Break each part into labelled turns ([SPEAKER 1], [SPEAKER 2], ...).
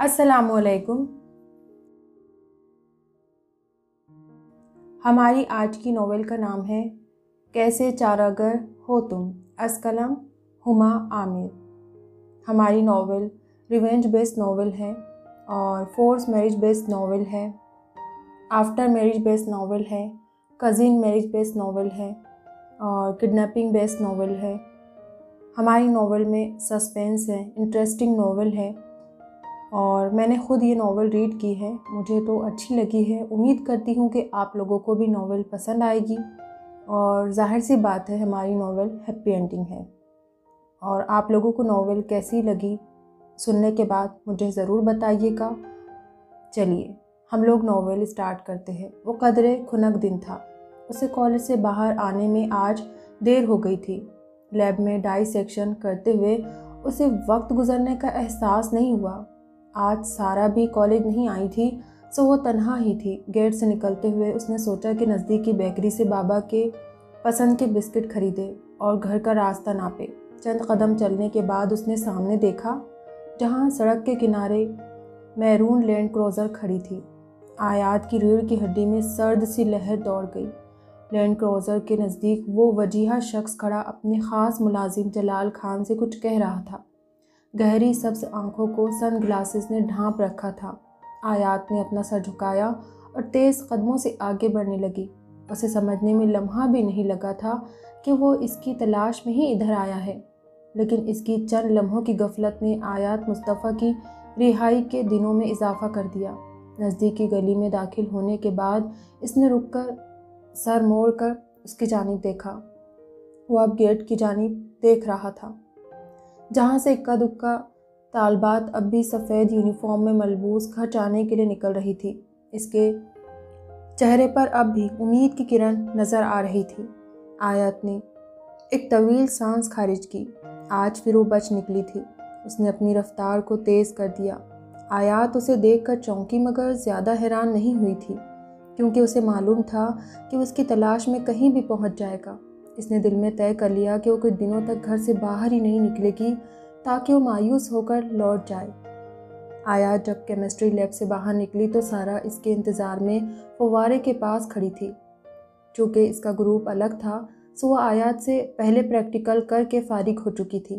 [SPEAKER 1] असलकुम हमारी आज की नोवेल का नाम है कैसे चारागर हो तुम असकलम हुमा आमिर हमारी नावल रिवेंज बेस्ड नावल है और फोर्स मैरिज बेस्ड नावल है आफ्टर मैरिज बेस्ड नावल है कज़िन मैरिज बेस्ड नावल है और किडनैपिंग बेस्ड नावल है हमारी नावल में सस्पेंस है इंटरेस्टिंग नावल है और मैंने ख़ुद ये नावल रीड की है मुझे तो अच्छी लगी है उम्मीद करती हूँ कि आप लोगों को भी नावल पसंद आएगी और जाहिर सी बात है हमारी नावल हैप्पी एंडिंग है और आप लोगों को नावल कैसी लगी सुनने के बाद मुझे ज़रूर बताइएगा चलिए हम लोग नावल स्टार्ट करते हैं वो कदरे खुनक दिन था उसे कॉलेज से बाहर आने में आज देर हो गई थी लैब में डाई सेक्शन करते हुए उसे वक्त गुजरने का एहसास नहीं हुआ आज सारा भी कॉलेज नहीं आई थी सो वो तनहा ही थी गेट से निकलते हुए उसने सोचा कि नज़दीकी बेकरी से बाबा के पसंद के बिस्किट खरीदे और घर का रास्ता नापे चंद कदम चलने के बाद उसने सामने देखा जहाँ सड़क के किनारे मैरून लैंड क्रोज़र खड़ी थी आयात की रीढ़ की हड्डी में सर्द सी लहर दौड़ गई लैंड क्रोज़र के नज़दीक वो वजीहा शख्स खड़ा अपने ख़ास मुलाजिम जलाल खान से कुछ कह रहा था गहरी सब्ज आंखों को सन ग्लासेस ने ढांप रखा था आयात ने अपना सर झुकाया और तेज़ कदमों से आगे बढ़ने लगी उसे समझने में लम्हा भी नहीं लगा था कि वो इसकी तलाश में ही इधर आया है लेकिन इसकी चंद लम्हों की गफलत ने आयात मुस्तफ़ा की रिहाई के दिनों में इजाफा कर दिया नज़दीकी गली में दाखिल होने के बाद इसने रुक कर सर मोड़ कर उसकी जानब देखा वो अब गेट की जानब देख रहा था जहाँ से इक्का दुक्का तालबात अब भी सफ़ेद यूनिफॉर्म में मलबूस घर जाने के लिए निकल रही थी इसके चेहरे पर अब भी उम्मीद की किरण नज़र आ रही थी आयत ने एक तवील सांस खारिज की आज फिर वो बच निकली थी उसने अपनी रफ्तार को तेज़ कर दिया आयात उसे देखकर चौंकी मगर ज़्यादा हैरान नहीं हुई थी क्योंकि उसे मालूम था कि उसकी तलाश में कहीं भी पहुंच जाएगा इसने दिल में तय कर लिया कि वो कुछ दिनों तक घर से बाहर ही नहीं निकलेगी ताकि वो मायूस होकर लौट जाए आया जब केमिस्ट्री लैब से बाहर निकली तो सारा इसके इंतज़ार में फवारे के पास खड़ी थी चूँकि इसका ग्रुप अलग था सो वह आयात से पहले प्रैक्टिकल करके फारिग हो चुकी थी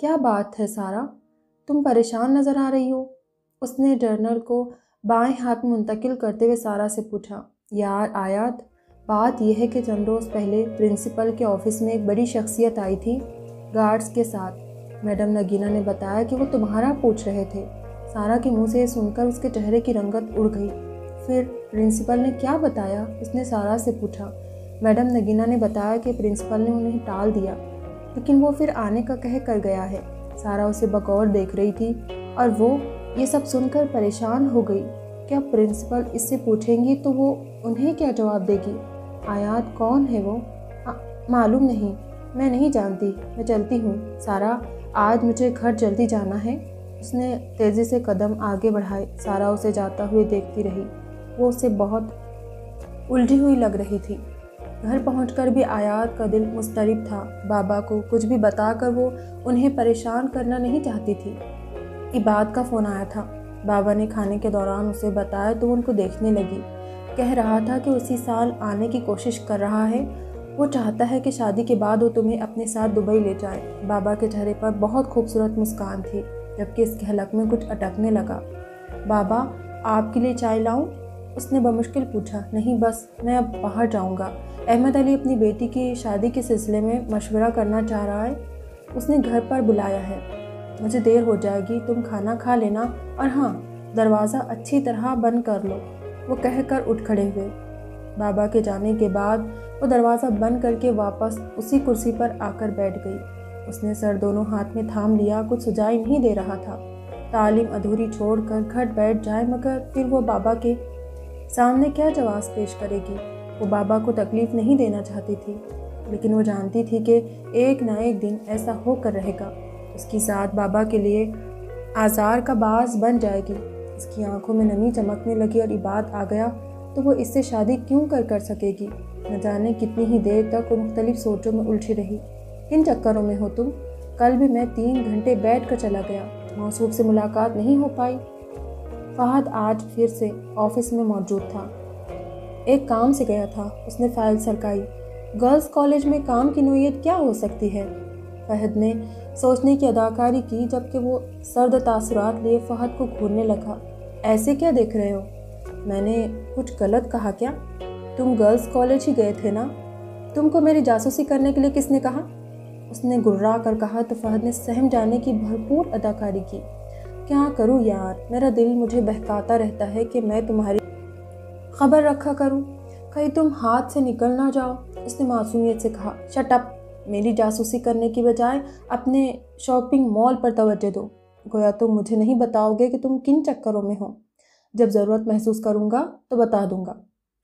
[SPEAKER 1] क्या बात है सारा तुम परेशान नज़र आ रही हो उसने जर्नल को बाएं हाथ मुंतकिल करते हुए सारा से पूछा यार आयात बात यह है कि चंद रोज़ पहले प्रिंसिपल के ऑफिस में एक बड़ी शख्सियत आई थी गार्ड्स के साथ मैडम नगीना ने बताया कि वो तुम्हारा पूछ रहे थे सारा के मुंह से सुनकर उसके चेहरे की रंगत उड़ गई फिर प्रिंसिपल ने क्या बताया उसने सारा से पूछा मैडम नगीना ने बताया कि प्रिंसिपल ने उन्हें टाल दिया लेकिन वो फिर आने का कह कर गया है सारा उसे बकौर देख रही थी और वो ये सब सुनकर परेशान हो गई क्या प्रिंसिपल इससे पूछेंगी तो वो उन्हें क्या जवाब देगी आयात कौन है वो मालूम नहीं मैं नहीं जानती मैं चलती हूँ सारा आज मुझे घर जल्दी जाना है उसने तेज़ी से कदम आगे बढ़ाए सारा उसे जाता हुए देखती रही वो उसे बहुत उलझी हुई लग रही थी घर पहुँच भी आयात का दिल मुस्तरब था बाबा को कुछ भी बताकर वो उन्हें परेशान करना नहीं चाहती थी इबाद का फ़ोन आया था बाबा ने खाने के दौरान उसे बताया तो उनको देखने लगी कह रहा था कि उसी साल आने की कोशिश कर रहा है वो चाहता है कि शादी के बाद वो तुम्हें अपने साथ दुबई ले जाए बाबा के चेहरे पर बहुत खूबसूरत मुस्कान थी जबकि इस हलक में कुछ अटकने लगा बाबा आपके लिए चाय लाऊं? उसने बमुश्किल पूछा नहीं बस मैं अब बाहर जाऊंगा। अहमद अली अपनी बेटी की शादी के सिलसिले में मशवरा करना चाह रहा है उसने घर पर बुलाया है मुझे देर हो जाएगी तुम खाना खा लेना और हाँ दरवाज़ा अच्छी तरह बंद कर लो वो कहकर उठ खड़े हुए बाबा के जाने के बाद वो दरवाज़ा बंद करके वापस उसी कुर्सी पर आकर बैठ गई उसने सर दोनों हाथ में थाम लिया कुछ सुझाई नहीं दे रहा था तालीम अधूरी छोड़कर घट बैठ जाए मगर फिर वो बाबा के सामने क्या जवाब पेश करेगी वो बाबा को तकलीफ़ नहीं देना चाहती थी लेकिन वो जानती थी कि एक ना एक दिन ऐसा होकर रहेगा उसकी साथ बाबा के लिए आज़ार का बास बन जाएगी उसकी आंखों में नमी चमकने लगी और इबाद आ गया तो वो इससे शादी क्यों कर कर सकेगी न जाने कितनी ही देर तक वो मुख्तलिफ सोचों में उलझी रही किन चक्करों में हो तुम कल भी मैं तीन घंटे बैठ कर चला गया मौसू से मुलाकात नहीं हो पाई फहद आज फिर से ऑफिस में मौजूद था एक काम से गया था उसने फाइल सरकाई गर्ल्स कॉलेज में काम की नोयत क्या हो सकती है फहद ने सोचने की अदाकारी की जबकि वो सर्द तासरात लिए फहद को घूरने लगा ऐसे क्या देख रहे हो मैंने कुछ गलत कहा क्या तुम गर्ल्स कॉलेज ही गए थे ना तुमको मेरी जासूसी करने के लिए किसने कहा उसने गुर्रा कर कहा तो फहद ने सहम जाने की भरपूर अदाकारी की क्या करूँ यार मेरा दिल मुझे बहकाता रहता है कि मैं तुम्हारी खबर रखा करूँ कहीं तुम हाथ से निकल ना जाओ उसने मासूमियत से कहा शटअप मेरी जासूसी करने की बजाय अपने शॉपिंग मॉल पर तवज्जो दो गोया तुम तो मुझे नहीं बताओगे कि तुम किन चक्करों में हो जब ज़रूरत महसूस करूँगा तो बता दूँगा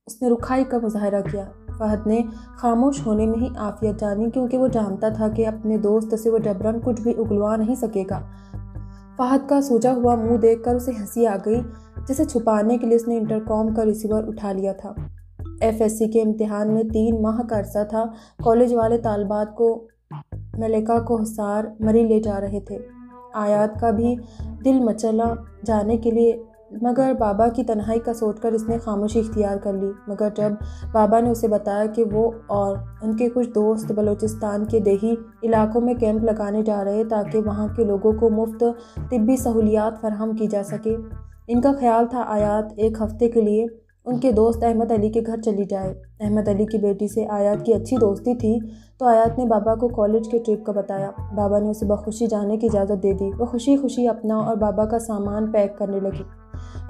[SPEAKER 1] उसने रुखाई का मुजाहरा किया फहद ने खामोश होने में ही आफियत जानी क्योंकि वो जानता था कि अपने दोस्त से वो जबरन कुछ भी उगलवा नहीं सकेगा फहद का सूझा हुआ मुंह देखकर उसे हंसी आ गई जिसे छुपाने के लिए उसने इंटरकॉम का रिसीवर उठा लिया था एफएससी के इम्तिहान में तीन माह का अर्सा था कॉलेज वाले तालबात को मलिका को हसार मरी ले जा रहे थे आयात का भी दिल मचला जाने के लिए मगर बाबा की तनहाई का सोचकर इसने खामोशी इख्तियार कर ली मगर जब बाबा ने उसे बताया कि वो और उनके कुछ दोस्त बलूचिस्तान के देही इलाकों में कैंप लगाने जा रहे ताकि वहाँ के लोगों को मुफ्त तिबी सहूलियात फराहम की जा सके इनका ख्याल था आयात एक हफ्ते के लिए उनके हम्म। दोस्त अहमद अली के घर चली जाए अहमद अली की बेटी से आयात की अच्छी दोस्ती थी तो आयात ने बाबा को कॉलेज के ट्रिप का बताया बाबा ने उसे बखुशी जाने की इजाज़त दे दी वह खुशी खुशी अपना और बाबा का सामान पैक करने लगी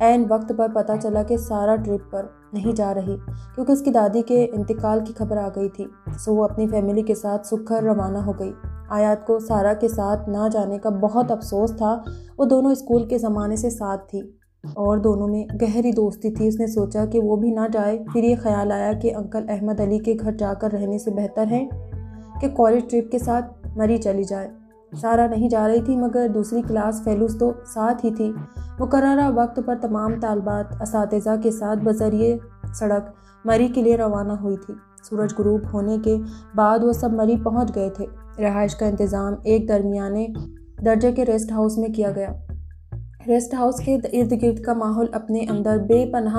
[SPEAKER 1] एन वक्त पर पता चला कि सारा ट्रिप पर नहीं जा रही क्योंकि उसकी दादी के इंतकाल की खबर आ गई थी सो वो अपनी फैमिली के साथ सुखर रवाना हो गई आयात को सारा के साथ ना जाने का बहुत अफसोस था वो दोनों स्कूल के ज़माने से साथ थी और दोनों में गहरी दोस्ती थी उसने सोचा कि वो भी ना जाए फिर ये ख्याल आया कि अंकल अहमद अली के घर जाकर रहने से बेहतर है कि कॉलेज ट्रिप के साथ मरी चली जाए सारा नहीं जा रही थी मगर दूसरी क्लास फेलूस तो साथ ही थी मुकर्रा वक्त पर तमाम तालबात इस के साथ बजरिए सड़क मरी के लिए रवाना हुई थी सूरज ग्रूप होने के बाद वो सब मरी पहुंच गए थे रहाइश का इंतज़ाम एक दरमियाने दर्जे के रेस्ट हाउस में किया गया रेस्ट हाउस के इर्द गिर्द का माहौल अपने अंदर बेपनाह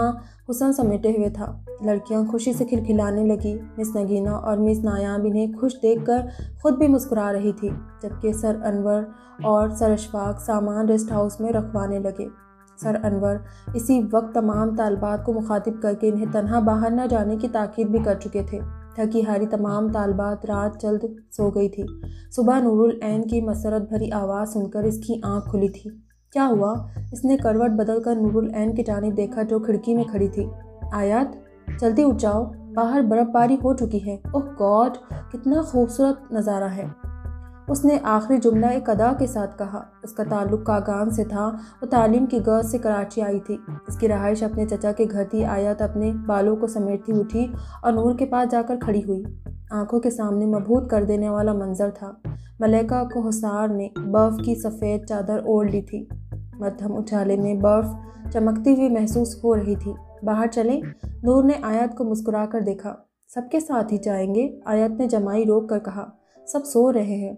[SPEAKER 1] हुसन समेटे हुए था लड़कियां खुशी से खिलखिलाने लगी मिस नगीना और मिस नायाब इन्हें खुश देखकर खुद भी मुस्कुरा रही थी जबकि सर अनवर और सर अशफाक सामान रेस्ट हाउस में रखवाने लगे सर अनवर इसी वक्त तमाम तालबात को मुखातिब करके इन्हें तनहा बाहर न जाने की ताकीद भी कर चुके थे थकी हारी तमाम तालबात रात जल्द सो गई थी सुबह नूरुल ऐन की मसरत भरी आवाज़ सुनकर इसकी आंख खुली थी क्या हुआ इसने करवट बदल कर नूरुल ऐन की टानी देखा जो खिड़की में खड़ी थी आयात जल्दी उठ जाओ बाहर बर्फबारी हो चुकी है ओह गॉड कितना खूबसूरत नज़ारा है उसने आखिरी जुमला एक अदा के साथ कहा उसका ताल्लुक कागान से था वो तालीम की गर्ज से कराची आई थी इसकी रहाइश अपने चचा के घर थी आयात अपने बालों को समेटती उठी और नूर के पास जाकर खड़ी हुई आंखों के सामने मबूत कर देने वाला मंजर था मलेका को हसार ने बर्फ़ की सफ़ेद चादर ओढ़ ली थी मध्यम उछाले में बर्फ चमकती हुई महसूस हो रही थी बाहर चलें नूर ने आयत को मुस्कुरा कर देखा सबके साथ ही जाएंगे आयत ने जमाई रोक कर कहा सब सो रहे हैं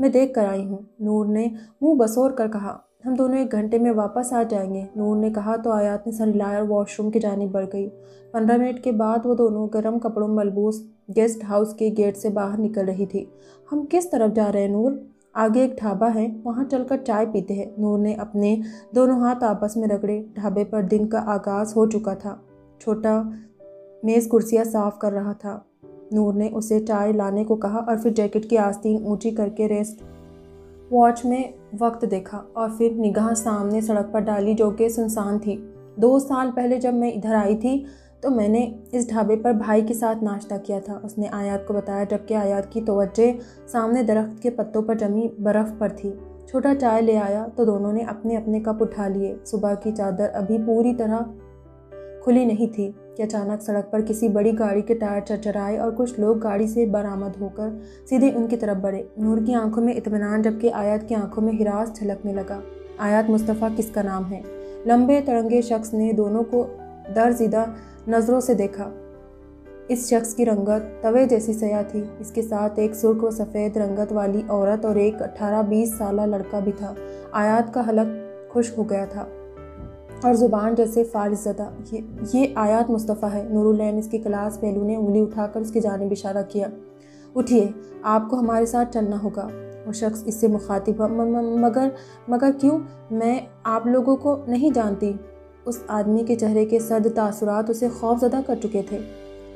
[SPEAKER 1] मैं देख कर आई हूँ नूर ने मुंह बसोर कर कहा हम दोनों एक घंटे में वापस आ जाएंगे नूर ने कहा तो आयात ने सर हिलाया और वॉशरूम की जानी बढ़ गई पंद्रह मिनट के बाद वो दोनों गर्म कपड़ों मलबूस गेस्ट हाउस के गेट से बाहर निकल रही थी हम किस तरफ जा रहे हैं नूर आगे एक ढाबा है वहाँ चलकर चाय पीते हैं नूर ने अपने दोनों हाथ आपस में रगड़े ढाबे पर दिन का आगाज हो चुका था छोटा मेज़ कुर्सियाँ साफ कर रहा था नूर ने उसे चाय लाने को कहा और फिर जैकेट की आस्तीन ऊंची करके रेस्ट वॉच में वक्त देखा और फिर निगाह सामने सड़क पर डाली जो कि सुनसान थी दो साल पहले जब मैं इधर आई थी तो मैंने इस ढाबे पर भाई के साथ नाश्ता किया था उसने आयात को बताया जबकि आयात की तोज्जह सामने दरख्त के पत्तों पर जमी बर्फ़ पर थी छोटा चाय ले आया तो दोनों ने अपने अपने कप उठा लिए सुबह की चादर अभी पूरी तरह खुली नहीं थी कि अचानक सड़क पर किसी बड़ी गाड़ी के टायर चरचराए और कुछ लोग गाड़ी से बरामद होकर सीधे उनकी तरफ बढ़े नूर की आंखों में इतमान जबकि आयात की आंखों में हिरास झलकने लगा आयात मुस्तफ़ा किसका नाम है लंबे तड़ंगे शख्स ने दोनों को दर्जीदा नज़रों से देखा इस शख्स की रंगत तवे जैसी सया थी इसके साथ एक सुर्ख व सफ़ेद रंगत वाली औरत और एक 18-20 साल लड़का भी था आयात का हलक खुश हो गया था और ज़ुबान जैसे फारिजदा ये ये आयात मुस्तफ़ा है नूरुलैन इसकी क्लास पहलू ने उंगली उठाकर उसकी जानब इशारा किया उठिए आपको हमारे साथ चलना होगा वो शख्स इससे मुखातिब हुआ मगर मगर क्यों मैं आप लोगों को नहीं जानती उस आदमी के चेहरे के सर्द तासुरात उसे जदा कर चुके थे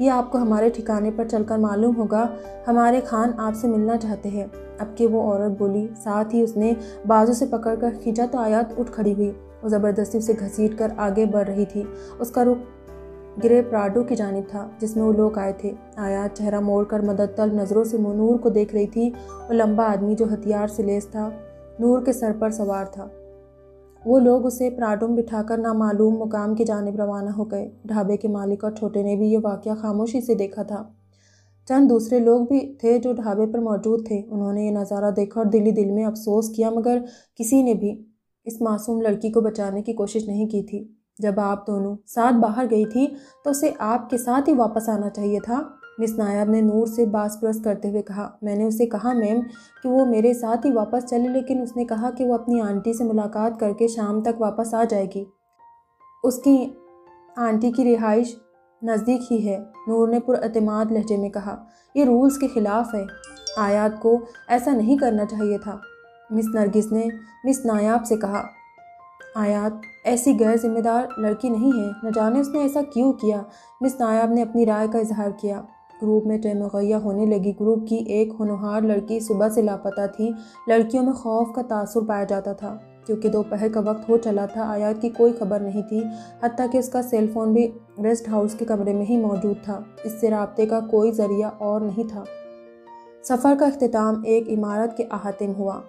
[SPEAKER 1] ये आपको हमारे ठिकाने पर चलकर मालूम होगा हमारे खान आपसे मिलना चाहते हैं अब के वो औरत बोली साथ ही उसने बाजू से पकड़ कर खींचा तो आयात उठ खड़ी हुई वो ज़बरदस्ती उसे घसीट कर आगे बढ़ रही थी उसका रुख गिरे प्राडो की जानब था जिसमें वो लोग आए थे आयात चेहरा मोड़ कर मदद तल नज़रों से मुनूर को देख रही थी वो लंबा आदमी जो हथियार से लेस था नूर के सर पर सवार था वो लोग उसे प्राटुम बिठाकर नामालूम मुकाम की जानब रवाना हो गए ढाबे के मालिक और छोटे ने भी ये वाक़ खामोशी से देखा था चंद दूसरे लोग भी थे जो ढाबे पर मौजूद थे उन्होंने ये नज़ारा देखा और दिली दिल में अफसोस किया मगर किसी ने भी इस मासूम लड़की को बचाने की कोशिश नहीं की थी जब आप दोनों साथ बाहर गई थी तो उसे आपके साथ ही वापस आना चाहिए था मिस नायाब ने नूर से बास प्रस करते हुए कहा मैंने उसे कहा मैम कि वो मेरे साथ ही वापस चले लेकिन उसने कहा कि वो अपनी आंटी से मुलाकात करके शाम तक वापस आ जाएगी उसकी आंटी की रिहाइश नज़दीक ही है नूर ने पुरमाद लहजे में कहा ये रूल्स के ख़िलाफ़ है आयात को ऐसा नहीं करना चाहिए था मिस नरगिस ने मिस नायाब से कहा आयात ऐसी गैर जिम्मेदार लड़की नहीं है न जाने उसने ऐसा क्यों किया मिस नायाब ने अपनी राय का इजहार किया ग्रुप में टमगैया होने लगी ग्रुप की एक होनहार लड़की सुबह से लापता थी लड़कियों में खौफ का तासर पाया जाता था क्योंकि दोपहर का वक्त हो चला था आयात की कोई खबर नहीं थी हती कि उसका सेल फोन भी रेस्ट हाउस के कमरे में ही मौजूद था इससे रबते का कोई ज़रिया और नहीं था सफ़र का अख्ताम एक इमारत के अहाते में हुआ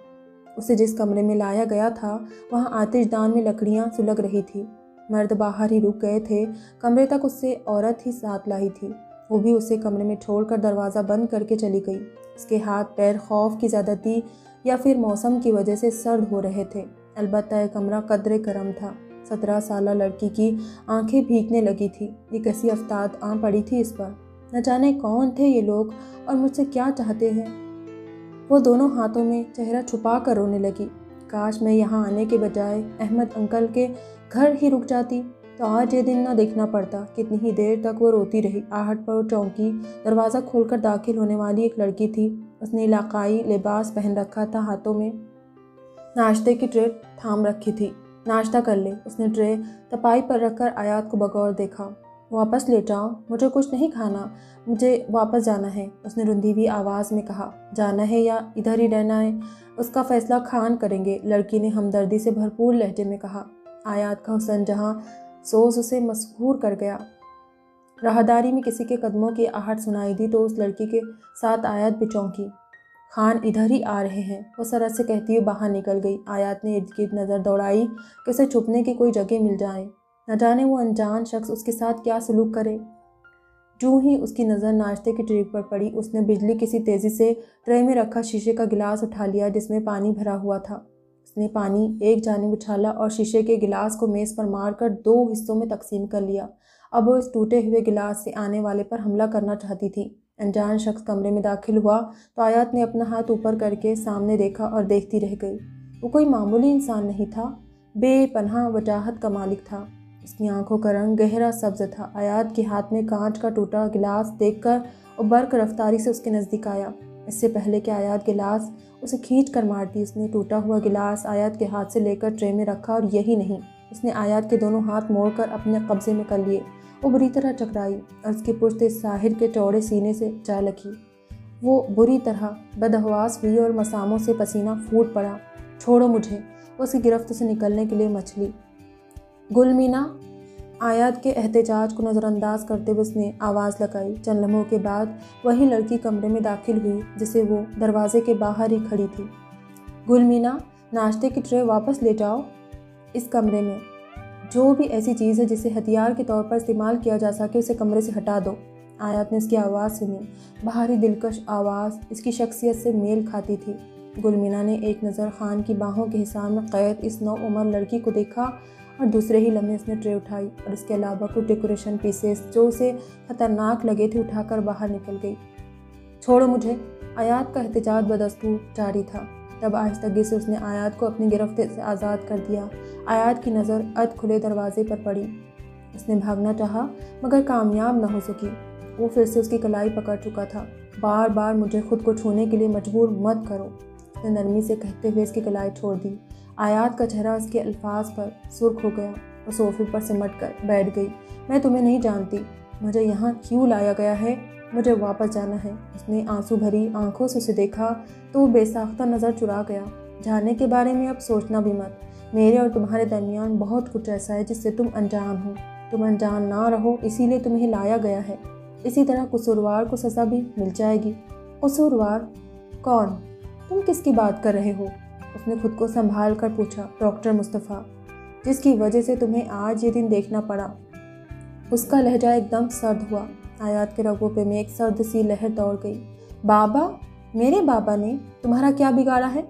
[SPEAKER 1] उसे जिस कमरे में लाया गया था वहाँ आतिशदान में लकड़ियाँ सुलग रही थी मर्द बाहर ही रुक गए थे कमरे तक उससे औरत ही साथ लाई थी वो भी उसे कमरे में छोड़कर दरवाज़ा बंद करके चली गई उसके हाथ पैर खौफ की ज़्यादा थी या फिर मौसम की वजह से सर्द हो रहे थे अलबत् यह कमरा कदरे गर्म था सत्रह साल लड़की की आंखें भीगने लगी थी ये कैसी अफ्ताद आ पड़ी थी इस पर न जाने कौन थे ये लोग और मुझसे क्या चाहते हैं वो दोनों हाथों में चेहरा छुपा कर रोने लगी काश मैं यहाँ आने के बजाय अहमद अंकल के घर ही रुक जाती तो आज ये दिन ना देखना पड़ता कितनी ही देर तक वो रोती रही आहट पर वो चौंकी दरवाज़ा खोलकर दाखिल होने वाली एक लड़की थी उसने इलाकाई लिबास पहन रखा था हाथों में नाश्ते की ट्रे थाम रखी थी नाश्ता कर ले उसने ट्रे तपाई पर रखकर आयात को बगौर देखा वापस ले जाओ मुझे कुछ नहीं खाना मुझे वापस जाना है उसने रुंधी हुई आवाज़ में कहा जाना है या इधर ही रहना है उसका फैसला खान करेंगे लड़की ने हमदर्दी से भरपूर लहजे में कहा आयात का हुसन जहाँ सोच उसे मशहूर कर गया राहदारी में किसी के कदमों की आहट सुनाई दी तो उस लड़की के साथ आयत भी चौंकी खान इधर ही आ रहे हैं वो सरस से कहती हुई बाहर निकल गई आयात ने इर्द गिर्द नज़र दौड़ाई कि उसे छुपने की कोई जगह मिल जाए न जाने वो अनजान शख्स उसके साथ क्या सलूक करे जो ही उसकी नज़र नाश्ते की ट्रे पर पड़ी उसने बिजली किसी तेज़ी से ट्रे में रखा शीशे का गिलास उठा लिया जिसमें पानी भरा हुआ था उसने पानी एक जानब उछाला और शीशे के गिलास को मेज़ पर मारकर दो हिस्सों में तकसीम कर लिया अब वो इस टूटे हुए गिलास से आने वाले पर हमला करना चाहती थी अनजान शख्स कमरे में दाखिल हुआ तो आयात ने अपना हाथ ऊपर करके सामने देखा और देखती रह गई वो कोई मामूली इंसान नहीं था बेपनहा वजाहत का मालिक था उसकी आंखों का रंग गहरा सब्ज था आयात के हाथ में कांच का टूटा गिलास देखकर कर बर्क रफ्तारी से उसके नज़दीक आया इससे पहले कि आयात गिलास उसे खींच कर मार दी उसने टूटा हुआ गिलास आयात के हाथ से लेकर ट्रे में रखा और यही नहीं उसने आयात के दोनों हाथ मोड़कर अपने कब्जे में कर लिए वो बुरी तरह चकराई और उसकी पुश्ते साहिर के चौड़े सीने से जा लखी वो बुरी तरह बदहवास हुई और मसामों से पसीना फूट पड़ा छोड़ो मुझे उसकी गिरफ्त से निकलने के लिए मछली गुलमीना आयात के एहतजाज को नज़रअंदाज करते हुए उसने आवाज़ लगाई चंद लम्हों के बाद वही लड़की कमरे में दाखिल हुई जिसे वो दरवाजे के बाहर ही खड़ी थी गुलमीना नाश्ते की ट्रे वापस ले जाओ इस कमरे में जो भी ऐसी चीज़ है जिसे हथियार के तौर पर इस्तेमाल किया जा सके उसे कमरे से हटा दो आयात ने उसकी आवाज़ सुनी बाहरी दिलकश आवाज़ इसकी शख्सियत से मेल खाती थी गुलमीना ने एक नज़र खान की बाहों के हिसाब में कैद इस नौ उम्र लड़की को देखा और दूसरे ही लम्हे उसने ट्रे उठाई और इसके अलावा कुछ डेकोरेशन पीसेस जो उसे खतरनाक लगे थे उठाकर बाहर निकल गई छोड़ो मुझे आयात का एहतजाज बदस्तूर जारी था तब आहिस्तगी से उसने आयात को अपनी गिरफ्त से आज़ाद कर दिया आयात की नज़र अध खुले दरवाजे पर पड़ी उसने भागना चाहा मगर कामयाब न हो सकी वो फिर से उसकी कलाई पकड़ चुका था बार बार मुझे खुद को छूने के लिए मजबूर मत करो उसने नरमी से कहते हुए इसकी कलाई छोड़ दी आयात का चेहरा उसके अल्फाज पर सुर्ख हो गया और सोफे पर सिमट कर बैठ गई मैं तुम्हें नहीं जानती मुझे यहाँ क्यों लाया गया है मुझे वापस जाना है उसने आंसू भरी आंखों से उसे देखा तो वो बेसाख्ता नज़र चुरा गया जाने के बारे में अब सोचना भी मत मेरे और तुम्हारे दरमियान बहुत कुछ ऐसा है जिससे तुम अनजान हो तुम अनजान ना रहो इसीलिए तुम्हें लाया गया है इसी तरह कसूरवार को सज़ा भी मिल जाएगी कसूरवार कौन तुम किसकी बात कर रहे हो उसने खुद को संभाल कर पूछा डॉक्टर मुस्तफ़ा जिसकी वजह से तुम्हें आज ये दिन देखना पड़ा उसका लहजा एकदम सर्द हुआ आयात के रगों पे में एक सर्द सी लहर दौड़ गई बाबा मेरे बाबा ने तुम्हारा क्या बिगाड़ा है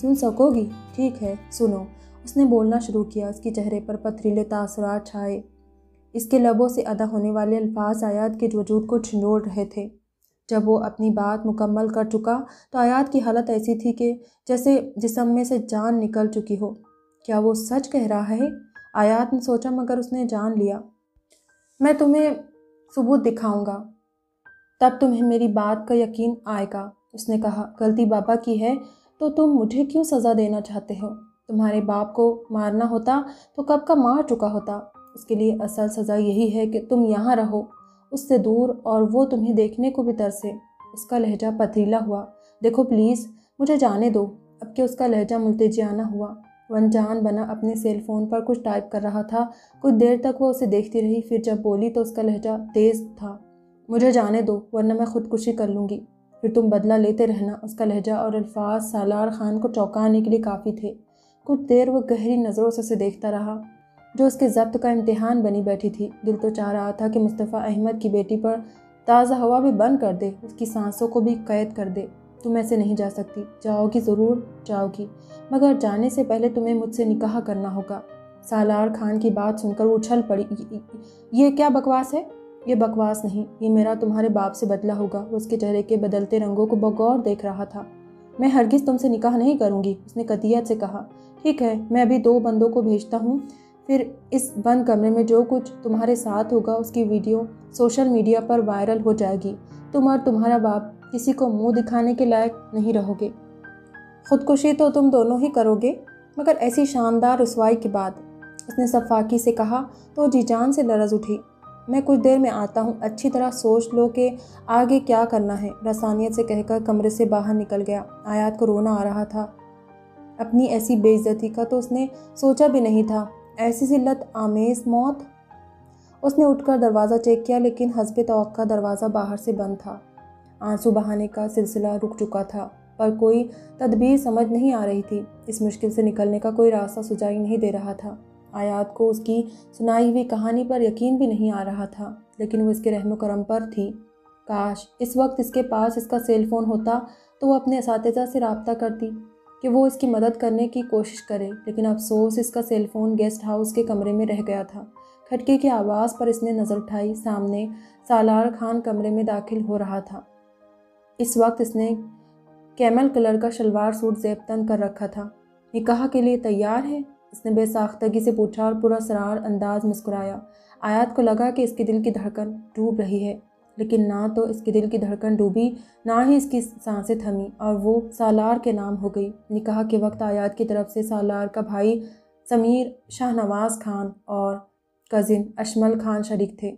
[SPEAKER 1] सुन सकोगी ठीक है सुनो उसने बोलना शुरू किया उसके चेहरे पर पथरीले तासरात छाए इसके लबों से अदा होने वाले अल्फाज आयात के वजूद को छिंडोड़ रहे थे जब वो अपनी बात मुकम्मल कर चुका तो आयात की हालत ऐसी थी कि जैसे जिसम में से जान निकल चुकी हो क्या वो सच कह रहा है आयात ने सोचा मगर उसने जान लिया मैं तुम्हें सबूत दिखाऊंगा तब तुम्हें मेरी बात का यकीन आएगा उसने कहा गलती बाबा की है तो तुम मुझे क्यों सज़ा देना चाहते हो तुम्हारे बाप को मारना होता तो कब का मार चुका होता इसके लिए असल सज़ा यही है कि तुम यहाँ रहो उससे दूर और वो तुम्हें देखने को भी तरसे उसका लहजा पथरीला हुआ देखो प्लीज़ मुझे जाने दो अब के उसका लहजा मुलतजियाना हुआ वनजान बना अपने सेल फोन पर कुछ टाइप कर रहा था कुछ देर तक वो उसे देखती रही फिर जब बोली तो उसका लहजा तेज़ था मुझे जाने दो वरना मैं खुदकुशी कर लूँगी फिर तुम बदला लेते रहना उसका लहजा और अल्फाज सालार खान को चौंकाने के लिए काफ़ी थे कुछ देर वह गहरी नज़रों से उसे देखता रहा जो उसके जब्त का इम्तहान बनी बैठी थी दिल तो चाह रहा था कि मुस्तफ़ा अहमद की बेटी पर ताज़ा हवा भी बंद कर दे उसकी सांसों को भी कैद कर दे तुम ऐसे नहीं जा सकती जाओगी ज़रूर जाओगी मगर जाने से पहले तुम्हें मुझसे निकाह करना होगा सालार खान की बात सुनकर वो उछल पड़ी ये क्या बकवास है ये बकवास नहीं ये मेरा तुम्हारे बाप से बदला होगा उसके चेहरे के बदलते रंगों को बगौर देख रहा था मैं हरगिज़ तुमसे निकाह नहीं करूँगी उसने कतियत से कहा ठीक है मैं अभी दो बंदों को भेजता हूँ फिर इस बंद कमरे में जो कुछ तुम्हारे साथ होगा उसकी वीडियो सोशल मीडिया पर वायरल हो जाएगी तुम और तुम्हारा बाप किसी को मुंह दिखाने के लायक नहीं रहोगे खुदकुशी तो तुम दोनों ही करोगे मगर ऐसी शानदार रसवाई के बाद उसने सफाकी से कहा तो जी जान से लरज उठी मैं कुछ देर में आता हूँ अच्छी तरह सोच लो कि आगे क्या करना है रसानियत से कहकर कमरे से बाहर निकल गया आयात को रोना आ रहा था अपनी ऐसी बेइज्जती का तो उसने सोचा भी नहीं था ऐसी जिल्लत आमेज मौत उसने उठकर दरवाज़ा चेक किया लेकिन हसब तो दरवाज़ा बाहर से बंद था आंसू बहाने का सिलसिला रुक चुका था पर कोई तदबीर समझ नहीं आ रही थी इस मुश्किल से निकलने का कोई रास्ता सुझाई नहीं दे रहा था आयात को उसकी सुनाई हुई कहानी पर यकीन भी नहीं आ रहा था लेकिन वो इसके रहम करम पर थी काश इस वक्त इसके पास इसका सेल फोन होता तो वो अपने इस से रबता करती कि वो इसकी मदद करने की कोशिश करे लेकिन अफसोस इसका सेलफोन गेस्ट हाउस के कमरे में रह गया था खटके की आवाज़ पर इसने नज़र उठाई सामने सालार खान कमरे में दाखिल हो रहा था इस वक्त इसने कैमल कलर का शलवार सूट तन कर रखा था निकाह के लिए तैयार है इसने बेसाख्तगी से पूछा और पूरा सरार अंदाज मुस्कुराया आयात को लगा कि इसके दिल की धड़कन डूब रही है लेकिन ना तो इसके दिल की धड़कन डूबी ना ही इसकी सांसें थमी और वो सालार के नाम हो गई निकाह के वक्त आयात की तरफ से सालार का भाई समीर शाहनवाज खान और कज़िन अशमल खान शरीक थे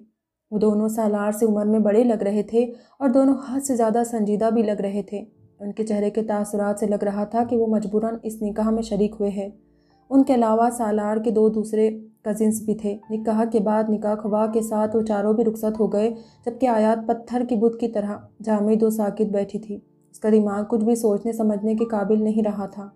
[SPEAKER 1] वो दोनों सालार से उम्र में बड़े लग रहे थे और दोनों हद से ज़्यादा संजीदा भी लग रहे थे उनके चेहरे के तासरात से लग रहा था कि वो मजबूरन इस निकाह में शरीक हुए हैं उनके अलावा सालार के दो दूसरे कजिन्स भी थे निकाह के बाद निकाह खवा के साथ वो चारों भी रुखसत हो गए जबकि आयात पत्थर की बुद्ध की तरह जामिद दो साकित बैठी थी उसका दिमाग कुछ भी सोचने समझने के काबिल नहीं रहा था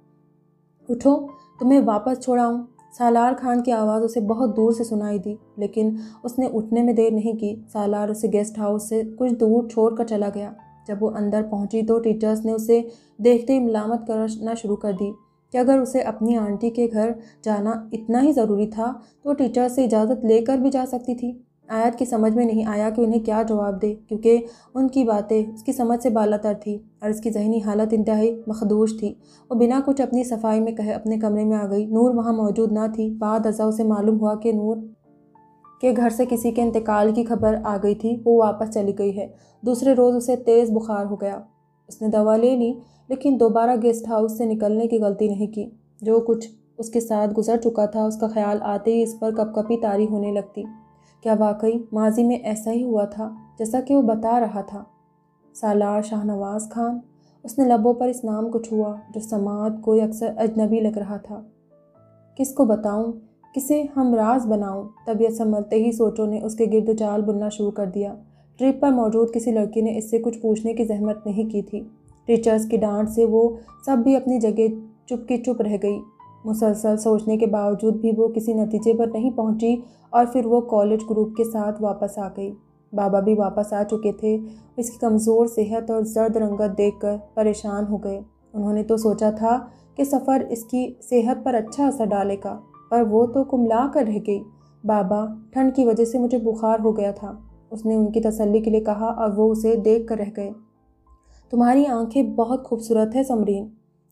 [SPEAKER 1] उठो तुम्हें वापस छोड़ाऊँ सालार खान की आवाज़ उसे बहुत दूर से सुनाई दी लेकिन उसने उठने में देर नहीं की सालार उसे गेस्ट हाउस से कुछ दूर छोड़ कर चला गया जब वो अंदर पहुंची तो टीचर्स ने उसे देखते ही मिलामत करना शुरू कर दी कि अगर उसे अपनी आंटी के घर जाना इतना ही ज़रूरी था तो टीचर से इजाज़त लेकर भी जा सकती थी आयत की समझ में नहीं आया कि उन्हें क्या जवाब दे क्योंकि उनकी बातें उसकी समझ से बालातर थी और इसकी जहनी हालत इंतहाई मखदूश थी वो बिना कुछ अपनी सफाई में कहे अपने कमरे में आ गई नूर वहाँ मौजूद ना थी बाद अज़ा उसे मालूम हुआ कि नूर के घर से किसी के इंतकाल की खबर आ गई थी वो वापस चली गई है दूसरे रोज़ उसे तेज़ बुखार हो गया उसने दवा ले ली लेकिन दोबारा गेस्ट हाउस से निकलने की गलती नहीं की जो कुछ उसके साथ गुजर चुका था उसका ख्याल आते ही इस पर कपकपी तारी होने लगती क्या वाकई माजी में ऐसा ही हुआ था जैसा कि वो बता रहा था सालार शाहनवाज खान उसने लबों पर इस नाम को छुआ जो समाज को अक्सर अजनबी लग रहा था किसको बताऊं किसे हम राज बनाऊं तबीयत संभलते ही सोचो ने उसके गिरद जाल बुनना शुरू कर दिया ट्रिप पर मौजूद किसी लड़की ने इससे कुछ पूछने की जहमत नहीं की थी टीचर्स की डांट से वो सब भी अपनी जगह चुप की चुप रह गई मुसलसल सोचने के बावजूद भी वो किसी नतीजे पर नहीं पहुंची और फिर वो कॉलेज ग्रुप के साथ वापस आ गई बाबा भी वापस आ चुके थे इसकी कमज़ोर सेहत और जर्द रंगत कर परेशान हो गए उन्होंने तो सोचा था कि सफ़र इसकी सेहत पर अच्छा असर डालेगा पर वो तो कुमला कर रह गई बाबा ठंड की वजह से मुझे बुखार हो गया था उसने उनकी तसल्ली के लिए कहा और वो उसे देख कर रह गए तुम्हारी आंखें बहुत खूबसूरत है समरीन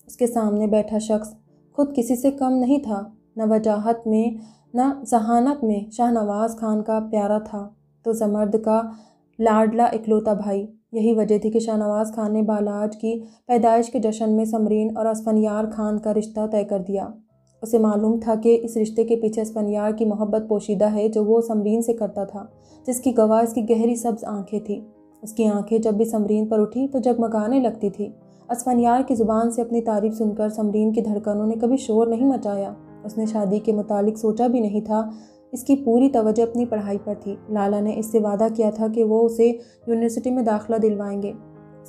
[SPEAKER 1] उसके सामने बैठा शख्स खुद किसी से कम नहीं था न वजाहत में न जहानत में शाहनवाज खान का प्यारा था तो जमर्द का लाडला इकलौता भाई यही वजह थी कि शाहनवाज खान ने बालाज की पैदाइश के जश्न में समरीन और असफनियार खान का रिश्ता तय कर दिया उसे मालूम था कि इस रिश्ते के पीछे असफनियार की मोहब्बत पोशीदा है जो वो समरीन से करता था जिसकी गवाह इसकी गहरी सब्ज आंखें थीं उसकी आंखें जब भी समरीन पर उठी तो जगमगाने लगती थी असफनियार की ज़ुबान से अपनी तारीफ सुनकर समरीन की धड़कनों ने कभी शोर नहीं मचाया उसने शादी के मुतालिक सोचा भी नहीं था इसकी पूरी तवज्जो अपनी पढ़ाई पर थी लाला ने इससे वादा किया था कि वो उसे यूनिवर्सिटी में दाखिला दिलवाएंगे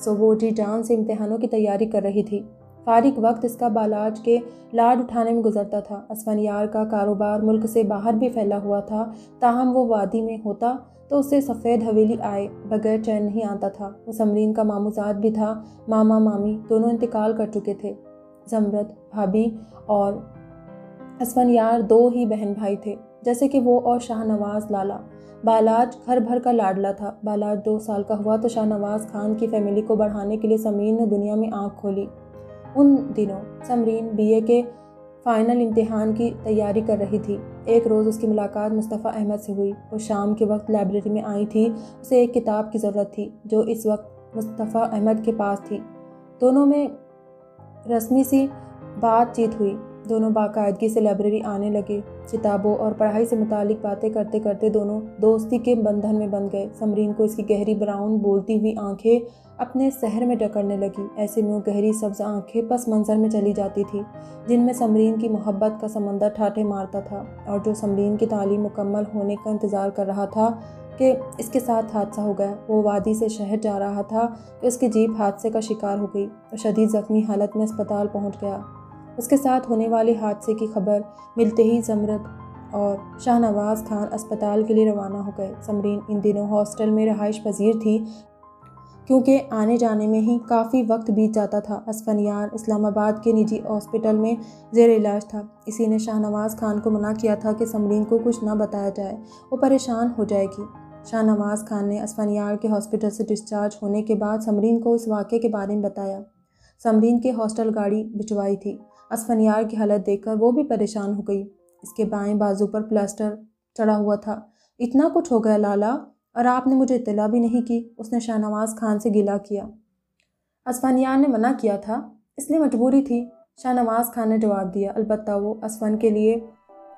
[SPEAKER 1] सो वो जी जान से इम्तहानों की तैयारी कर रही थी फारिक वक्त इसका बालाज के लाड उठाने में गुजरता था असफनियार का कारोबार मुल्क से बाहर भी फैला हुआ था ताहम वो वादी में होता तो उसे सफ़ेद हवेली आए बगैर चैन नहीं आता था वो समरीन का मामूजाद भी था मामा मामी दोनों इंतकाल कर चुके थे जमरत भाभी और असमन यार दो ही बहन भाई थे जैसे कि वो और शाहनवाज लाला बालाज घर भर का लाडला था बालाज दो साल का हुआ तो शाहनवाज खान की फैमिली को बढ़ाने के लिए समरीन ने दुनिया में आँख खोली उन दिनों समरीन बीए के फ़ाइनल इम्तहान की तैयारी कर रही थी एक रोज़ उसकी मुलाकात मुस्तफ़ा अहमद से हुई वो शाम के वक्त लाइब्रेरी में आई थी उसे एक किताब की ज़रूरत थी जो इस वक्त मुस्तफ़ा अहमद के पास थी दोनों में रस्मी सी बातचीत हुई दोनों बाकायदगी से लाइब्रेरी आने लगे किताबों और पढ़ाई से मुतालिक बातें करते करते दोनों दोस्ती के बंधन में बन गए समरीन को इसकी गहरी ब्राउन बोलती हुई आंखें अपने शहर में डकड़ने लगी ऐसे में वो गहरी सब्ज आंखें पस मंजर में चली जाती थी जिनमें समरीन की मोहब्बत का समंदर ठाठे मारता था और जो समरीन की तालीम मुकम्मल होने का इंतज़ार कर रहा था कि इसके साथ हादसा हो गया वो वादी से शहर जा रहा था कि उसकी जीप हादसे का शिकार हो गई और शदीद ज़ख्मी हालत में अस्पताल पहुंच गया उसके साथ होने वाले हादसे की खबर मिलते ही जमरत और शाहनवाज खान अस्पताल के लिए रवाना हो गए समरीन इन दिनों हॉस्टल में रहाइश पजीर थी क्योंकि आने जाने में ही काफ़ी वक्त बीत जाता था असफनियार इस्लामाबाद के निजी हॉस्पिटल में जेर इलाज था इसी ने शाहनवाज खान को मना किया था कि समरीन को कुछ ना बताया जाए वो परेशान हो जाएगी शाहनवाज खान ने असफनियार के हॉस्पिटल से डिस्चार्ज होने के बाद समरीन को इस वाक़े के बारे में बताया समरीन के हॉस्टल गाड़ी भिजवाई थी असफनियार की हालत देखकर वो भी परेशान हो गई इसके बाएं बाजू पर प्लास्टर चढ़ा हुआ था इतना कुछ हो गया लाला और आपने मुझे इतला भी नहीं की उसने शाहनवाज खान से गिला किया असफनियार ने मना किया था इसलिए मजबूरी थी शाहनवाज खान ने जवाब दिया अलबत् वो असफन के लिए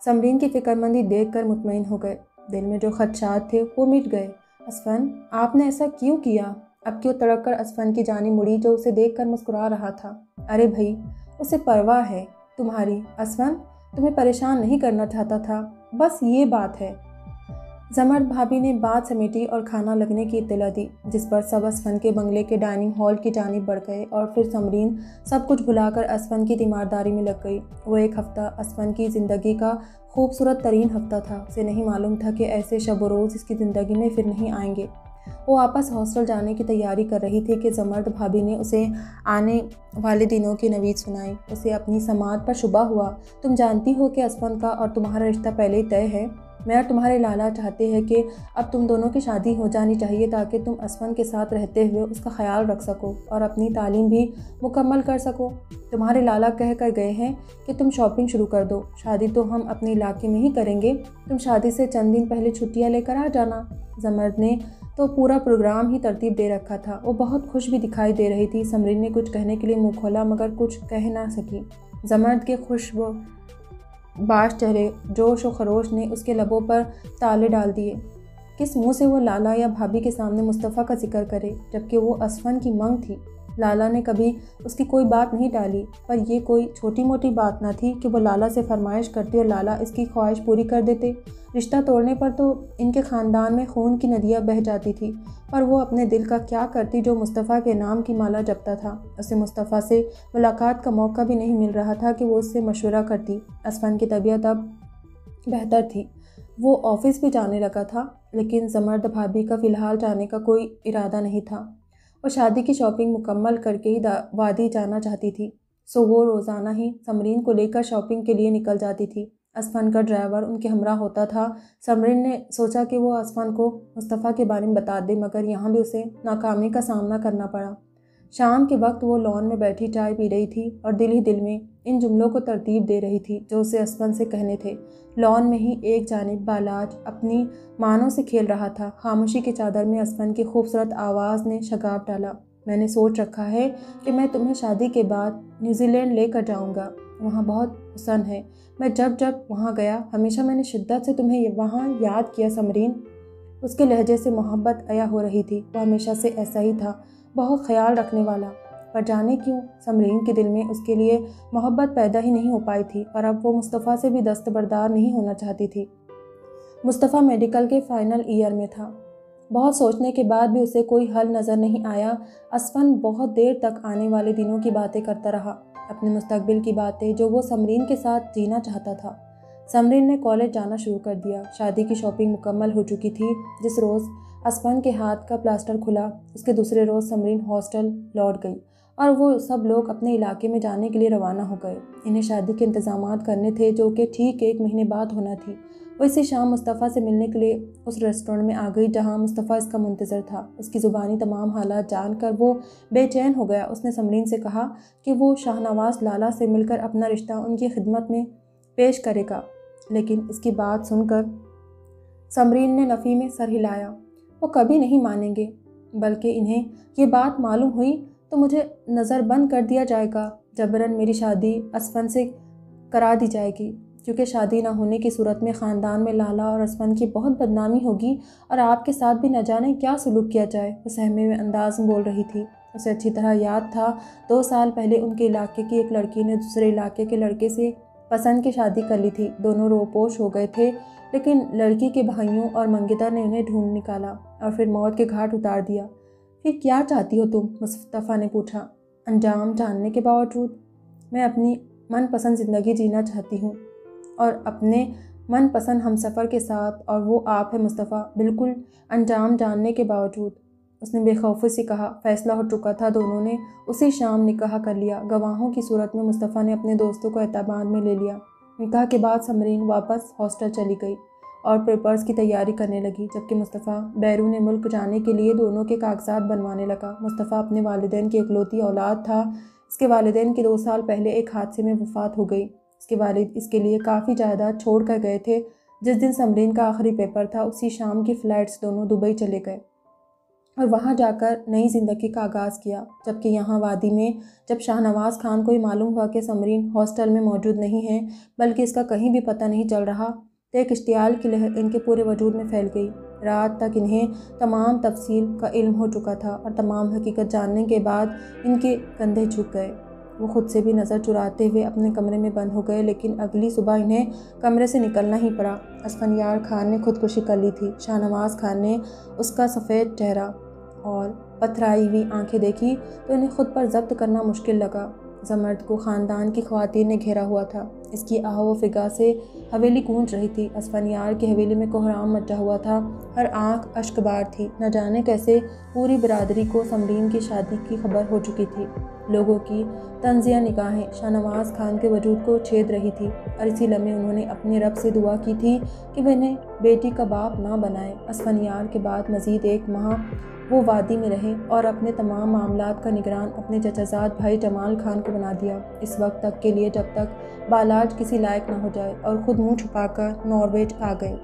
[SPEAKER 1] समरीन की फ़िक्रमंदी देख कर मुतमिन हो गए दिल में जो खदशात थे वो मिट गए असफन आपने ऐसा क्यों किया अब क्यों तड़क कर असफन की जानी मुड़ी जो उसे देख कर मुस्कुरा रहा था अरे भाई उसे परवाह है तुम्हारी असमन तुम्हें परेशान नहीं करना चाहता था बस ये बात है जमर भाभी ने बात समेटी और खाना लगने की इतला दी जिस पर सब असफन के बंगले के डाइनिंग हॉल की जानब बढ़ गए और फिर समरीन सब कुछ भुलाकर असफन की तीमारदारी में लग गई वो एक हफ़्ता असफन की ज़िंदगी का खूबसूरत तरीन हफ़्ता था उसे नहीं मालूम था कि ऐसे शब रोज़ इसकी ज़िंदगी में फिर नहीं आएंगे वो वापस हॉस्टल जाने की तैयारी कर रही थी कि जमर्द भाभी ने उसे आने वाले दिनों की नवीद सुनाई उसे अपनी समात पर शुबा हुआ तुम जानती हो कि असमन का और तुम्हारा रिश्ता पहले ही तय है मैं और तुम्हारे लाला चाहते हैं कि अब तुम दोनों की शादी हो जानी चाहिए ताकि तुम असमन के साथ रहते हुए उसका ख्याल रख सको और अपनी तालीम भी मुकम्मल कर सको तुम्हारे लाला कह कर गए हैं कि तुम शॉपिंग शुरू कर दो शादी तो हम अपने इलाके में ही करेंगे तुम शादी से चंद दिन पहले छुट्टियाँ लेकर आ जाना जमर्द ने तो पूरा प्रोग्राम ही तरतीब दे रखा था वो बहुत खुश भी दिखाई दे रही थी समरीन ने कुछ कहने के लिए मुँह खोला मगर कुछ कह ना सकी जमर्द के खुश वो बाश चेहरे जोश और खरोश ने उसके लबों पर ताले डाल दिए किस मुंह से वो लाला या भाभी के सामने मुस्तफ़ा का जिक्र करे जबकि वो असफन की मंग थी लाला ने कभी उसकी कोई बात नहीं डाली पर यह कोई छोटी मोटी बात ना थी कि वो लाला से फरमाइश करती और लाला इसकी ख्वाहिश पूरी कर देते रिश्ता तोड़ने पर तो इनके ख़ानदान में खून की नदियाँ बह जाती थी पर वो अपने दिल का क्या करती जो मुस्तफ़ा के नाम की माला जपता था उसे मुस्तफ़ा से मुलाकात का मौका भी नहीं मिल रहा था कि वो उससे मशवरा करती असफान की तबीयत अब बेहतर थी वो ऑफिस भी जाने लगा था लेकिन जमर्द भाभी का फ़िलहाल जाने का कोई इरादा नहीं था और शादी की शॉपिंग मुकम्मल करके ही वादी जाना चाहती थी सो वो रोज़ाना ही समरीन को लेकर शॉपिंग के लिए निकल जाती थी असफान का ड्राइवर उनके हमरा होता था समरिन ने सोचा कि वो असफान को मुस्तफ़ा के बारे में बता दे मगर यहाँ भी उसे नाकामी का सामना करना पड़ा शाम के वक्त वो लॉन में बैठी चाय पी रही थी और दिल ही दिल में इन जुमलों को तरतीब दे रही थी जो उसे असफन से कहने थे लॉन में ही एक जानब बालाज अपनी मानों से खेल रहा था खामोशी की चादर में असफन की खूबसूरत आवाज़ ने शगाव डाला मैंने सोच रखा है कि मैं तुम्हें शादी के बाद न्यूजीलैंड लेकर जाऊंगा वहाँ बहुत हुसन है मैं जब जब वहाँ गया हमेशा मैंने शिद्दत से तुम्हें वहाँ याद किया समरीन उसके लहजे से मोहब्बत अया हो रही थी वह हमेशा से ऐसा ही था बहुत ख्याल रखने वाला पर जाने क्यों समरीन के दिल में उसके लिए मोहब्बत पैदा ही नहीं हो पाई थी और अब वो मुस्तफ़ा से भी दस्तबरदार नहीं होना चाहती थी मुस्तफ़ा मेडिकल के फ़ाइनल ईयर में था बहुत सोचने के बाद भी उसे कोई हल नज़र नहीं आया असफन बहुत देर तक आने वाले दिनों की बातें करता रहा अपने मुस्तबिल की बातें जो वो समरीन के साथ जीना चाहता था समरीन ने कॉलेज जाना शुरू कर दिया शादी की शॉपिंग मुकम्मल हो चुकी थी जिस रोज़ असमान के हाथ का प्लास्टर खुला उसके दूसरे रोज़ समरीन हॉस्टल लौट गई और वो सब लोग अपने इलाके में जाने के लिए रवाना हो गए इन्हें शादी के इंतजाम करने थे जो कि ठीक एक महीने बाद होना थी वो इसी शाम मुस्तफ़ा से मिलने के लिए उस रेस्टोरेंट में आ गई जहाँ मुस्तफ़ा इसका मुंतज़र था उसकी ज़ुबानी तमाम हालात जान कर वो बेचैन हो गया उसने समरीन से कहा कि वो शाहनवाज लाला से मिलकर अपना रिश्ता उनकी खिदमत में पेश करेगा लेकिन इसकी बात सुनकर समरीन ने नफ़ी में सर हिलाया वो कभी नहीं मानेंगे बल्कि इन्हें ये बात मालूम हुई तो मुझे नज़र बंद कर दिया जाएगा जबरन मेरी शादी असफन से करा दी जाएगी क्योंकि शादी ना होने की सूरत में ख़ानदान में लाला और रसमंद की बहुत बदनामी होगी और आपके साथ भी न जाने क्या सलूक किया जाए वो सहमे हुए अंदाज में बोल रही थी उसे अच्छी तरह याद था दो साल पहले उनके इलाके की एक लड़की ने दूसरे इलाके के लड़के से पसंद की शादी कर ली थी दोनों रोपोश हो गए थे लेकिन लड़की के भाइयों और मंगिता ने उन्हें ढूंढ निकाला और फिर मौत के घाट उतार दिया फिर क्या चाहती हो तुम मुस्तफ़ा ने पूछा अंजाम जानने के बावजूद मैं अपनी मनपसंद ज़िंदगी जीना चाहती हूँ और अपने मनपसंद हम सफ़र के साथ और वो आप है मुस्तफ़ा बिल्कुल अंजाम जानने के बावजूद उसने बेखौफी से कहा फैसला हो चुका था दोनों ने उसी शाम निकाह कर लिया गवाहों की सूरत में मुस्तफ़ा ने अपने दोस्तों को एतबाद में ले लिया निकाह के बाद समरीन वापस हॉस्टल चली गई और पेपर्स की तैयारी करने लगी जबकि मुस्तफ़ा बैरून मुल्क जाने के लिए दोनों के कागजात बनवाने लगा मुस्तफ़ा अपने वालदेन की इकलौती औलाद था इसके वालदेन की दो साल पहले एक हादसे में वफात हो गई उसके वालिद इसके लिए काफ़ी जायदाद छोड़ कर गए थे जिस दिन समरीन का आखिरी पेपर था उसी शाम की फ़्लाइट्स दोनों दुबई चले गए और वहाँ जाकर नई ज़िंदगी का आगाज़ किया जबकि यहाँ वादी में जब शाहनवाज़ खान को ही मालूम हुआ कि समरीन हॉस्टल में मौजूद नहीं है बल्कि इसका कहीं भी पता नहीं चल रहा तो एक इश्तियाल की लहर इनके पूरे वजूद में फैल गई रात तक इन्हें तमाम तफसील का इल्म हो चुका था और तमाम हकीकत जानने के बाद इनके कंधे झुक गए वो खुद से भी नज़र चुराते हुए अपने कमरे में बंद हो गए लेकिन अगली सुबह इन्हें कमरे से निकलना ही पड़ा असफनियार खान ने खुदकुशी कर ली थी शाहनवाज खान ने उसका सफ़ेद चेहरा और पथराई हुई आंखें देखी तो इन्हें खुद पर जब्त करना मुश्किल लगा जमर्द को ख़ानदान की खातन ने घेरा हुआ था इसकी आह व फिगा से हवेली गूंज रही थी असफनियार की हवेली में कोहराम मचा हुआ था हर आंख अश्कबार थी न जाने कैसे पूरी बरदरी को समरीन की शादी की खबर हो चुकी थी लोगों की तंजिया निगाहें शाहनवाज खान के वजूद को छेद रही थी और इसी लम्हे उन्होंने अपने रब से दुआ की थी कि वह इन्हें बेटी का बाप ना बनाए असफनियार के बाद मज़ीद एक माह वो वादी में रहे और अपने तमाम मामला का निगरान अपने चचाजाद भाई जमाल खान को बना दिया इस वक्त तक के लिए जब तक बाला इलाज किसी लायक न हो जाए और खुद मुंह छुपाकर नॉर्वेज आ गए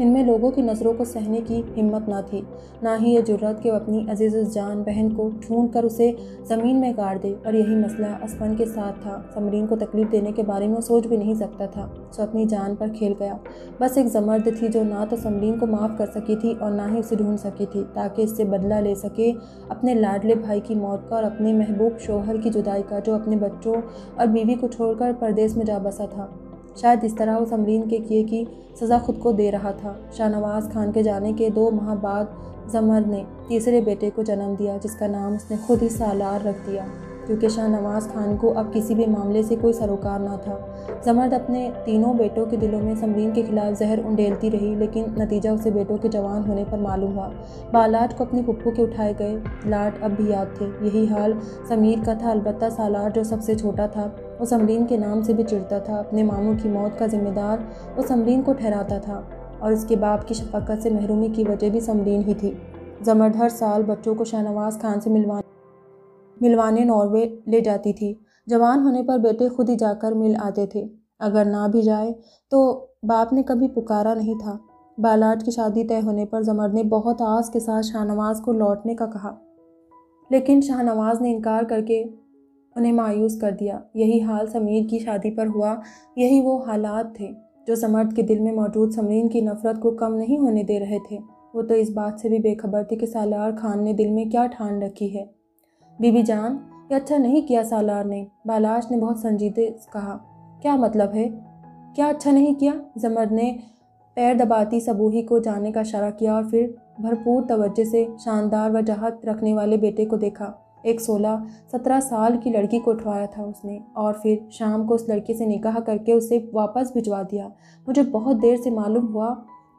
[SPEAKER 1] इनमें लोगों की नज़रों को सहने की हिम्मत ना थी ना ही ये जुर्रत कि वह अपनी अजीज़ जान बहन को ढूंढ कर उसे ज़मीन में गाड़ दे और यही मसला असमन के साथ था समरीन को तकलीफ देने के बारे में सोच भी नहीं सकता था सो अपनी जान पर खेल गया बस एक जमर्द थी जो ना तो समरीन को माफ़ कर सकी थी और ना ही उसे ढूंढ सकी थी ताकि इससे बदला ले सके अपने लाडले भाई की मौत का और अपने महबूब शोहर की जुदाई का जो अपने बच्चों और बीवी को छोड़कर प्रदेश में जा बसा था शायद इस तरह उस अमरीन के किए की सज़ा खुद को दे रहा था शाहनवाज खान के जाने के दो माह बाद जमर ने तीसरे बेटे को जन्म दिया जिसका नाम उसने खुद ही सालार रख दिया क्योंकि शाहनवाज खान को अब किसी भी मामले से कोई सरोकार ना था जमर्द अपने तीनों बेटों के दिलों में समरीन के खिलाफ जहर उंडेलती रही लेकिन नतीजा उसे बेटों के जवान होने पर मालूम हुआ बालाट को अपनी पप्पू के उठाए गए लाट अब भी याद थे यही हाल समीर का था अलबत् सालार जो सबसे छोटा था उस अमरीन के नाम से भी चिड़ता था अपने मामों की मौत का जिम्मेदार उस अमरीन को ठहराता था और उसके बाप की शफकत से महरूमी की वजह भी समरीन ही थी जमर हर साल बच्चों को शाहनवाज खान से मिलवा मिलवाने नॉर्वे ले जाती थी जवान होने पर बेटे खुद ही जाकर मिल आते थे अगर ना भी जाए तो बाप ने कभी पुकारा नहीं था बालाट की शादी तय होने पर जमर ने बहुत आस के साथ शाहनवाज को लौटने का कहा लेकिन शाहनवाज ने इनकार करके उन्हें मायूस कर दिया यही हाल समीर की शादी पर हुआ यही वो हालात थे जो समर्थ के दिल में मौजूद समरीन की नफरत को कम नहीं होने दे रहे थे वो तो इस बात से भी बेखबर थी कि सालार खान ने दिल में क्या ठान रखी है बीबी जान ये अच्छा नहीं किया सालार ने बालाश ने बहुत संजीदे कहा क्या मतलब है क्या अच्छा नहीं किया जमर ने पैर दबाती सबूही को जाने का इशारा किया और फिर भरपूर तवज्जे से शानदार वजाहत रखने वाले बेटे को देखा एक सोलह सत्रह साल की लड़की को उठवाया था उसने और फिर शाम को उस लड़की से निकाह करके उसे वापस भिजवा दिया मुझे बहुत देर से मालूम हुआ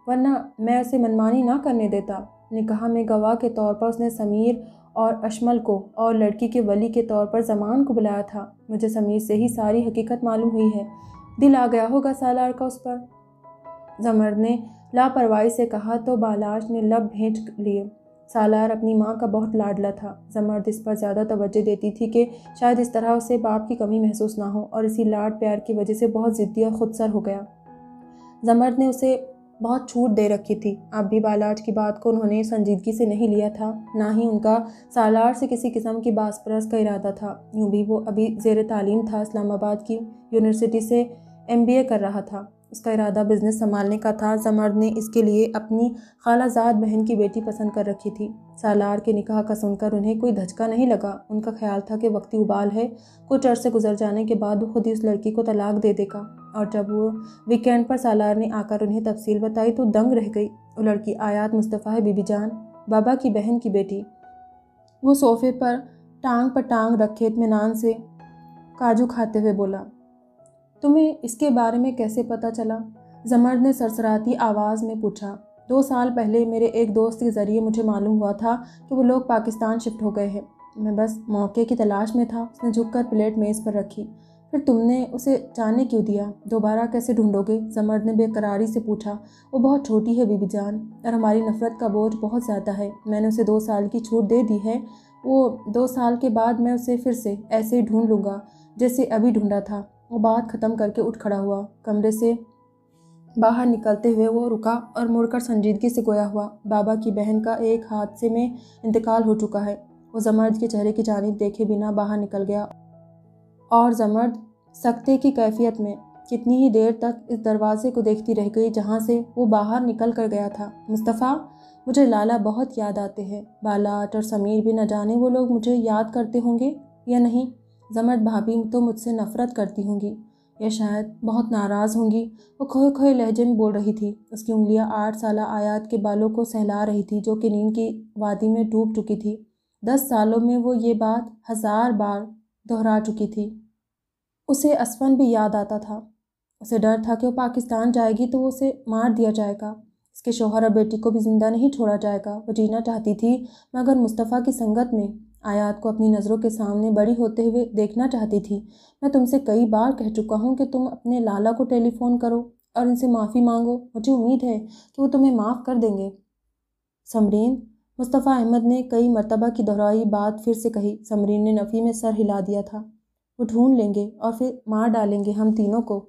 [SPEAKER 1] वरना मैं उसे मनमानी ना करने देता निकाह में गवाह के तौर पर उसने समीर और अशमल को और लड़की के वली के तौर पर जमान को बुलाया था मुझे समीर से ही सारी हकीकत मालूम हुई है दिल आ गया होगा सालार का उस पर जमर ने लापरवाही से कहा तो बालाज ने लब भेंट लिए सालार अपनी माँ का बहुत लाडला था जमर्द इस पर ज़्यादा तवज्जो देती थी कि शायद इस तरह उसे बाप की कमी महसूस ना हो और इसी लाड प्यार की वजह से बहुत ज़िद्दी और खुदसर हो गया जमर्द ने उसे बहुत छूट दे रखी थी अब भी बालाज की बात को उन्होंने संजीदगी से नहीं लिया था ना ही उनका सालार से किसी किस्म की बासप्रस का इरादा था यूँ भी वो अभी जेर तालीम था इस्लामाबाद की यूनिवर्सिटी से एम कर रहा था उसका इरादा बिजनेस संभालने का था जमर्द ने इसके लिए अपनी खालाजाद बहन की बेटी पसंद कर रखी थी सालार के निकाह का सुनकर उन्हें कोई धचका नहीं लगा उनका ख्याल था कि वक्ती उबाल है कुछ अरसे गुजर जाने के बाद वो खुद ही उस लड़की को तलाक दे देगा और जब वो वीकेंड पर सालार ने आकर उन्हें तफसील बताई तो दंग रह गई वो लड़की आयात मुस्तफ़ा है बीबी जान बाबा की बहन की बेटी वो सोफे पर टांग पर टांग रखे इतमान से काजू खाते हुए बोला तुम्हें इसके बारे में कैसे पता चला जमर्द ने सरसराती आवाज़ में पूछा दो साल पहले मेरे एक दोस्त के ज़रिए मुझे मालूम हुआ था कि वो लोग पाकिस्तान शिफ्ट हो गए हैं मैं बस मौके की तलाश में था उसने झुककर प्लेट मेज़ पर रखी फिर तुमने उसे जाने क्यों दिया दोबारा कैसे ढूंढोगे जमर्द ने बेकरारी से पूछा वो बहुत छोटी है बीबी जान और हमारी नफ़रत का बोझ बहुत ज़्यादा है मैंने उसे दो साल की छूट दे दी है वो दो साल के बाद मैं उसे फिर से ऐसे ही ढूंढ लूँगा जैसे अभी ढूंढा था वो बात ख़त्म करके उठ खड़ा हुआ कमरे से बाहर निकलते हुए वो रुका और मुड़कर संजीदगी से गोया हुआ बाबा की बहन का एक हादसे में इंतकाल हो चुका है वो जमर्द के चेहरे की जानब देखे बिना बाहर निकल गया और जमर्द सख्ते की कैफियत में कितनी ही देर तक इस दरवाजे को देखती रह गई जहाँ से वो बाहर निकल कर गया था मुस्तफ़ा मुझे लाला बहुत याद आते हैं बालाट और समीर भी न जाने वो लोग मुझे याद करते होंगे या नहीं जमट भाभी तो मुझसे नफ़रत करती होंगी या शायद बहुत नाराज़ होंगी वो खोए खोए लहजे में बोल रही थी उसकी उंगलियां आठ साल आयात के बालों को सहला रही थी जो कि नींद की वादी में डूब चुकी थी दस सालों में वो ये बात हज़ार बार दोहरा चुकी थी उसे असफन भी याद आता था उसे डर था कि वो पाकिस्तान जाएगी तो उसे मार दिया जाएगा उसके शोहर और बेटी को भी ज़िंदा नहीं छोड़ा जाएगा वो जीना चाहती थी मगर मुस्तफ़ा की संगत में आयात को अपनी नज़रों के सामने बड़ी होते हुए देखना चाहती थी मैं तुमसे कई बार कह चुका हूँ कि तुम अपने लाला को टेलीफोन करो और उनसे माफ़ी मांगो मुझे उम्मीद है कि वो तुम्हें माफ़ कर देंगे समरीन मुस्तफ़ा अहमद ने कई मरतबा की दोहराई बात फिर से कही समरीन ने नफ़ी में सर हिला दिया था वो ढूंढ लेंगे और फिर मार डालेंगे हम तीनों को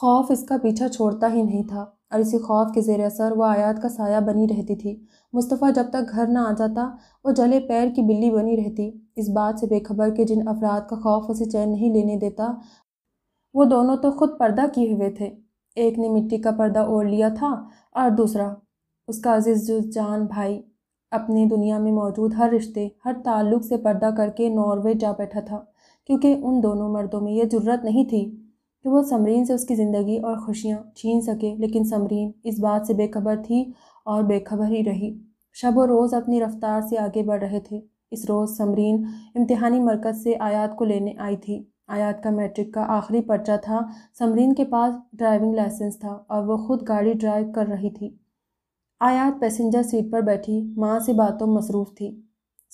[SPEAKER 1] खौफ इसका पीछा छोड़ता ही नहीं था और इसी खौफ के जेर असर वह आयात का साया बनी रहती थी मुस्तफ़ा जब तक घर ना आ जाता वो जले पैर की बिल्ली बनी रहती इस बात से बेखबर के जिन अफराद का खौफ उसे चैन नहीं लेने देता वो दोनों तो खुद पर्दा किए हुए थे एक ने मिट्टी का पर्दा ओढ़ लिया था और दूसरा उसका अजीज़ जान भाई अपनी दुनिया में मौजूद हर रिश्ते हर ताल्लुक से पर्दा करके नॉर्वे जा बैठा था क्योंकि उन दोनों मर्दों में यह जरूरत नहीं थी कि वो समरीन से उसकी ज़िंदगी और खुशियाँ छीन सके लेकिन समरीन इस बात से बेखबर थी और बेखबर ही रही शब रोज़ अपनी रफ्तार से आगे बढ़ रहे थे इस रोज़ समरीन इम्तहानी मरकज़ से आयात को लेने आई थी आयात का मैट्रिक का आखिरी पर्चा था समरीन के पास ड्राइविंग लाइसेंस था और वो खुद गाड़ी ड्राइव कर रही थी आयात पैसेंजर सीट पर बैठी माँ से बातों मसरूफ़ थी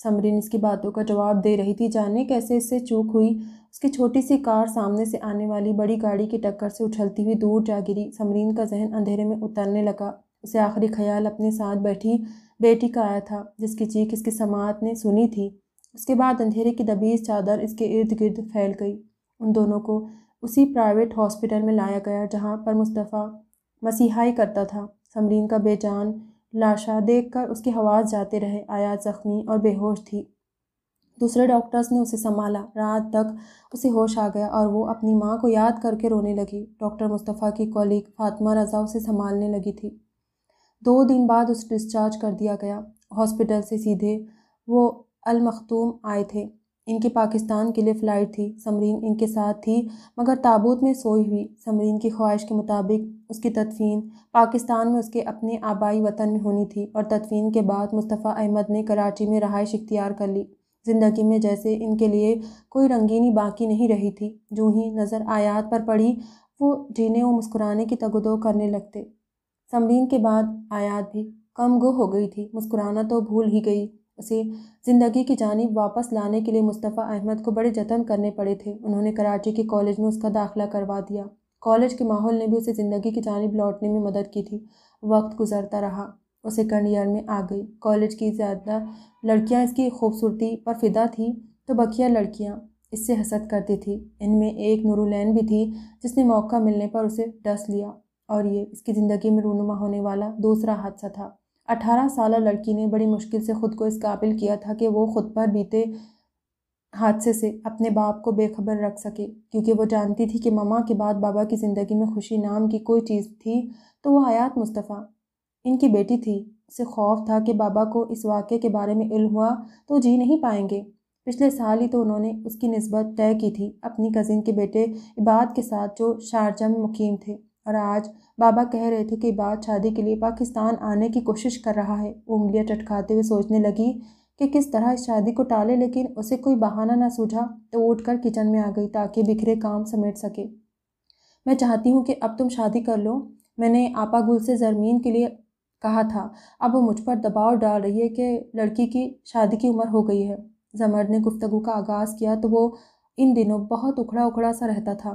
[SPEAKER 1] समरीन इसकी बातों का जवाब दे रही थी जाने कैसे इससे चूक हुई उसकी छोटी सी कार सामने से आने वाली बड़ी गाड़ी की टक्कर से उछलती हुई दूर जा गिरी समरीन का जहन अंधेरे में उतरने लगा उसे आखिरी ख्याल अपने साथ बैठी बेटी का आया था जिसकी चीख इसकी समात ने सुनी थी उसके बाद अंधेरे की दबीज चादर इसके इर्द गिर्द फैल गई उन दोनों को उसी प्राइवेट हॉस्पिटल में लाया गया जहाँ पर मुस्तफ़ा मसीहाई करता था समरीन का बेजान लाशा देखकर उसके हवास जाते रहे आयात जख्मी और बेहोश थी दूसरे डॉक्टर्स ने उसे संभाला रात तक उसे होश आ गया और वो अपनी माँ को याद करके रोने लगी डॉक्टर मुस्तफ़ा की कॉलीग फातमा रज़ा उसे संभालने लगी थी दो दिन बाद उस डिस्चार्ज कर दिया गया हॉस्पिटल से सीधे वो अलमखतूम आए थे इनके पाकिस्तान के लिए फ़्लाइट थी समरीन इनके साथ थी मगर ताबूत में सोई हुई समरीन की ख्वाहिश के मुताबिक उसकी तदफीन पाकिस्तान में उसके अपने आबाई वतन में होनी थी और तदफीन के बाद मुस्तफ़ा अहमद ने कराची में रहाइश इख्तियार कर ली ज़िंदगी में जैसे इनके लिए कोई रंगीनी बाकी नहीं रही थी जूँ ही नज़र आयात पर पड़ी वो जीने व मुस्कुराने की तगदो करने लगते समरीन के बाद आयात भी कम गो हो गई थी मुस्कुराना तो भूल ही गई उसे ज़िंदगी की जानब वापस लाने के लिए मुस्तफ़ा अहमद को बड़े जतन करने पड़े थे उन्होंने कराची के कॉलेज में उसका दाखिला करवा दिया कॉलेज के माहौल ने भी उसे ज़िंदगी की जानब लौटने में मदद की थी वक्त गुजरता रहा उसे सेकेंड ईयर में आ गई कॉलेज की ज़्यादा लड़कियाँ इसकी खूबसूरती पर फिदा थी तो बकिया लड़कियाँ इससे हसद करती थी इनमें एक नूरुलैन भी थी जिसने मौका मिलने पर उसे डस लिया और ये इसकी ज़िंदगी में रूनुमा होने वाला दूसरा हादसा था अठारह साल लड़की ने बड़ी मुश्किल से खुद को इस काबिल किया था कि वो खुद पर बीते हादसे से अपने बाप को बेखबर रख सके क्योंकि वो जानती थी कि ममा के बाद बाबा की ज़िंदगी में खुशी नाम की कोई चीज़ थी तो वो आयात मुस्तफ़ा इनकी बेटी थी उसे खौफ था कि बाबा को इस वाक़े के बारे में इल्म हुआ तो जी नहीं पाएंगे पिछले साल ही तो उन्होंने उसकी नस्बत तय की थी अपनी कज़िन के बेटे इबाद के साथ जो शारजा में मुकीम थे और आज बाबा कह रहे थे कि बाद शादी के लिए पाकिस्तान आने की कोशिश कर रहा है वो उंगलियाँ टटकाते हुए सोचने लगी कि किस तरह इस शादी को टाले लेकिन उसे कोई बहाना ना सूझा तो उठकर किचन में आ गई ताकि बिखरे काम समेट सके मैं चाहती हूँ कि अब तुम शादी कर लो मैंने आपा गुल से ज़रमीन के लिए कहा था अब वो मुझ पर दबाव डाल रही है कि लड़की की शादी की उम्र हो गई है जमर ने गुफ्तगु का आगाज़ किया तो वो इन दिनों बहुत उखड़ा उखड़ा सा रहता था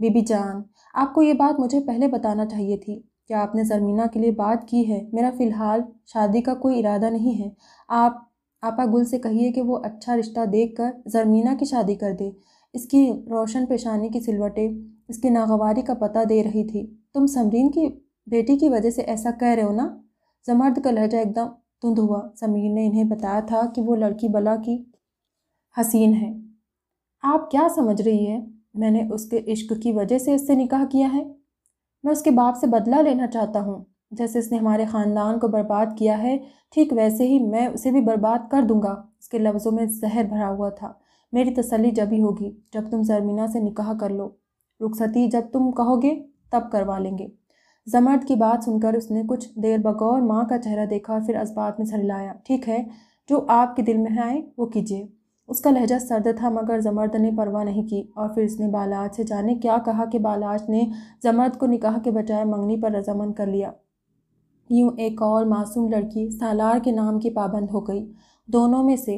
[SPEAKER 1] बीबी जान आपको ये बात मुझे पहले बताना चाहिए थी क्या आपने जरमीना के लिए बात की है मेरा फ़िलहाल शादी का कोई इरादा नहीं है आप आपा गुल से कहिए कि वो अच्छा रिश्ता देख कर जरमीना की शादी कर दे इसकी रोशन पेशानी की सिलवटें इसकी नागवारी का पता दे रही थी तुम समरीन की बेटी की वजह से ऐसा कह रहे हो ना जमर्द का लहजा एकदम तुंध हुआ समीर ने इन्हें बताया था कि वो लड़की बला की हसीन है आप क्या समझ रही है मैंने उसके इश्क की वजह से उससे निकाह किया है मैं उसके बाप से बदला लेना चाहता हूँ जैसे उसने हमारे ख़ानदान को बर्बाद किया है ठीक वैसे ही मैं उसे भी बर्बाद कर दूंगा उसके लफ्ज़ों में जहर भरा हुआ था मेरी तसली जब ही होगी जब तुम जरमीना से निकाह कर लो रुखसती जब तुम कहोगे तब करवा लेंगे जमर्द की बात सुनकर उसने कुछ देर बगौर माँ का चेहरा देखा और फिर इस में सर ठीक है जो आपके दिल में आए वो कीजिए उसका लहजा सर्द था मगर जमर्द ने परवाह नहीं की और फिर इसने बालाज से जाने क्या कहा कि बालाज ने जमर्द को निकाह के बजाय मंगनी पर रजामंद कर लिया यूँ एक और मासूम लड़की सालार के नाम की पाबंद हो गई दोनों में से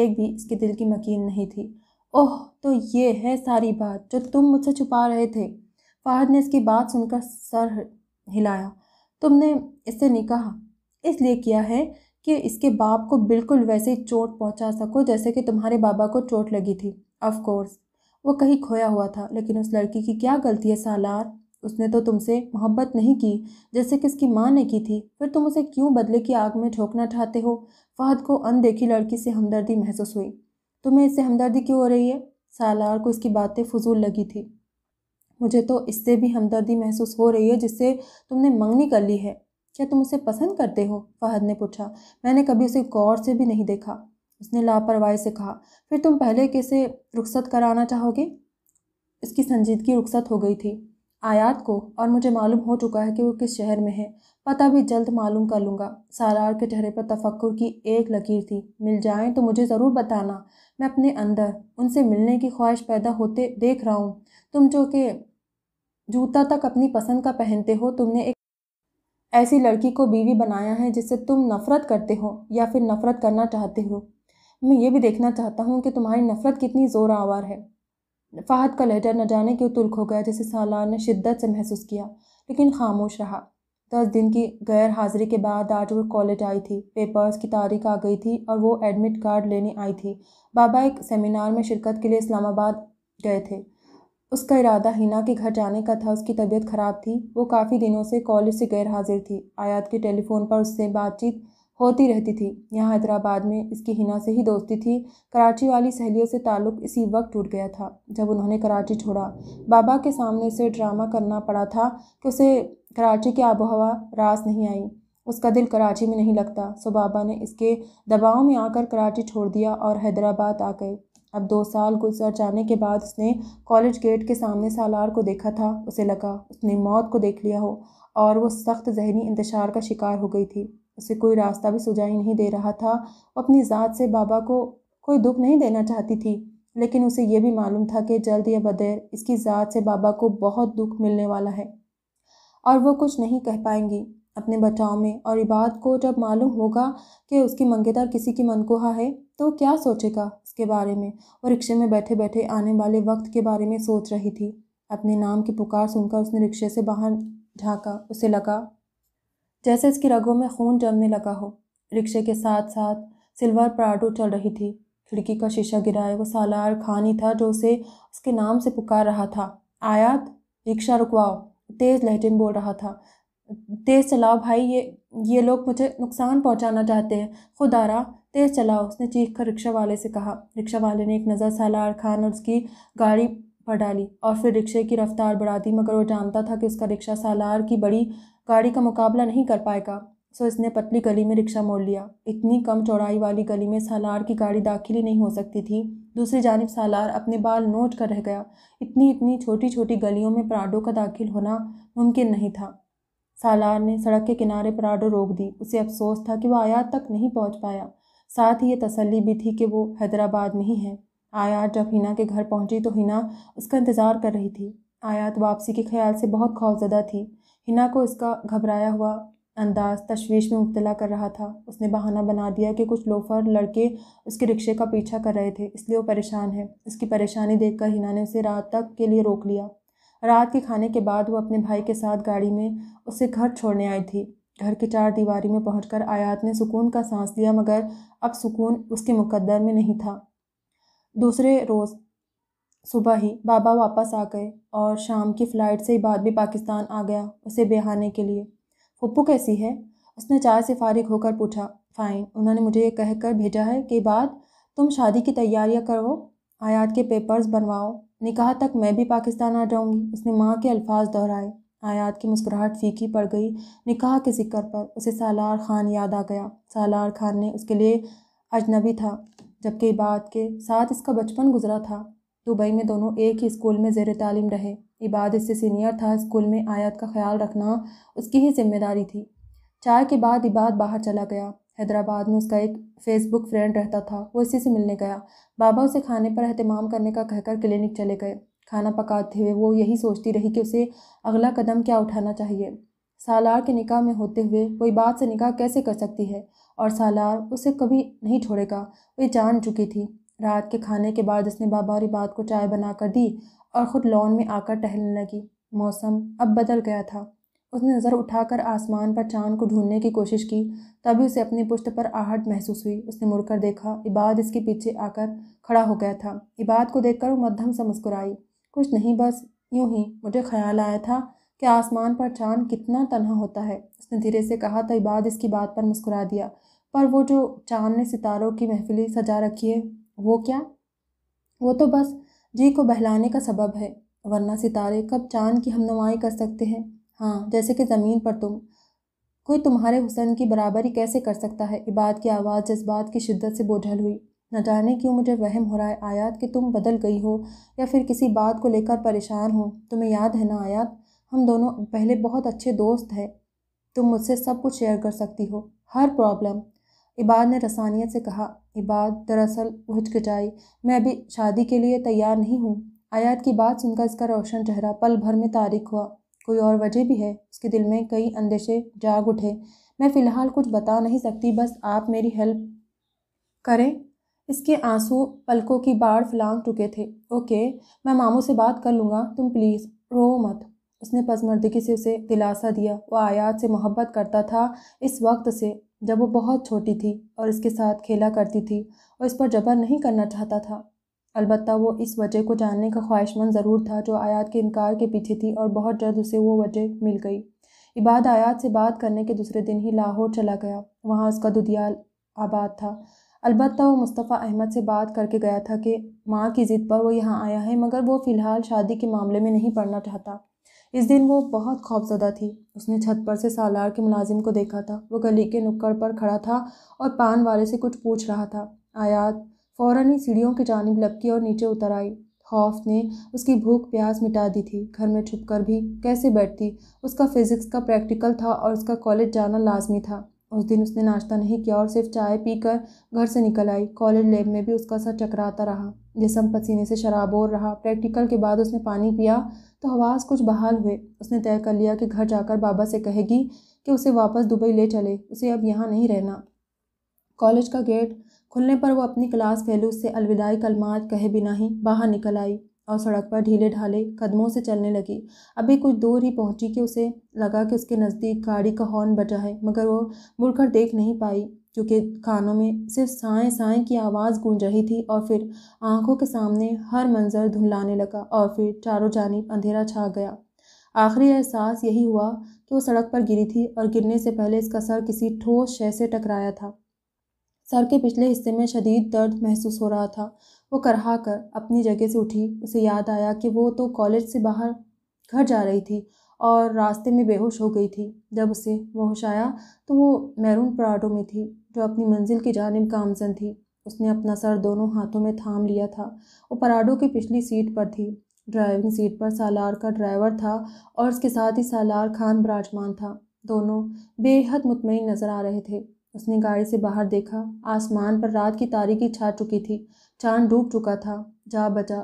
[SPEAKER 1] एक भी इसके दिल की मकीन नहीं थी ओह तो ये है सारी बात जो तुम मुझसे छुपा रहे थे फाहद ने इसकी बात सुनकर सर हिलाया तुमने इससे निकाह इसलिए किया है कि इसके बाप को बिल्कुल वैसे ही चोट पहुंचा सको जैसे कि तुम्हारे बाबा को चोट लगी थी ऑफ कोर्स वो कहीं खोया हुआ था लेकिन उस लड़की की क्या गलती है सालार उसने तो तुमसे मोहब्बत नहीं की जैसे कि उसकी माँ ने की थी फिर तुम उसे क्यों बदले की आग में ठोकना चाहते हो फहद को अनदेखी लड़की से हमदर्दी महसूस हुई तुम्हें इससे हमदर्दी क्यों हो रही है सालार को इसकी बातें फजूल लगी थी मुझे तो इससे भी हमदर्दी महसूस हो रही है जिससे तुमने मंगनी कर ली है क्या तुम उसे पसंद करते हो फहद ने पूछा मैंने कभी उसे गौर से भी नहीं देखा उसने लापरवाही से कहा फिर तुम पहले कैसे रुखसत कराना चाहोगे इसकी संजीदगी रुखसत हो गई थी आयात को और मुझे मालूम हो चुका है कि वो किस शहर में है पता भी जल्द मालूम कर लूँगा सारार के चेहरे पर तफक्कुर की एक लकीर थी मिल जाएं तो मुझे ज़रूर बताना मैं अपने अंदर उनसे मिलने की ख्वाहिश पैदा होते देख रहा हूँ तुम जो कि जूता तक अपनी पसंद का पहनते हो तुमने एक ऐसी लड़की को बीवी बनाया है जिससे तुम नफ़रत करते हो या फिर नफ़रत करना चाहते हो मैं ये भी देखना चाहता हूँ कि तुम्हारी नफ़रत कितनी ज़ोर आवार है फ़ाहद का लहजा न जाने क्यों तुल्क हो गया जिसे सालार ने शिद्दत से महसूस किया लेकिन खामोश रहा दस दिन की गैर हाजिरी के बाद आज वो कॉलेज आई थी पेपर्स की तारीख आ गई थी और वो एडमिट कार्ड लेने आई थी बाबा एक सेमिनार में शिरकत के लिए इस्लामाबाद गए थे उसका इरादा हिना के घर जाने का था उसकी तबीयत खराब थी वो काफ़ी दिनों से कॉलेज से गैर हाजिर थी आयात के टेलीफोन पर उससे बातचीत होती रहती थी यहाँ हैदराबाद में इसकी हिना से ही दोस्ती थी कराची वाली सहेलियों से ताल्लुक़ इसी वक्त टूट गया था जब उन्होंने कराची छोड़ा बाबा के सामने उसे ड्रामा करना पड़ा था कि उसे कराची की आबो हवा रास नहीं आई उसका दिल कराची में नहीं लगता सो बाबा ने इसके दबाव में आकर कराची छोड़ दिया और हैदराबाद आ गए अब दो साल गुजर जाने के बाद उसने कॉलेज गेट के सामने सालार को देखा था उसे लगा उसने मौत को देख लिया हो और वो सख्त जहनी इंतशार का शिकार हो गई थी उसे कोई रास्ता भी सुझाई नहीं दे रहा था वो अपनी ज़ात से बाबा को कोई दुख नहीं देना चाहती थी लेकिन उसे यह भी मालूम था कि जल्द या बदैर इसकी ज़ात से बाबा को बहुत दुख मिलने वाला है और वो कुछ नहीं कह पाएंगी अपने बचाव में और इबाद को जब मालूम होगा कि उसकी मंगेतर किसी की मनकोहा है तो क्या सोचेगा के बारे में और रिक्शे में बैठे बैठे आने वाले वक्त के बारे में सोच रही थी अपने नाम की पुकार सुनकर उसने रिक्शे से बाहर झाँका उसे लगा जैसे उसकी रगों में खून जमने लगा हो रिक्शे के साथ साथ सिल्वर प्राडो चल रही थी खिड़की का शीशा गिराए वो सालार खान ही था जो उसे उसके नाम से पुकार रहा था आयात रिक्शा रुकवाओ तेज़ लहजे में बोल रहा था तेज़ चलाओ भाई ये ये लोग मुझे नुकसान पहुंचाना चाहते हैं खुद आ रहा तेज़ चलाओ उसने चीख कर रिक्शा वाले से कहा रिक्शा वाले ने एक नज़र सालार खान और उसकी गाड़ी पर डाली और फिर रिक्शे की रफ्तार बढ़ा दी मगर वो जानता था कि उसका रिक्शा सालार की बड़ी गाड़ी का मुकाबला नहीं कर पाएगा सो इसने पतली गली में रिक्शा मोड़ लिया इतनी कम चौड़ाई वाली गली में सालार की गाड़ी दाखिल ही नहीं हो सकती थी दूसरी जानब सालार अपने बाल नोट कर रह गया इतनी इतनी छोटी छोटी गलियों में प्राडो का दाखिल होना मुमकिन नहीं था सालार ने सड़क के किनारे पराडो रोक दी उसे अफसोस था कि वह आयात तक नहीं पहुंच पाया साथ ही ये तसल्ली भी थी कि वो हैदराबाद में ही है आयात जब हिना के घर पहुंची तो हिना उसका इंतज़ार कर रही थी आयात वापसी के ख्याल से बहुत खौफजदा थी हिना को इसका घबराया हुआ अंदाज तशवीश में मुबतला कर रहा था उसने बहाना बना दिया कि कुछ लोफर लड़के उसके रिक्शे का पीछा कर रहे थे इसलिए वो परेशान है उसकी परेशानी देखकर हिना ने उसे रात तक के लिए रोक लिया रात के खाने के बाद वो अपने भाई के साथ गाड़ी में उसे घर छोड़ने आई थी घर की चार दीवारी में कर आयात ने सुकून का सांस लिया मगर अब सुकून उसके मुकदर में नहीं था दूसरे रोज़ सुबह ही बाबा वापस आ गए और शाम की फ़्लाइट से ही बाद भी पाकिस्तान आ गया उसे बेहाने के लिए फुप्पू कैसी है उसने चाय से फारिग होकर पूछा फ़ाइन उन्होंने मुझे ये कहकर भेजा है कि बाद तुम शादी की तैयारियां करो आयात के पेपर्स बनवाओ निकाह तक मैं भी पाकिस्तान आ जाऊंगी उसने माँ के अल्फाज दोहराए आयात की मुस्कुराहट फीकी पड़ गई निकाह के जिक्र पर उसे सालार खान याद आ गया सालार खान ने उसके लिए अजनबी था जबकि इबाद के साथ इसका बचपन गुजरा था दुबई में दोनों एक ही स्कूल में जेर तालीम रहे इबाद इससे सीनियर था स्कूल में आयात का ख्याल रखना उसकी ही जिम्मेदारी थी चाय के बाद इबाद बाहर चला गया हैदराबाद में उसका एक फेसबुक फ्रेंड रहता था वो इसी से मिलने गया बाबा उसे खाने पर अहतमाम करने का कहकर क्लिनिक चले गए खाना पकाते हुए वो यही सोचती रही कि उसे अगला कदम क्या उठाना चाहिए सालार के निकाह में होते हुए कोई बात से निकाह कैसे कर सकती है और सालार उसे कभी नहीं छोड़ेगा वे जान चुकी थी रात के खाने के बाद उसने बाबा और इबाद को चाय बना कर दी और ख़ुद लॉन में आकर टहलने लगी मौसम अब बदल गया था उसने नज़र उठाकर आसमान पर चांद को ढूंढने की कोशिश की तभी उसे अपनी पुश्त पर आहट महसूस हुई उसने मुड़कर देखा इबाद इसके पीछे आकर खड़ा हो गया था इबाद को देखकर वो मध्यम से मुस्कुराई कुछ नहीं बस यूं ही मुझे ख्याल आया था कि आसमान पर चांद कितना तनहा होता है उसने धीरे से कहा तो इबाद इसकी बात पर मुस्कुरा दिया पर वो जो चांद ने सितारों की महफिली सजा रखी है वो क्या वो तो बस जी को बहलाने का सबब है वरना सितारे कब चांद की हमनुमाई कर सकते हैं हाँ जैसे कि ज़मीन पर तुम कोई तुम्हारे हुसन की बराबरी कैसे कर सकता है इबाद की आवाज़ जज्बात की शिद्दत से बोझल हुई न जाने क्यों मुझे वहम हो रहा है आयात कि तुम बदल गई हो या फिर किसी बात को लेकर परेशान हो तुम्हें याद है ना आयात हम दोनों पहले बहुत अच्छे दोस्त हैं तुम मुझसे सब कुछ शेयर कर सकती हो हर प्रॉब्लम इबाद ने रसानियत से कहा इबाद दरअसल हिचकिचाई मैं अभी शादी के लिए तैयार नहीं हूँ आयात की बात सुनकर इसका रोशन चेहरा पल भर में तारिक हुआ कोई और वजह भी है उसके दिल में कई अंदेशे जाग उठे मैं फ़िलहाल कुछ बता नहीं सकती बस आप मेरी हेल्प करें इसके आंसू पलकों की बाढ़ फलांग चुके थे ओके मैं मामू से बात कर लूँगा तुम प्लीज़ रो मत उसने पसमर्दगी से उसे दिलासा दिया वो आयात से मोहब्बत करता था इस वक्त से जब वो बहुत छोटी थी और इसके साथ खेला करती थी और इस पर जबर नहीं करना चाहता था अलबत् वो इस वजह को जानने का ख्वाहिशमंद ज़रूर था जो आयात के इनकार के पीछे थी और बहुत जल्द उसे वो वजह मिल गई इबाद आयात से बात करने के दूसरे दिन ही लाहौर चला गया वहाँ उसका दुदियाल आबाद था अलबत् वो मुस्तफ़ा अहमद से बात करके गया था कि माँ की ज़िद पर वो यहाँ आया है मगर वो फ़िलहाल शादी के मामले में नहीं पढ़ना चाहता इस दिन वो बहुत खौफजदा थी उसने छत पर से सालार के मुलाजिम को देखा था वो गली के नुक्कड़ पर खड़ा था और पान वाले से कुछ पूछ रहा था आयात फ़ौरन ही सीढ़ियों की जानब लपकी और नीचे उतर आई खौफ ने उसकी भूख प्यास मिटा दी थी घर में छुप भी कैसे बैठती उसका फिज़िक्स का प्रैक्टिकल था और उसका कॉलेज जाना लाजमी था उस दिन उसने नाश्ता नहीं किया और सिर्फ चाय पीकर घर से निकल आई कॉलेज लैब में भी उसका सर चकराता रहा जिसम पसीने से शराबोर रहा प्रैक्टिकल के बाद उसने पानी पिया तो हवास कुछ बहाल हुए उसने तय कर लिया कि घर जाकर बाबा से कहेगी कि उसे वापस दुबई ले चले उसे अब यहाँ नहीं रहना कॉलेज का गेट खुलने पर वो अपनी क्लास फेलू से अलविदाई कलमात कहे बिना ही बाहर निकल आई और सड़क पर ढीले ढाले कदमों से चलने लगी अभी कुछ दूर ही पहुंची कि उसे लगा कि उसके नज़दीक गाड़ी का हॉर्न बजा है मगर वो मुड़कर देख नहीं पाई क्योंकि कानों में सिर्फ साए साए की आवाज़ गूंज रही थी और फिर आंखों के सामने हर मंजर धुंधलाने लगा और फिर चारों जानब अंधेरा छा गया आखिरी एहसास यही हुआ कि वो सड़क पर गिरी थी और गिरने से पहले इसका सर किसी ठोस शय से टकराया था सर के पिछले हिस्से में शदीद दर्द महसूस हो रहा था वो करहा कर अपनी जगह से उठी उसे याद आया कि वो तो कॉलेज से बाहर घर जा रही थी और रास्ते में बेहोश हो गई थी जब उसे होश आया तो वो मैरून पराडो में थी जो अपनी मंजिल की जानब आमजन थी उसने अपना सर दोनों हाथों में थाम लिया था वो पराडो की पिछली सीट पर थी ड्राइविंग सीट पर सालार का ड्राइवर था और उसके साथ ही सालार खान बराजमान था दोनों बेहद मुतमिन नज़र आ रहे थे उसने गाड़ी से बाहर देखा आसमान पर रात की तारीखी छा चुकी थी चांद डूब चुका था जा बजा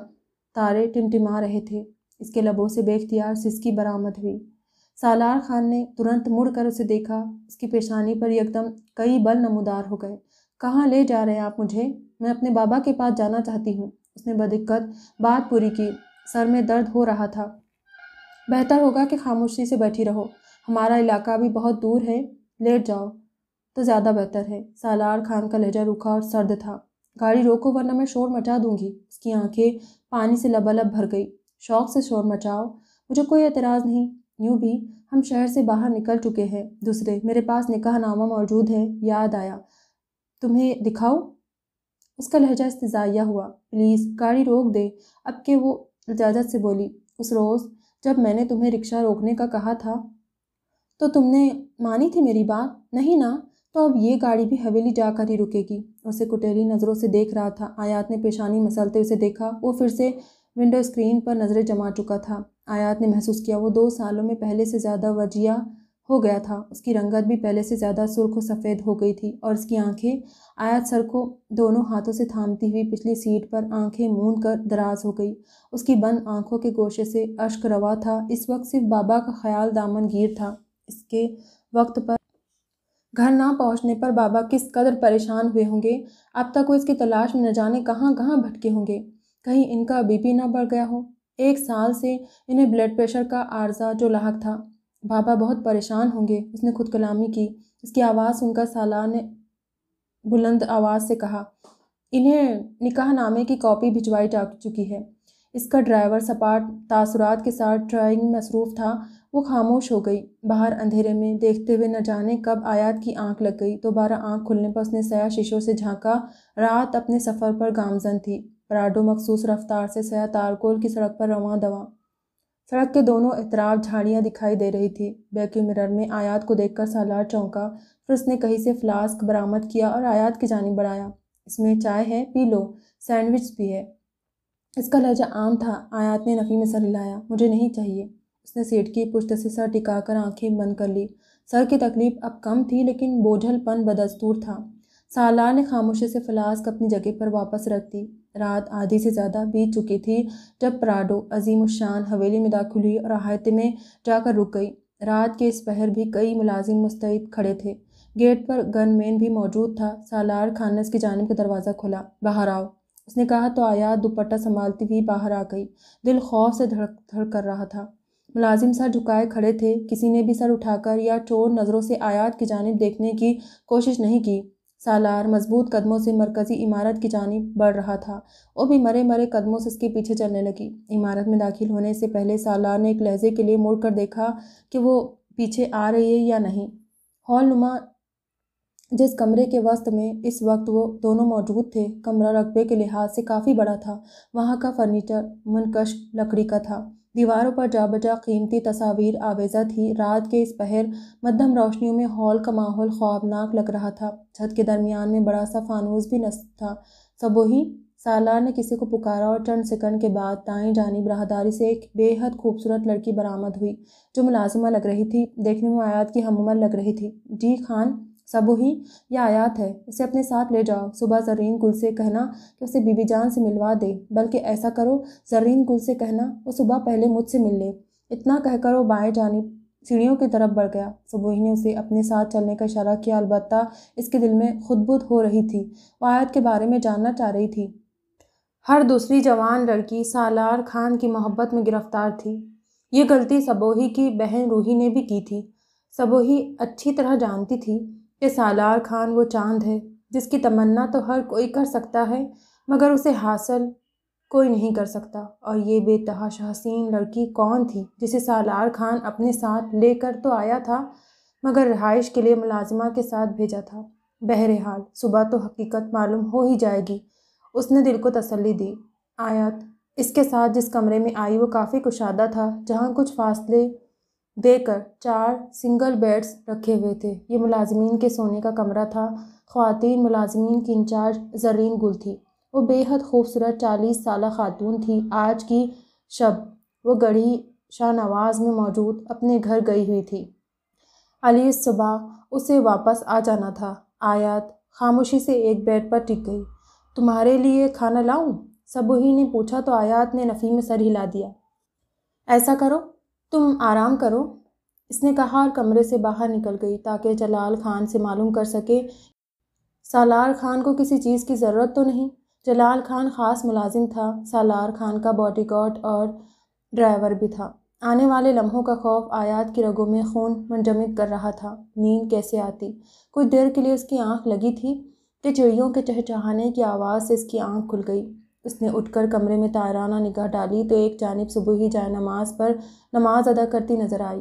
[SPEAKER 1] तारे टिमटिमा रहे थे इसके लबों से बेख्तियार सिसकी बरामद हुई सालार खान ने तुरंत मुड़कर उसे देखा उसकी पेशानी पर एकदम कई बल नमोदार हो गए कहाँ ले जा रहे हैं आप मुझे मैं अपने बाबा के पास जाना चाहती हूँ उसने बदिक्कत बात पूरी की सर में दर्द हो रहा था बेहतर होगा कि खामोशी से बैठी रहो हमारा इलाका भी बहुत दूर है लेट जाओ तो ज़्यादा बेहतर है सालार खान का लहजा रुखा और सर्द था गाड़ी रोको वरना मैं शोर मचा दूंगी उसकी आंखें पानी से लबालब भर गई शौक से शोर मचाओ मुझे कोई एतराज़ नहीं यूँ भी हम शहर से बाहर निकल चुके हैं दूसरे मेरे पास निकाहनामा मौजूद है याद आया तुम्हें दिखाओ उसका लहजा इस्तजाया हुआ प्लीज़ गाड़ी रोक दे अब के वो इजाज़त से बोली उस रोज़ जब मैंने तुम्हें रिक्शा रोकने का कहा था तो तुमने मानी थी मेरी बात नहीं ना तो अब ये गाड़ी भी हवेली जाकर ही रुकेगी उसे कुटेली नज़रों से देख रहा था आयात ने पेशानी मसलते उसे देखा वो फिर से विंडो स्क्रीन पर नज़रें जमा चुका था आयात ने महसूस किया वो दो सालों में पहले से ज़्यादा वजिया हो गया था उसकी रंगत भी पहले से ज़्यादा सुर्ख सफ़ेद हो गई थी और उसकी आंखें आयात सर को दोनों हाथों से थामती हुई पिछली सीट पर आंखें मूंद कर दराज हो गई उसकी बंद आंखों के गोशे से अश्क रवा था इस वक्त सिर्फ बाबा का ख्याल दामनगीर था इसके वक्त पर घर ना पहुंचने पर बाबा किस कदर परेशान हुए होंगे अब तक वो इसकी तलाश में न जाने कहाँ कहाँ भटके होंगे कहीं इनका बीपी ना बढ़ गया हो एक साल से इन्हें ब्लड प्रेशर का आर्जा जो लाक था बाबा बहुत परेशान होंगे उसने खुद कलामी की इसकी आवाज़ सुनकर साला ने बुलंद आवाज़ से कहा इन्हें निकाह नामे की कॉपी भिजवाई जा चुकी है इसका ड्राइवर सपाट तासुरात के साथ ड्राइंग मसरूफ़ था वो खामोश हो गई बाहर अंधेरे में देखते हुए न जाने कब आयात की आंख लग गई दोबारा आंख खुलने पर उसने सया शीशों से झांका रात अपने सफ़र पर गामजन थी पराडो मखसूस रफ्तार से सया तारकोल की सड़क पर रवा दवा सड़क के दोनों इतराब झाड़ियाँ दिखाई दे रही थी बैक्यू मिरर में आयात को देखकर सालार चौंका फिर उसने कहीं से फ्लास्क बरामद किया और आयात की जानी बढ़ाया इसमें चाय है पी लो सैंडविच भी है इसका लहजा आम था आयात ने नफ़ी में सर हिलाया मुझे नहीं चाहिए उसने सेठ की पुष्ट से सर टिकाकर आंखें बंद कर ली सर की तकलीफ अब कम थी लेकिन बोझलपन बदस्तूर था सालार ने खामोशी से फ्लास्क अपनी जगह पर वापस रख दी रात आधी से ज़्यादा बीत चुकी थी जब प्राडो अजीम शान हवेली में दाखिल हुई और अहायते में जाकर रुक गई रात के इस पहर भी कई मुलाजिम मुस्तैद खड़े थे गेट पर गनमैन भी मौजूद था सालार खान की जानब का दरवाज़ा खुला बाहर आओ उसने कहा तो आया दुपट्टा संभालती हुई बाहर आ गई दिल खौफ से धड़क धड़ कर रहा था मुलाजिम सर झुकाए खड़े थे किसी ने भी सर उठाकर या चोर नज़रों से आयात की जानब देखने की कोशिश नहीं की सालार मजबूत कदमों से मरकज़ी इमारत की जानब बढ़ रहा था वो भी मरे मरे कदमों से उसके पीछे चलने लगी इमारत में दाखिल होने से पहले सालार ने एक लहजे के लिए मुड़ कर देखा कि वो पीछे आ रही है या नहीं हॉल नुमा जिस कमरे के वस्त में इस वक्त वो दोनों मौजूद थे कमरा रकबे के लिहाज से काफ़ी बड़ा था वहाँ का फर्नीचर मनकश लकड़ी का था दीवारों पर जा बजा कीमती तस्वीर आवेजा थी रात के इस पहर मध्यम रोशनियों में हॉल का माहौल ख्वाबनाक लग रहा था छत के दरमियान में बड़ा सा फानूस भी नस्त था सबोही सालार ने किसी को पुकारा और चंद सेकंड के बाद ताई जानी राहदारी से एक बेहद खूबसूरत लड़की बरामद हुई जो मुलाजिमा लग रही थी देखने में आयात की हममन लग रही थी जी खान सबूही यह आयात है उसे अपने साथ ले जाओ सुबह ज़रीन गुल से कहना कि उसे बीबी जान से मिलवा दे बल्कि ऐसा करो जरीन गुल से कहना वो सुबह पहले मुझसे मिल ले इतना कहकर वो बाएँ जाने सीढ़ियों की तरफ बढ़ गया सुबोही ने उसे अपने साथ चलने का इशारा किया अलबत् इसके दिल में खुदबुद हो रही थी वो आयात के बारे में जानना चाह रही थी हर दूसरी जवान लड़की सालार खान की मोहब्बत में गिरफ्तार थी ये गलती सबोही की बहन रूही ने भी की थी सबोही अच्छी तरह जानती थी ये सालार खान वो चांद है जिसकी तमन्ना तो हर कोई कर सकता है मगर उसे हासिल कोई नहीं कर सकता और ये बेतहाश हसीन लड़की कौन थी जिसे सालार खान अपने साथ लेकर तो आया था मगर रहाइश के लिए मुलाजमा के साथ भेजा था बहरहाल सुबह तो हकीकत मालूम हो ही जाएगी उसने दिल को तसल्ली दी आयत इसके साथ जिस कमरे में आई वो काफ़ी कुशादा था जहाँ कुछ फासले देकर चार सिंगल बेड्स रखे हुए थे ये मुलाजमीन के सोने का कमरा था ख़वातीन मुलाजमीन की इंचार्ज जरीन गुल थी वो बेहद खूबसूरत चालीस साल खातून थी आज की शब वो गढ़ी शाहनवाज में मौजूद अपने घर गई हुई थी अली सुबह उसे वापस आ जाना था आयात खामोशी से एक बेड पर टिक गई तुम्हारे लिए खाना लाऊं सबही ने पूछा तो आयात ने नफ़ी में सर हिला दिया ऐसा करो तुम आराम करो इसने कहा और कमरे से बाहर निकल गई ताकि जलाल खान से मालूम कर सके सालार खान को किसी चीज़ की ज़रूरत तो नहीं जलाल खान ख़ास मुलाजिम था सालार खान का बॉडीगार्ड और ड्राइवर भी था आने वाले लम्हों का खौफ आयात की रगों में खून मंजमद कर रहा था नींद कैसे आती कुछ देर के लिए उसकी आंख लगी थी कि चिड़ियों के चहचहाने की आवाज़ से इसकी आंख खुल गई उसने उठकर कमरे में ताराना निगाह डाली तो एक जानब सुबह ही जाए नमाज पर नमाज अदा करती नजर आई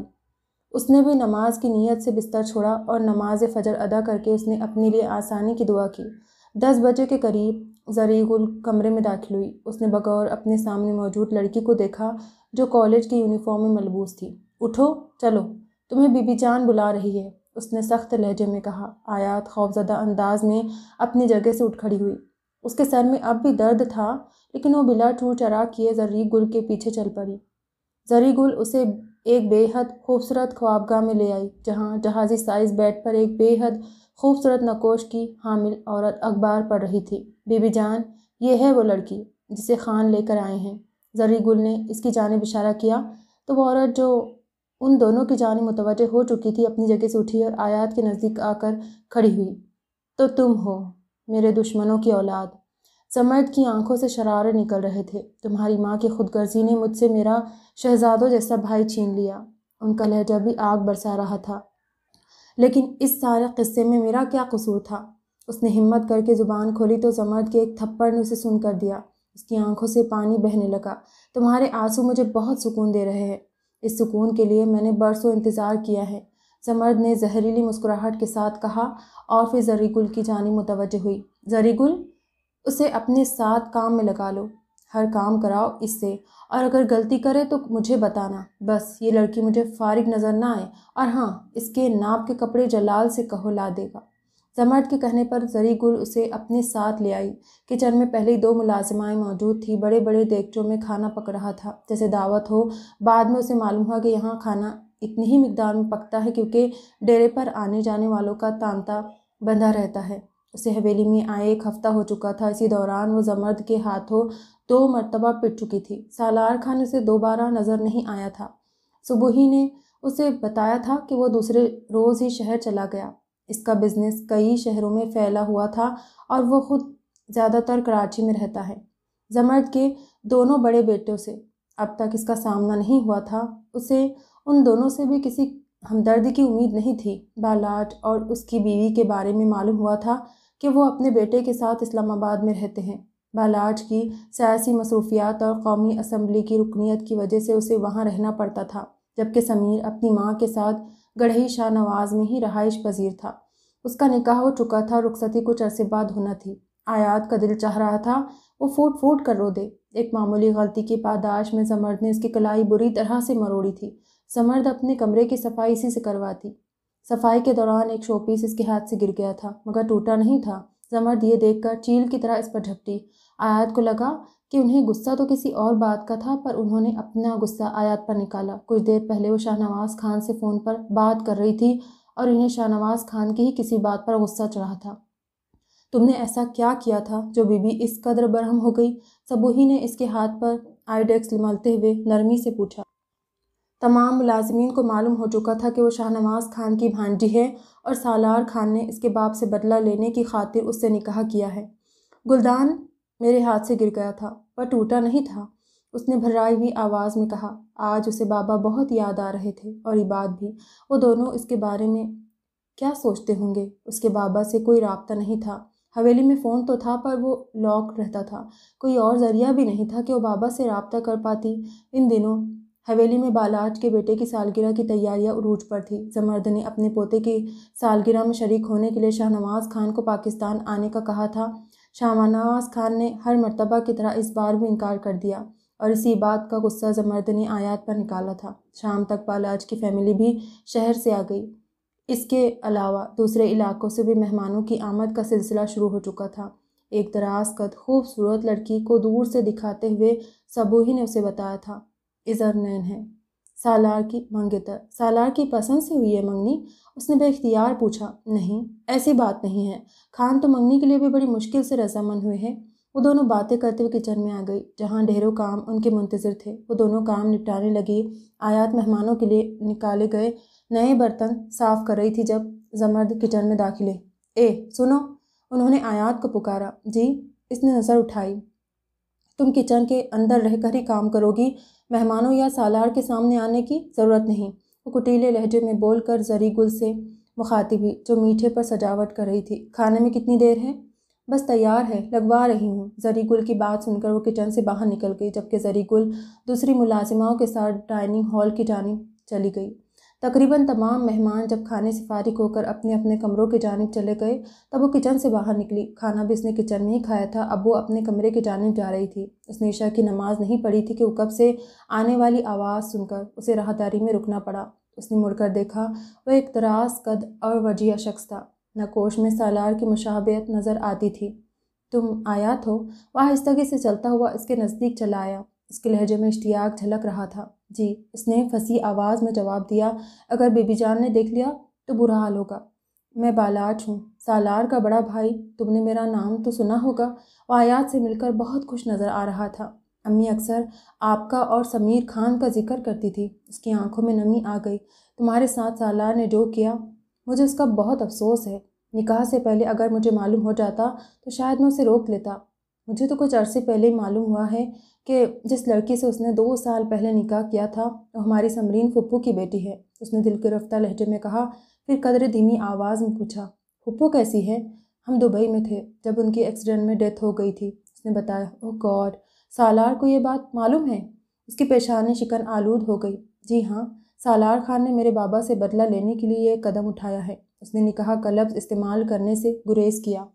[SPEAKER 1] उसने भी नमाज की नीयत से बिस्तर छोड़ा और नमाज फ़जर अदा करके उसने अपने लिए आसानी की दुआ की दस बजे के करीब जरीगुल कमरे में दाखिल हुई उसने बगौर अपने सामने मौजूद लड़की को देखा जो कॉलेज की यूनिफॉर्म में मलबूस थी उठो चलो तुम्हें बीबी जान बुला रही है उसने सख्त लहजे में कहा आयात खौफजदा अंदाज में अपनी जगह से उठ खड़ी हुई उसके सर में अब भी दर्द था लेकिन वो बिला टूर चरा किए जर्री गुल के पीछे चल पड़ी जरी गुल उसे एक बेहद खूबसूरत ख्वाबगाह में ले आई जहाँ जहाज़ी साइज बेड पर एक बेहद खूबसूरत नकोश की हामिल औरत अखबार पढ़ रही थी बीबी जान ये है वो लड़की जिसे खान लेकर आए हैं जरी गुल ने इसकी जानब इशारा किया तो वह औरत जो उन दोनों की जानब मुतवजह हो चुकी थी अपनी जगह से उठी और आयात के नज़दीक आकर खड़ी हुई तो तुम हो मेरे दुश्मनों की औलाद समर्थ की आंखों से शरारे निकल रहे थे तुम्हारी माँ की खुदगर्जी ने मुझसे मेरा शहजादों जैसा भाई छीन लिया उनका लहजा भी आग बरसा रहा था लेकिन इस सारे किस्से में मेरा क्या कसूर था उसने हिम्मत करके ज़ुबान खोली तो जमर्द के एक थप्पड़ ने उसे सुन कर दिया उसकी आंखों से पानी बहने लगा तुम्हारे आंसू मुझे बहुत सुकून दे रहे हैं इस सुकून के लिए मैंने बरसों इंतज़ार किया है समर्द ने जहरीली मुस्कुराहट के साथ कहा और फिर जरीगुल की जानी मुतवजह हुई जरीगुल उसे अपने साथ काम में लगा लो हर काम कराओ इससे और अगर गलती करे तो मुझे बताना बस ये लड़की मुझे फारिग नज़र ना आए और हाँ इसके नाप के कपड़े जलाल से कहो ला देगा जमर्द के कहने पर जरी गुल उसे अपने साथ ले आई किचन में पहले दो मुलाजमाएँ मौजूद थी बड़े बड़े देगचों में खाना पक रहा था जैसे दावत हो बाद में उसे मालूम हुआ कि यहाँ खाना इतनी ही मकदार में पकता है क्योंकि डेरे पर आने जाने वालों का तांता बंधा रहता है उसे हवेली में आए एक हफ्ता हो चुका था इसी दौरान वो जमर्द के हाथों दो मरतबा पिट चुकी थी सालार खान उसे दोबारा नज़र नहीं आया था सुबह ही ने उसे बताया था कि वो दूसरे रोज़ ही शहर चला गया इसका बिज़नेस कई शहरों में फैला हुआ था और वो खुद ज़्यादातर कराची में रहता है जमर्द के दोनों बड़े बेटों से अब तक इसका सामना नहीं हुआ था उसे उन दोनों से भी किसी हमदर्दी की उम्मीद नहीं थी बालाट और उसकी बीवी के बारे में मालूम हुआ था कि वो अपने बेटे के साथ इस्लामाबाद में रहते हैं बालाट की सियासी मसरूफियात और कौमी असम्बली की रुकनीत की वजह से उसे वहाँ रहना पड़ता था जबकि समीर अपनी माँ के साथ गढ़ही शाह नवाज में ही रहाइश पजीर था उसका निकाह हो चुका था रुखसती कुछ अरसे बाद होना थी आयात का दिल चाह रहा था वो फूट फूट कर रो दे एक मामूली गलती की पादाश में जमर्द ने उसकी कलाई बुरी तरह से मरोड़ी थी समर्द अपने कमरे की सफाई इसी से करवाती सफाई के दौरान एक शोपीस इसके हाथ से गिर गया था मगर टूटा नहीं था समर्द ये देखकर चील की तरह इस पर झपटी आयात को लगा कि उन्हें गुस्सा तो किसी और बात का था पर उन्होंने अपना गुस्सा आयात पर निकाला कुछ देर पहले वो शाहनवाज खान से फ़ोन पर बात कर रही थी और इन्हें शाहनवाज खान की ही किसी बात पर गुस्सा चढ़ा था तुमने ऐसा क्या किया था जो बीबी इस कदर बरहम हो गई सबूही ने इसके हाथ पर आईडेक्स मलते हुए नरमी से पूछा तमाम मुलाजमीन को मालूम हो चुका था कि वह शाहनवाज खान की भांजी है और सालार खान ने इसके बाप से बदला लेने की खातिर उससे निकाह किया है गुलदान मेरे हाथ से गिर गया था पर टूटा नहीं था उसने भर्राई हुई आवाज़ में कहा आज उसे बाबा बहुत याद आ रहे थे और इबाद भी वो दोनों इसके बारे में क्या सोचते होंगे उसके बाबा से कोई रबता नहीं था हवेली में फ़ोन तो था पर वो लॉक रहता था कोई और ज़रिया भी नहीं था कि वो बाबा से रबता कर पाती इन दिनों हवेली में बालाज के बेटे की सालगिरह की तैयारियां उरूज पर थी जमर्द ने अपने पोते की सालगिरह में शरीक होने के लिए शाहनवाज खान को पाकिस्तान आने का कहा था शाहनवाज खान ने हर मरतबा की तरह इस बार भी इनकार कर दिया और इसी बात का गुस्सा जमर्द ने आयात पर निकाला था शाम तक बालाज की फैमिली भी शहर से आ गई इसके अलावा दूसरे इलाकों से भी मेहमानों की आमद का सिलसिला शुरू हो चुका था एक दराज कद खूबसूरत लड़की को दूर से दिखाते हुए सबूही ने उसे बताया था इज़रनैन है सालार की मंगेतर सालार की पसंद से हुई है मंगनी उसने बेख्तियार पूछा नहीं ऐसी बात नहीं है खान तो मंगनी के लिए भी बड़ी मुश्किल से रजामंद हुए हैं वो दोनों बातें करते हुए किचन में आ गई जहाँ ढेरों काम उनके मुंतज़र थे वो दोनों काम निपटाने लगे आयात मेहमानों के लिए निकाले गए नए बर्तन साफ कर रही थी जब जमर्द किचन में दाखिले ए सुनो उन्होंने आयात को पुकारा जी इसने नज़र उठाई तुम किचन के अंदर रहकर ही काम करोगी मेहमानों या सालार के सामने आने की ज़रूरत नहीं वो कुटीले लहजे में बोल कर जरी गुल से हुई जो मीठे पर सजावट कर रही थी खाने में कितनी देर है बस तैयार है लगवा रही हूँ जरी गुल की बात सुनकर वो किचन से बाहर निकल गई जबकि जरी गुल दूसरी मुलाजिमाओं के साथ डाइनिंग हॉल की जानब चली गई तकरीबन तमाम मेहमान जब खाने से फारिग होकर अपने अपने कमरों की जानब चले गए तब वो किचन से बाहर निकली खाना भी उसने किचन में ही खाया था अब वो अपने कमरे की जानब जा रही थी उसने ईशा की नमाज़ नहीं पढ़ी थी कि कब से आने वाली आवाज़ सुनकर उसे राहदारी में रुकना पड़ा उसने मुड़कर देखा वह एक तराज कद और वजिया शख्स था नकोश में सालार की मुशाबियत नज़र आती थी तुम आयात हो वह आहिस्तगी से चलता हुआ इसके नज़दीक चला आया इसके लहजे में इश्तियाक झलक रहा था जी इसने फंसी आवाज़ में जवाब दिया अगर बेबी जान ने देख लिया तो बुरा हाल होगा मैं बालाज हूँ सालार का बड़ा भाई तुमने मेरा नाम तो सुना होगा आयात से मिलकर बहुत खुश नज़र आ रहा था अम्मी अक्सर आपका और समीर खान का जिक्र करती थी उसकी आंखों में नमी आ गई तुम्हारे साथ सालार ने जो किया मुझे उसका बहुत अफसोस है निकाह से पहले अगर मुझे मालूम हो जाता तो शायद मैं उसे रोक लेता मुझे तो कुछ अरसे पहले ही मालूम हुआ है कि जिस लड़की से उसने दो साल पहले निकाह किया था वो हमारी समरीन फुप्पू की बेटी है उसने दिल के रफ्तार लहजे में कहा फिर कदर धीमी आवाज़ में पूछा फुप्पू कैसी है हम दुबई में थे जब उनकी एक्सीडेंट में डेथ हो गई थी उसने बताया ओह गॉड सालार को ये बात मालूम है उसकी पेशानी शिकन आलूद हो गई जी हाँ सालार खान ने मेरे बाबा से बदला लेने के लिए यह कदम उठाया है उसने निकाह का लफ्ज़ इस्तेमाल करने से गुरेज किया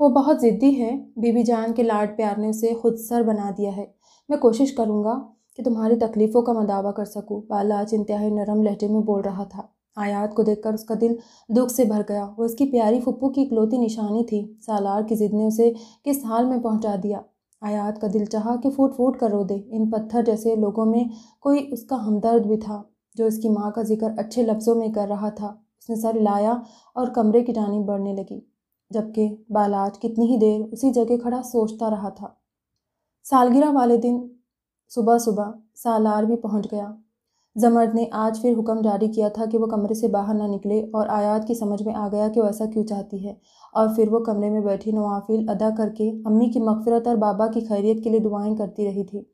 [SPEAKER 1] वो बहुत ज़िद्दी हैं बीबी जान के लाड प्यार ने उसे खुद सर बना दिया है मैं कोशिश करूँगा कि तुम्हारी तकलीफ़ों का मदावा कर सकूँ बालाज इंतहाई नरम लहजे में बोल रहा था आयात को देखकर उसका दिल दुख से भर गया वो उसकी प्यारी फुप्पू की इकलौती निशानी थी सालार की जिद ने उसे किस हाल में पहुंचा दिया आयात का दिल चाहा कि फूट फूट कर रो दे इन पत्थर जैसे लोगों में कोई उसका हमदर्द भी था जो उसकी माँ का जिक्र अच्छे लफ्ज़ों में कर रहा था उसने सर लाया और कमरे की जानी बढ़ने लगी जबकि बालाज कितनी ही देर उसी जगह खड़ा सोचता रहा था सालगिरह वाले दिन सुबह सुबह सालार भी पहुंच गया जमर्द ने आज फिर हुक्म जारी किया था कि वो कमरे से बाहर ना निकले और आयात की समझ में आ गया कि वो ऐसा क्यों चाहती है और फिर वो कमरे में बैठी नवाफिल अदा करके अम्मी की मगफरत और बाबा की खैरियत के लिए दुआएं करती रही थी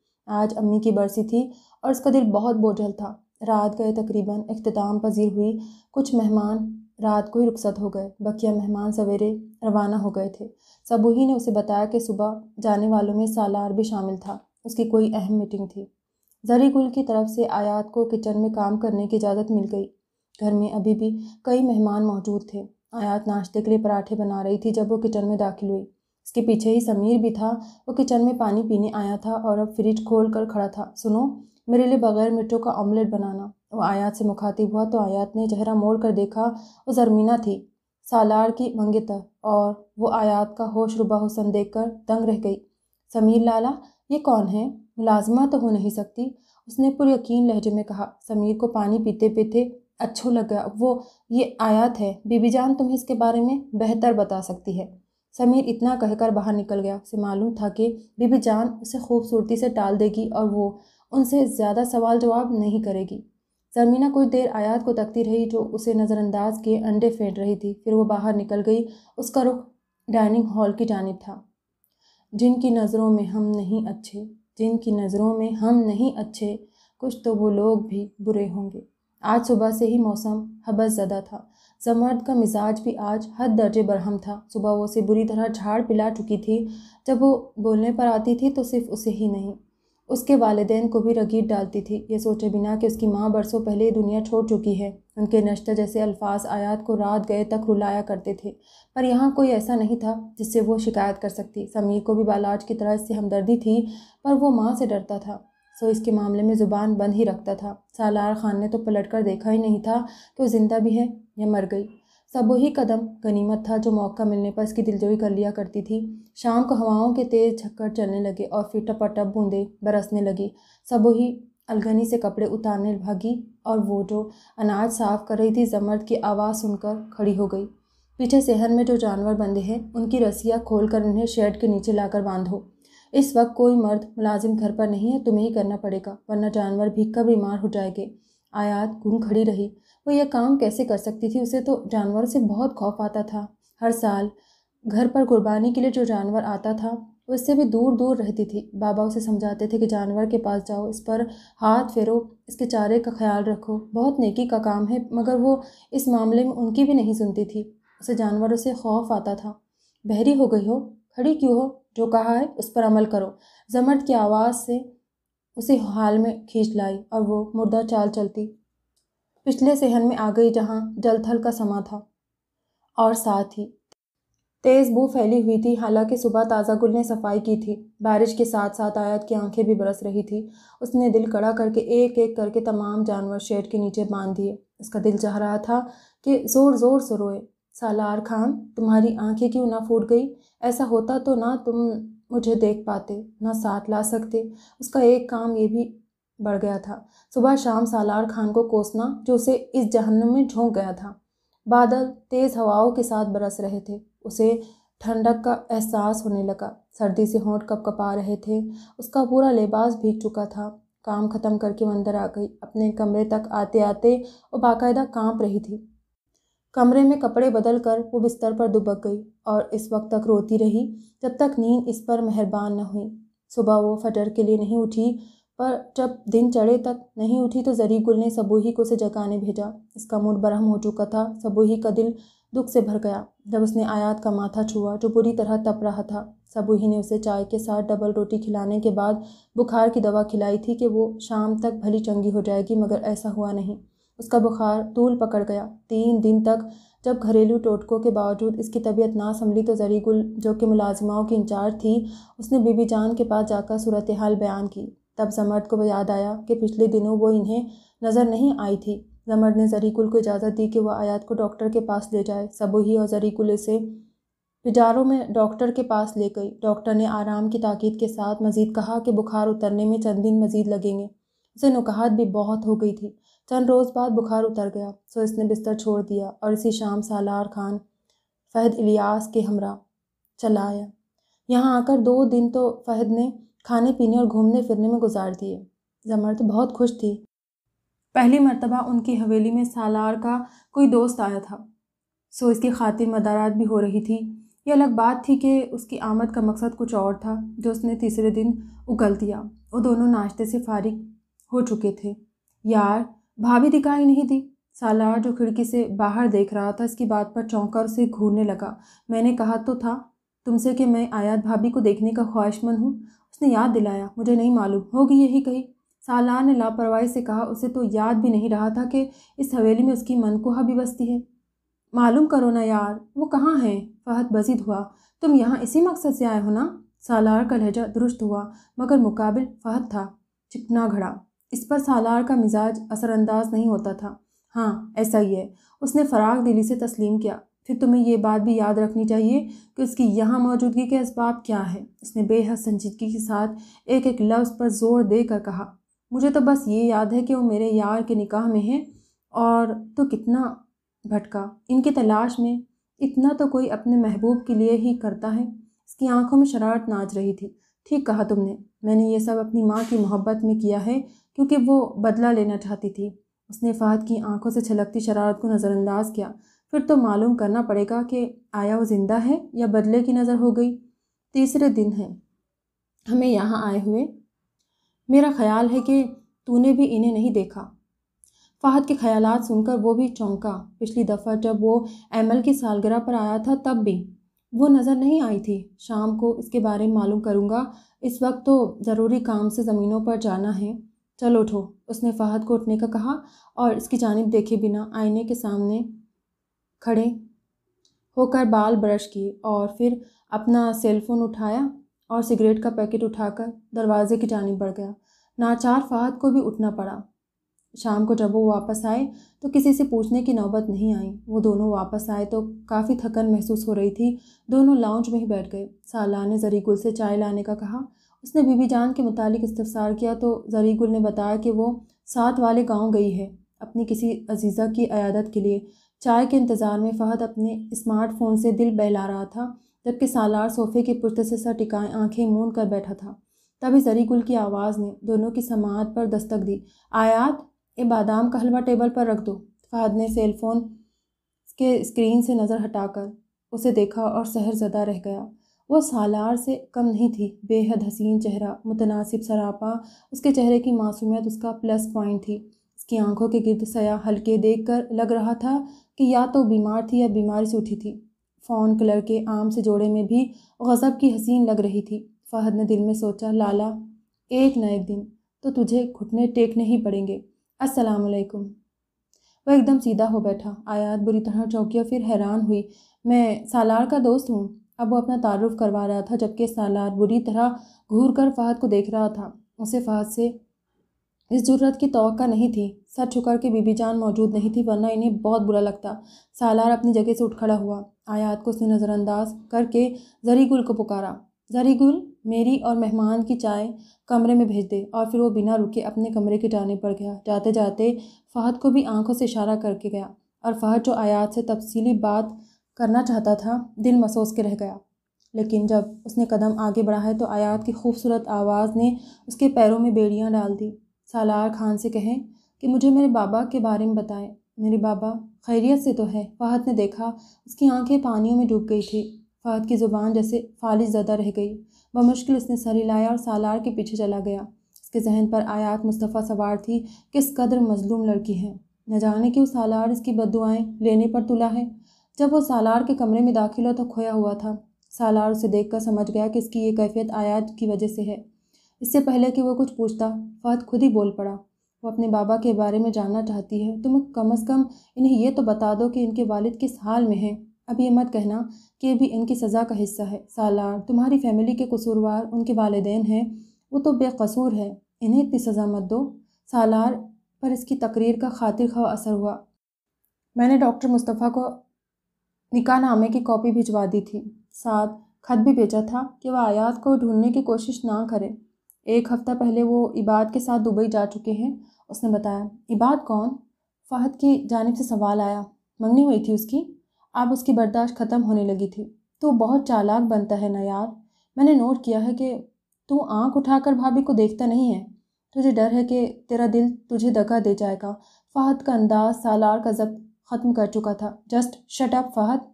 [SPEAKER 1] आज अम्मी की बरसी थी और उसका दिल बहुत बोझल था रात गए तकरीबन अख्ताम पजीर हुई कुछ मेहमान रात को ही रुखसत हो गए बकिया मेहमान सवेरे रवाना हो गए थे सबूही ने उसे बताया कि सुबह जाने वालों में सालार भी शामिल था उसकी कोई अहम मीटिंग थी जरी गुल की तरफ से आयात को किचन में काम करने की इजाज़त मिल गई घर में अभी भी कई मेहमान मौजूद थे आयात नाश्ते के लिए पराठे बना रही थी जब वो किचन में दाखिल हुई उसके पीछे ही समीर भी था वो किचन में पानी पीने आया था और अब फ्रिज खोल कर खड़ा था सुनो मेरे लिए बगैर मिर्चों का ऑमलेट बनाना वो आयात से मुखातिब हुआ तो आयात ने चेहरा मोड़ कर देखा वो जरमीना थी सालार की मंगिता और वो आयात का होश रुबा हुसन देख कर दंग रह गई समीर लाला ये कौन है मुलाजमा तो हो नहीं सकती उसने पुरयकीन लहजे में कहा समीर को पानी पीते पीते अच्छो लगा वो ये आयात है बीबी जान तुम्हें इसके बारे में बेहतर बता सकती है समीर इतना कहकर बाहर निकल गया उसे मालूम था कि बीबी जान उसे खूबसूरती से टाल देगी और वो उनसे ज़्यादा सवाल जवाब नहीं करेगी सरमीना कुछ देर आयात को तकती रही जो उसे नज़रअंदाज किए अंडे फेंट रही थी फिर वो बाहर निकल गई उसका रुख डाइनिंग हॉल की जानब था जिनकी नज़रों में हम नहीं अच्छे जिनकी नज़रों में हम नहीं अच्छे कुछ तो वो लोग भी बुरे होंगे आज सुबह से ही मौसम हबस ज़दा था जमर्द का मिजाज भी आज हद दर्जे बरहम था सुबह वो उसे बुरी तरह झाड़ पिला चुकी थी जब वो बोलने पर आती थी तो सिर्फ उसे ही नहीं उसके वालदेन को भी रगीत डालती थी ये सोचे बिना कि उसकी माँ बरसों पहले ही दुनिया छोड़ चुकी है उनके नश्ता जैसे अल्फाज आयात को रात गए तक रुलाया करते थे पर यहाँ कोई ऐसा नहीं था जिससे वो शिकायत कर सकती समीर को भी बालाज की तरह इससे हमदर्दी थी पर वो माँ से डरता था सो इसके मामले में ज़ुबान बंद ही रखता था सालार खान ने तो पलट कर देखा ही नहीं था कि वो ज़िंदा भी है या मर गई सब वही कदम गनीमत था जो मौका मिलने पर इसकी दिलजोई कर लिया करती थी शाम को हवाओं के तेज़ झक्कर चलने लगे और फिर टप बूंदे बरसने लगी सब वही अलगनी से कपड़े उतारने भागी और वो जो अनाज साफ कर रही थी जमर्द की आवाज़ सुनकर खड़ी हो गई पीछे शहर में जो जानवर बंधे हैं उनकी रस्सियाँ खोल कर उन्हें शेड के नीचे लाकर बांधो इस वक्त कोई मर्द मुलाजिम घर पर नहीं है तुम्हें ही करना पड़ेगा वरना जानवर भी कब बीमार हो जाएंगे आयात घूम खड़ी रही वो यह काम कैसे कर सकती थी उसे तो जानवरों से बहुत खौफ आता था हर साल घर पर कुर्बानी के लिए जो जानवर आता था उससे भी दूर दूर रहती थी बाबा उसे समझाते थे कि जानवर के पास जाओ इस पर हाथ फेरो इसके चारे का ख्याल रखो बहुत नेकी का काम है मगर वो इस मामले में उनकी भी नहीं सुनती थी उसे जानवरों से खौफ आता था बहरी हो गई हो खड़ी क्यों हो जो कहा है उस पर अमल करो जमट की आवाज़ से उसे हाल में खींच लाई और वो मुर्दा चाल चलती पिछले सहन में आ गई जहाँ जलथल का समा था और साथ ही तेज़ बू फैली हुई थी हालांकि सुबह ताज़ा गुल ने सफाई की थी बारिश के साथ साथ आयत की आंखें भी बरस रही थी उसने दिल कड़ा करके एक एक करके तमाम जानवर शेड के नीचे बांध दिए उसका दिल चाह रहा था कि ज़ोर ज़ोर से रोए सालार खान तुम्हारी आंखें क्यों ना फूट गई ऐसा होता तो ना तुम मुझे देख पाते ना साथ ला सकते उसका एक काम ये भी बढ़ गया था सुबह शाम सालार खान को कोसना जो उसे इस जहन्नम में झोंक गया था बादल तेज़ हवाओं के साथ बरस रहे थे उसे ठंडक का एहसास होने लगा सर्दी से होंठ कपकपा रहे थे उसका पूरा लिबास भीग चुका था काम ख़त्म करके अंदर आ गई अपने कमरे तक आते आते वो बाकायदा कांप रही थी कमरे में कपड़े बदल कर वो बिस्तर पर दुबक गई और इस वक्त तक रोती रही जब तक नींद इस पर मेहरबान न हुई सुबह वो फटर के लिए नहीं उठी पर जब दिन चढ़े तक नहीं उठी तो जरीगुल ने सबोही को उसे जगाने भेजा इसका मूड बरहम हो चुका था सबोही का दिल दुख से भर गया जब उसने आयात का माथा छुआ जो बुरी तरह तप रहा था सबूही ने उसे चाय के साथ डबल रोटी खिलाने के बाद बुखार की दवा खिलाई थी कि वो शाम तक भली चंगी हो जाएगी मगर ऐसा हुआ नहीं उसका बुखार तूल पकड़ गया तीन दिन तक जब घरेलू टोटकों के बावजूद इसकी तबीयत ना संभली तो जरीगुल जो कि मुलाजिमाओं की इंचार्ज थी उसने बीबी जान के पास जाकर सूरत हाल बयान की तब समर्थ को याद आया कि पिछले दिनों वो इन्हें नज़र नहीं आई थी जमर्द ने जरीकुल को इजाज़त दी कि वह आयात को डॉक्टर के पास ले जाए सबूही और जरीकुल इसे पिजारों में डॉक्टर के पास ले गई डॉक्टर ने आराम की ताकीद के साथ मजीद कहा कि बुखार उतरने में चंद दिन मजीद लगेंगे उसे नुकाहत भी बहुत हो गई थी चंद रोज़ बाद बुखार उतर गया सो इसने बिस्तर छोड़ दिया और इसी शाम सालार खान फ़हद इलियास के हमरा चला आया यहाँ आकर दो दिन तो फ़हद ने खाने पीने और घूमने फिरने में गुजार दिए जमर तो बहुत खुश थी पहली मरतबा उनकी हवेली में सालार का कोई दोस्त आया था सो इसकी खातिर मदारात भी हो रही थी ये अलग बात थी कि उसकी आमद का मकसद कुछ और था जो उसने तीसरे दिन उगल दिया वो दोनों नाश्ते से फारिग हो चुके थे यार भाभी दिखाई नहीं दी सालार जो खिड़की से बाहर देख रहा था इसकी बात पर चौंका उसे घूरने लगा मैंने कहा तो था तुमसे कि मैं आयात भाभी को देखने का ख्वाहिशमंद हूँ उसने याद दिलाया मुझे नहीं मालूम होगी यही कही सालार ने लापरवाही से कहा उसे तो याद भी नहीं रहा था कि इस हवेली में उसकी मन को हबी बसती है मालूम करो ना यार वो कहाँ हैं फहद बजीद हुआ तुम यहाँ इसी मकसद से आए हो ना सालार का लहजा दुरुस्त हुआ मगर मुकाबिल फहद था चिकना घड़ा इस पर सालार का मिजाज असरअंदाज नहीं होता था हाँ ऐसा ही है उसने फराग दिली से तस्लीम किया फिर तुम्हें ये बात भी याद रखनी चाहिए कि उसकी यहाँ मौजूदगी के इसबाब क्या है उसने बेहद संजीदगी के साथ एक एक लफ्ज़ पर जोर देकर कहा मुझे तो बस ये याद है कि वो मेरे यार के निकाह में है और तो कितना भटका इनकी तलाश में इतना तो कोई अपने महबूब के लिए ही करता है इसकी आंखों में शरारत नाच रही थी ठीक कहा तुमने मैंने ये सब अपनी माँ की मोहब्बत में किया है क्योंकि वो बदला लेना चाहती थी उसने फ़ाहद की आंखों से छलकती शरारत को नज़रअंदाज किया फिर तो मालूम करना पड़ेगा कि आया वो ज़िंदा है या बदले की नज़र हो गई तीसरे दिन है हमें यहाँ आए हुए मेरा ख्याल है कि तूने भी इन्हें नहीं देखा फाहद के ख्याल सुनकर वो भी चौंका पिछली दफ़ा जब वो एमल की सालगिरह पर आया था तब भी वो नज़र नहीं आई थी शाम को इसके बारे में मालूम करूँगा इस वक्त तो ज़रूरी काम से ज़मीनों पर जाना है चलो उठो उसने फाहद को उठने का कहा और इसकी जानब देखे बिना आईने के सामने खड़े होकर बाल ब्रश किए और फिर अपना सेलफोन उठाया और सिगरेट का पैकेट उठाकर दरवाजे की जानब बढ़ गया नाचार फाहद को भी उठना पड़ा शाम को जब वो वापस आए तो किसी से पूछने की नौबत नहीं आई वो दोनों वापस आए तो काफ़ी थकन महसूस हो रही थी दोनों लाउंज में ही बैठ गए साला ने जरीगुल से चाय लाने का कहा उसने बीबी जान के मुतालिक इस्तफसार किया तो जरीगुल ने बताया कि वो साथ वाले गांव गई है अपनी किसी अजीज़ा की अयादत के लिए चाय के इंतज़ार में फ़हद अपने स्मार्टफोन से दिल बहला रहा था जबकि सालार सोफे के पुरते से सर टिकाए आंखें मून कर बैठा था तभी जरी गुल की आवाज़ ने दोनों की समात पर दस्तक दी आयात ए बादाम का हलवा टेबल पर रख दो फहद ने सेलफोन के स्क्रीन से नज़र हटाकर उसे देखा और सहर ज़दा रह गया वह सालार से कम नहीं थी बेहद हसीन चेहरा मुतनासिब सरापा उसके चेहरे की मासूमियत उसका प्लस पॉइंट थी उसकी आंखों के गिरद सया हल्के देख कर लग रहा था कि या तो बीमार थी या बीमारी से उठी थी फ़ोन कलर के आम से जोड़े में भी गज़ब की हसीन लग रही थी फ़हद ने दिल में सोचा लाला एक ना एक दिन तो तुझे घुटने टेकने ही पड़ेंगे असलकुम वह एकदम सीधा हो बैठा आयात बुरी तरह चौंकी और फिर हैरान हुई मैं सालार का दोस्त हूँ अब वो अपना तारुफ करवा रहा था जबकि सालार बुरी तरह घूर कर फहद को देख रहा था उसे फहद से इस जरूरत की तो नहीं थी सर झुकर के बीबी जान मौजूद नहीं थी वरना इन्हें बहुत बुरा लगता सालार अपनी जगह से उठ खड़ा हुआ आयात को उसने नज़रअंदाज करके जरी को पुकारा जरी गुल मेरी और मेहमान की चाय कमरे में भेज दे और फिर वो बिना रुके अपने कमरे के जाने पर गया जाते जाते फ़हद को भी आंखों से इशारा करके गया और फ़हद जो आयात से तफसीली बात करना चाहता था दिल मसोस के रह गया लेकिन जब उसने कदम आगे बढ़ाया तो आयात की खूबसूरत आवाज़ ने उसके पैरों में बेड़ियाँ डाल दी सालार खान से कहें कि मुझे मेरे बाबा के बारे में बताएं मेरे बाबा खैरियत से तो है फ़हद ने देखा उसकी आंखें पानियों में डूब गई थी फ़हद की ज़ुबान जैसे फालिश ज़दा रह गई वह मुश्किल उसने सर हिलाया और सालार के पीछे चला गया उसके जहन पर आयात मुस्तफ़ा सवार थी किस कदर मजलूम लड़की है न जाने कि उस सालार इसकी बदुआएँ लेने पर तुला है जब वो सालार के कमरे में दाखिल हुआ तो खोया हुआ था सालार उसे देखकर समझ गया कि इसकी ये कैफियत आयात की वजह से है इससे पहले कि वो कुछ पूछता फहद खुद ही बोल पड़ा वो अपने बाबा के बारे में जानना चाहती है तुम कम अज़ कम इन्हें यह तो बता दो कि इनके वालिद किस हाल में हैं अब ये मत कहना कि ये भी इनकी सज़ा का हिस्सा है सालार तुम्हारी फैमिली के कसूरवार उनके वालदेन हैं वो तो बेकसूर है इन्हें इतनी सज़ा मत दो सालार पर इसकी तकरीर का खातिर खा असर हुआ मैंने डॉक्टर मुस्तफ़ा को निका नामे की कॉपी भिजवा दी थी साथ खत भी भेजा था कि वह आयात को ढूंढने की कोशिश ना करें एक हफ़्ता पहले वो इबाद के साथ दुबई जा चुके हैं उसने बताया इबाद कौन फ़हद की जानब से सवाल आया मंगनी हुई थी उसकी अब उसकी बर्दाश्त ख़त्म होने लगी थी तो बहुत चालाक बनता है ना यार मैंने नोट किया है कि तू आंख उठाकर भाभी को देखता नहीं है तुझे डर है कि तेरा दिल तुझे दगा दे जाएगा फ़हद का अंदाज सालार का जब्त ख़त्म कर चुका था जस्ट शट अप फ़हद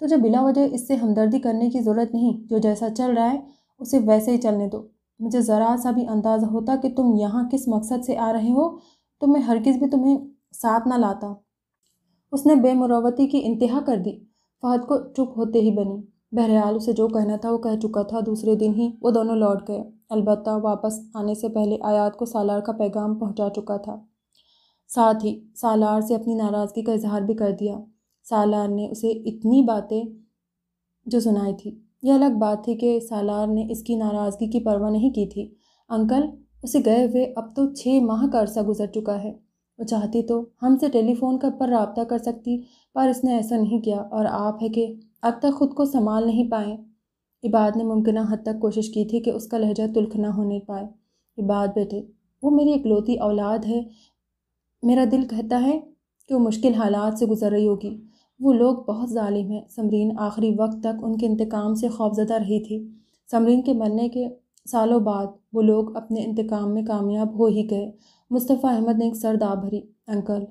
[SPEAKER 1] तुझे बिला वजह इससे हमदर्दी करने की ज़रूरत नहीं जो जैसा चल रहा है उसे वैसे ही चलने दो मुझे ज़रा सा भी अंदाज़ा होता कि तुम यहाँ किस मकसद से आ रहे हो तो मैं हरगिज़ भी तुम्हें साथ ना लाता उसने बेमुरवती की इंतहा कर दी फहद को चुप होते ही बनी बहरहाल उसे जो कहना था वो कह चुका था दूसरे दिन ही वो दोनों लौट गए अलबत् वापस आने से पहले आयात को सालार का पैगाम पहुँचा चुका था साथ ही सालार से अपनी नाराज़गी का इजहार भी कर दिया सालार ने उसे इतनी बातें जो सुनाई थी यह अलग बात थी कि सालार ने इसकी नाराज़गी की परवाह नहीं की थी अंकल उसे गए हुए अब तो छः माह का अरसा गुजर चुका है वो चाहती तो हमसे टेलीफोन कर पर रबता कर सकती पर इसने ऐसा नहीं किया और आप है कि अब तक ख़ुद को संभाल नहीं पाए इबाद ने मुमकिन हद तक कोशिश की थी कि उसका लहजा तुल्ख ना होने पाए इबाद बेटे वो मेरी इकलौती औलाद है मेरा दिल कहता है कि वो मुश्किल हालात से गुजर रही होगी वो लोग बहुत ालिम हैं समरीन आखिरी वक्त तक उनके इंतकाम से खौफजदा रही थी समरीन के मरने के सालों बाद वो लोग अपने इंतकाम में कामयाब हो ही गए मुस्तफ़ा अहमद ने एक सरदा भरी अंकल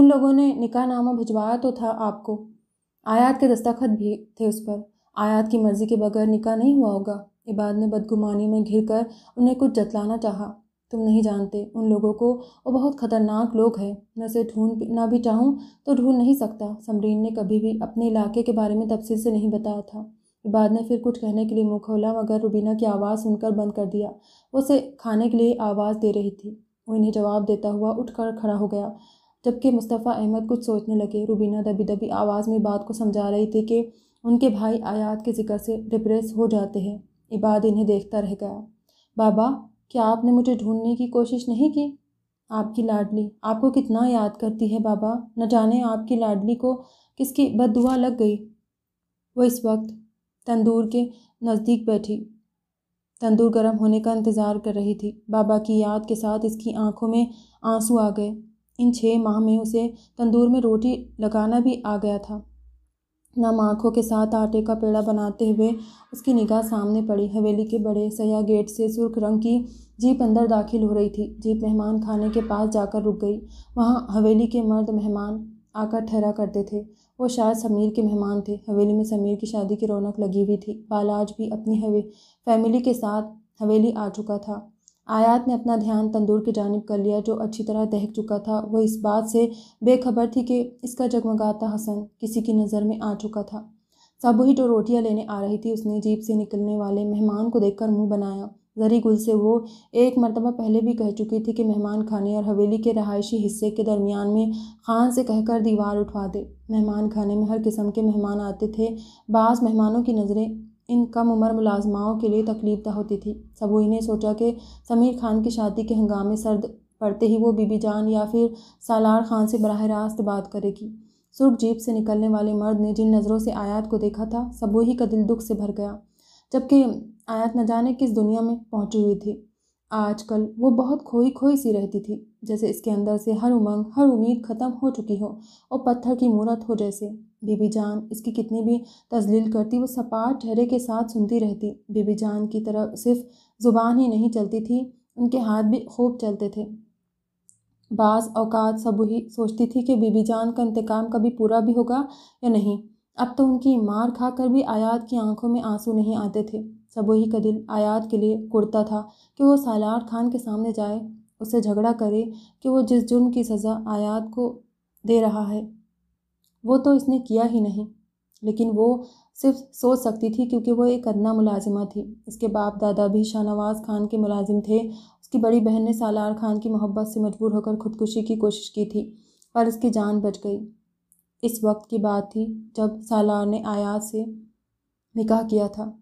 [SPEAKER 1] उन लोगों ने निका नामा भिजवाया तो था आपको आयात के दस्तखत भी थे उस पर आयात की मर्ज़ी के बगैर निका नहीं हुआ होगा इबाद ने बदगुमानी में घिर कर उन्हें कुछ जतलाना चाहा तुम नहीं जानते उन लोगों को वो बहुत ख़तरनाक लोग हैं मैं उसे ढूंढ ना भी चाहूँ तो ढूंढ नहीं सकता समरीन ने कभी भी अपने इलाके के बारे में तफसील से नहीं बताया था इबाद ने फिर कुछ कहने के लिए मुँह खोला मगर रुबीना की आवाज़ सुनकर बंद कर दिया वो उसे खाने के लिए आवाज़ दे रही थी वो इन्हें जवाब देता हुआ उठकर खड़ा हो गया जबकि मुस्तफ़ा अहमद कुछ सोचने लगे रुबीना दबी दबी आवाज़ में बात को समझा रही थी कि उनके भाई आयात के जिक्र से डिप्रेस हो जाते हैं इबाद इन्हें देखता रह गया बाबा क्या आपने मुझे ढूंढने की कोशिश नहीं की आपकी लाडली आपको कितना याद करती है बाबा न जाने आपकी लाडली को किसकी बदुआ लग गई वो इस वक्त तंदूर के नज़दीक बैठी तंदूर गर्म होने का इंतज़ार कर रही थी बाबा की याद के साथ इसकी आंखों में आंसू आ गए इन छः माह में उसे तंदूर में रोटी लगाना भी आ गया था नम आँखों के साथ आटे का पेड़ा बनाते हुए उसकी निगाह सामने पड़ी हवेली के बड़े सयाह गेट से सुर्ख रंग की जीप अंदर दाखिल हो रही थी जीप मेहमान खाने के पास जाकर रुक गई वहाँ हवेली के मर्द मेहमान आकर ठहरा करते थे वो शायद समीर के मेहमान थे हवेली में समीर की शादी की रौनक लगी हुई थी बालाज आज भी अपनी हवे फैमिली के साथ हवेली आ चुका था आयात ने अपना ध्यान तंदूर की जानब कर लिया जो अच्छी तरह दहक चुका था वह इस बात से बेखबर थी कि इसका जगमगाता हसन किसी की नज़र में आ चुका था सब ही जो तो रोटियां लेने आ रही थी उसने जीप से निकलने वाले मेहमान को देखकर मुंह बनाया जरी गुल से वो एक मरतबा पहले भी कह चुकी थी कि मेहमान खाने और हवेली के रहायशी हिस्से के दरमियान में खान से कहकर दीवार उठवा दे मेहमान खाने में हर किस्म के मेहमान आते थे बास मेहमानों की नज़रें इन कम उम्र मुलाजमाओं के लिए तकलीफ दह होती थी सबोई ने सोचा कि समीर खान की शादी के हंगामे सर्द पड़ते ही वो बीबी जान या फिर सालार खान से बरह रास्त बात करेगी सुर्ख जीप से निकलने वाले मर्द ने जिन नज़रों से आयात को देखा था ही का दिल दुख से भर गया जबकि आयात न जाने किस दुनिया में पहुंची हुई थी आजकल वो बहुत खोई खोई सी रहती थी जैसे इसके अंदर से हर उमंग हर उम्मीद ख़त्म हो चुकी हो और पत्थर की मूरत हो जैसे बीबी जान इसकी कितनी भी तजलील करती वो सपाट ठहरे के साथ सुनती रहती बीबी जान की तरह सिर्फ ज़ुबान ही नहीं चलती थी उनके हाथ भी खूब चलते थे बाज़ अवकात सबही सोचती थी कि बीबी जान का इंतकाम कभी पूरा भी होगा या नहीं अब तो उनकी मार खा कर भी आयात की आंखों में आंसू नहीं आते थे सबोही का दिल आयात के लिए कुड़ता था कि वो सालार खान के सामने जाए उससे झगड़ा करे कि वो जिस जुर्म की सज़ा आयात को दे रहा है वो तो इसने किया ही नहीं लेकिन वो सिर्फ सोच सकती थी क्योंकि वो एक अन्ना मुलाजिमा थी इसके बाप दादा भी शाहनवाज खान के मुलाजिम थे उसकी बड़ी बहन ने सालार खान की मोहब्बत से मजबूर होकर खुदकुशी की कोशिश की थी पर इसकी जान बच गई इस वक्त की बात थी जब सालार ने आयात से निकाह किया था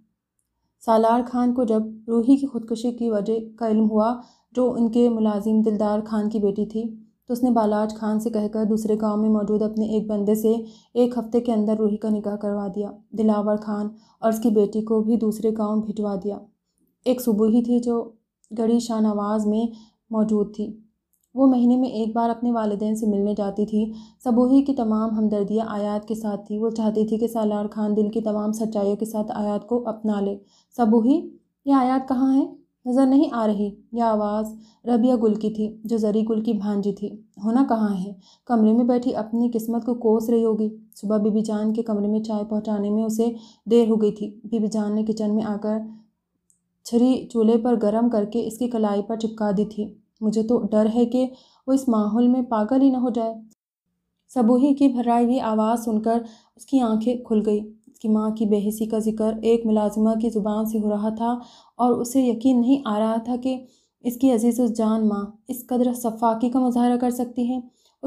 [SPEAKER 1] सालार खान को जब रूही की खुदकुशी की वजह का इल्म हुआ जो उनके मुलाजिम दिलदार खान की बेटी थी तो उसने बालाज खान से कहकर दूसरे गांव में मौजूद अपने एक बंदे से एक हफ्ते के अंदर रूही का निकाह करवा दिया दिलावर खान और उसकी बेटी को भी दूसरे गांव भिजवा दिया एक सुबह ही थी जो गड़ी शाहनवाज में मौजूद थी वो महीने में एक बार अपने वालदेन से मिलने जाती थी सबूही की तमाम हमदर्दियाँ आयात के साथ थी वो चाहती थी कि सालार खान दिल की तमाम सच्चाइयों के साथ आयात को अपना ले सबूही ये आयात कहाँ है नज़र नहीं आ रही यह आवाज़ रबिया गुल की थी जो जरी गुल की भांजी थी होना कहाँ है कमरे में बैठी अपनी किस्मत को कोस रही होगी सुबह बीबी जान के कमरे में चाय पहुँचाने में उसे देर हो गई थी बीबी जान ने किचन में आकर छरी चूल्हे पर गर्म करके इसकी कलाई पर चिपका दी थी मुझे तो डर है कि वो इस माहौल में पागल ही ना हो जाए सबूही की भराई हुई आवाज़ सुनकर उसकी आंखें खुल गई उसकी माँ की बेहसी का जिक्र एक मुलाजिमा की ज़ुबान से हो रहा था और उसे यकीन नहीं आ रहा था कि इसकी अजीज़ जान माँ इस कदर सफाकी का मुजाहरा कर सकती है